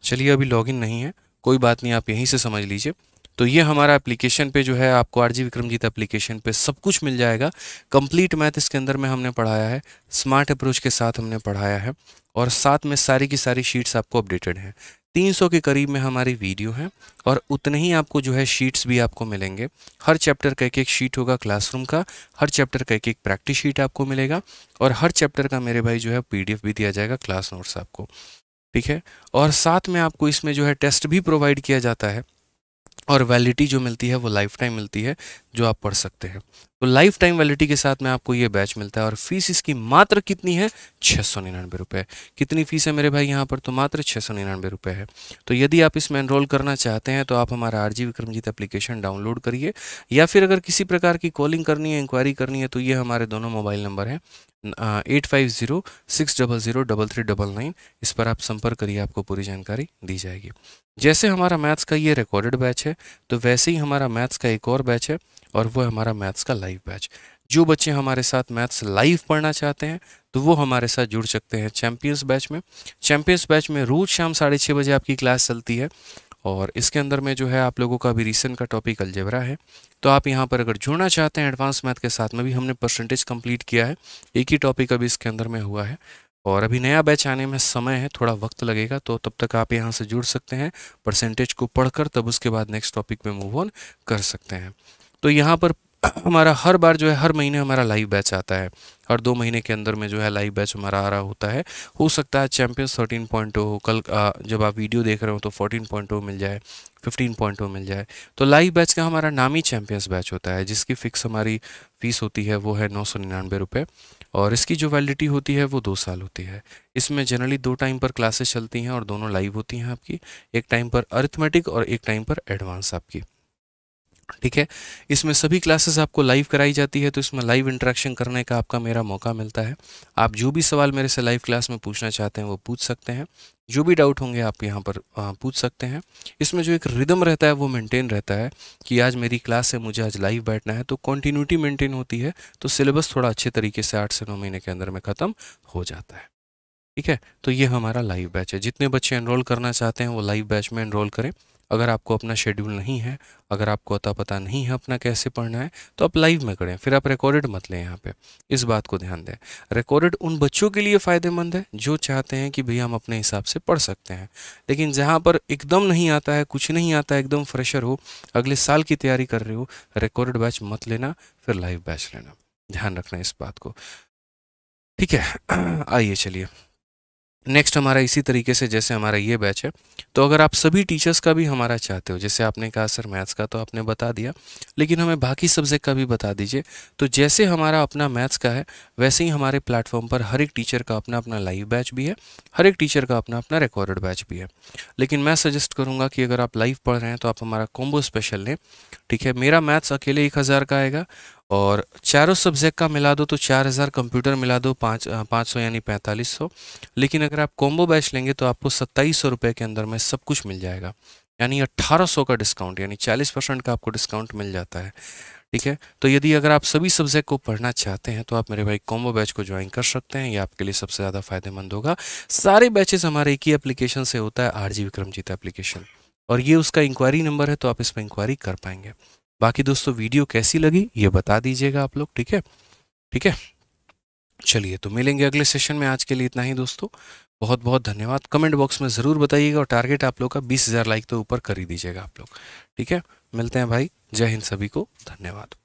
चलिए अभी लॉगिन नहीं है कोई बात नहीं आप यहीं से समझ लीजिए तो ये हमारा एप्लीकेशन पे जो है आपको आर जी विक्रमजीत एप्लीकेशन पे सब कुछ मिल जाएगा कंप्लीट मैथ इसके अंदर में हमने पढ़ाया है स्मार्ट अप्रोच के साथ हमने पढ़ाया है और साथ में सारी की सारी शीट्स आपको अपडेटेड हैं 300 के करीब में हमारी वीडियो हैं और उतने ही आपको जो है शीट्स भी आपको मिलेंगे हर चैप्टर का एक एक शीट होगा क्लासरूम का हर चैप्टर का एक एक प्रैक्टिस शीट आपको मिलेगा और हर चैप्टर का मेरे भाई जो है पीडीएफ भी दिया जाएगा क्लास नोट्स आपको ठीक है और साथ में आपको इसमें जो है टेस्ट भी प्रोवाइड किया जाता है और वैलिडिटी जो मिलती है वो लाइफ टाइम मिलती है जो आप पढ़ सकते हैं तो लाइफ टाइम वैलिडिटी के साथ में आपको ये बैच मिलता है और फीस इसकी मात्र कितनी है छः सौ निन्यानवे रुपये कितनी फीस है मेरे भाई यहाँ पर तो मात्र छः सौ निन्यानवे रुपये है तो यदि आप इसमें एनरोल करना चाहते हैं तो आप हमारा R G Vikramjeet application download करिए या फिर अगर किसी प्रकार की कॉलिंग करनी है इंक्वायरी करनी है तो ये हमारे दोनों मोबाइल नंबर हैं eight five zero six double zero double three double nine इस पर आप संपर्क करिए आपको पूरी जानकारी दी जाएगी जैसे हमारा मैथ्स का ये रिकॉर्डेड बैच है तो वैसे ही हमारा मैथ्स का एक और बैच है और वो हमारा मैथ्स का लाइव बैच जो बच्चे हमारे साथ मैथ्स लाइव पढ़ना चाहते हैं तो वो हमारे साथ जुड़ सकते हैं चैम्पियंस बैच में चैम्पियंस बैच में रोज़ शाम साढ़े छः बजे आपकी क्लास चलती है और इसके अंदर में जो है आप लोगों का अभी रिसेंट का टॉपिक अलजेबरा है तो आप यहाँ पर अगर जुड़ना चाहते हैं एडवांस मैथ के साथ में भी हमने परसेंटेज कंप्लीट किया है एक ही टॉपिक अभी इसके अंदर में हुआ है और अभी नया बैच आने में समय है थोड़ा वक्त लगेगा तो तब तक आप यहाँ से जुड़ सकते हैं परसेंटेज को पढ़कर तब उसके बाद नेक्स्ट टॉपिक पे मूव ऑन कर सकते हैं तो यहाँ पर हमारा हर बार जो है हर महीने हमारा लाइव बैच आता है हर दो महीने के अंदर में जो है लाइव बैच हमारा आ रहा होता है हो सकता है चैम्पियंस थर्टीन पॉइंट हो कल आ, जब आप वीडियो देख रहे हो तो फोर्टीन पॉइंट oh मिल जाए फिफ्टीन पॉइंट oh मिल जाए तो लाइव बैच का हमारा नाम ही चैम्पियंस बैच होता है जिसकी फ़िक्स हमारी फ़ीस होती है वो है नौ सौ निन्यानवे रुपये और इसकी जो वैलिडिटी होती है वो दो साल होती है इसमें जनरली दो टाइम पर क्लासेस चलती हैं और दोनों लाइव होती हैं आपकी एक टाइम पर अर्थमेटिक और एक टाइम पर एडवांस आपकी ठीक है इसमें सभी क्लासेस आपको लाइव कराई जाती है तो इसमें लाइव इंटरेक्शन करने का आपका मेरा मौका मिलता है आप जो भी सवाल मेरे से लाइव क्लास में पूछना चाहते हैं वो पूछ सकते हैं जो भी डाउट होंगे आप यहाँ पर पूछ सकते हैं इसमें जो एक रिदम रहता है वो मेंटेन रहता है कि आज मेरी क्लास है मुझे आज लाइव बैठना है तो कॉन्टीन्यूटी मेंटेन होती है तो सिलेबस थोड़ा अच्छे तरीके से आठ से नौ महीने के अंदर में ख़त्म हो जाता है ठीक है तो ये हमारा लाइव बैच है जितने बच्चे एनरोल करना चाहते हैं वो लाइव बैच में एनरोल करें अगर आपको अपना शेड्यूल नहीं है अगर आपको अता पता नहीं है अपना कैसे पढ़ना है तो आप लाइव में करें फिर आप रिकॉर्डेड मत लें यहाँ पे इस बात को ध्यान दें रिकॉर्डेड उन बच्चों के लिए फ़ायदेमंद है जो चाहते हैं कि भैया हम अपने हिसाब से पढ़ सकते हैं लेकिन जहाँ पर एकदम नहीं आता है कुछ नहीं आता है एकदम फ्रेशर हो अगले साल की तैयारी कर रहे हो रिकॉर्डेड बैच मत लेना फिर लाइव बैच लेना ध्यान रखना इस बात को ठीक है आइए चलिए नेक्स्ट हमारा इसी तरीके से जैसे हमारा ये बैच है तो अगर आप सभी टीचर्स का भी हमारा चाहते हो जैसे आपने कहा सर मैथ्स का तो आपने बता दिया लेकिन हमें बाकी सब्जेक्ट का भी बता दीजिए तो जैसे हमारा अपना मैथ्स का है वैसे ही हमारे प्लेटफॉर्म पर हर एक टीचर का अपना अपना लाइव बैच भी है हर एक टीचर का अपना अपना रिकॉर्डेड बैच भी है लेकिन मैं सजेस्ट करूँगा कि अगर आप लाइव पढ़ रहे हैं तो आप हमारा कॉम्बो स्पेशल लें ठीक है मेरा मैथ्स अकेले एक हज़ार का आएगा और चारों सब्जेक्ट का मिला दो तो चार हज़ार कंप्यूटर मिला दो पाँच पाँच सौ यानी पैंतालीस सौ लेकिन अगर आप कॉम्बो बैच लेंगे तो आपको सत्ताईस सौ रुपये के अंदर में सब कुछ मिल जाएगा यानी अट्ठारह सौ का डिस्काउंट यानी चालीस परसेंट का आपको डिस्काउंट मिल जाता है ठीक है तो यदि अगर आप सभी सब्जेक्ट को पढ़ना चाहते हैं तो आप मेरे भाई कॉम्बो बैच को ज्वाइन कर सकते हैं ये आपके लिए सबसे ज़्यादा फायदेमंद होगा सारे बैचेज़ हमारे एक ही एप्लीकेशन से होता है आर जी विक्रमजीत एप्लीकेशन और ये उसका इंक्वायरी नंबर है तो आप इस पर इंक्वायरी कर पाएंगे बाकी दोस्तों वीडियो कैसी लगी ये बता दीजिएगा आप लोग ठीक है ठीक है चलिए तो मिलेंगे अगले सेशन में आज के लिए इतना ही दोस्तों बहुत बहुत धन्यवाद कमेंट बॉक्स में ज़रूर बताइएगा और टारगेट आप लोग का बीस हज़ार लाइक तो ऊपर कर ही दीजिएगा आप लोग ठीक है मिलते हैं भाई जय हिंद सभी को धन्यवाद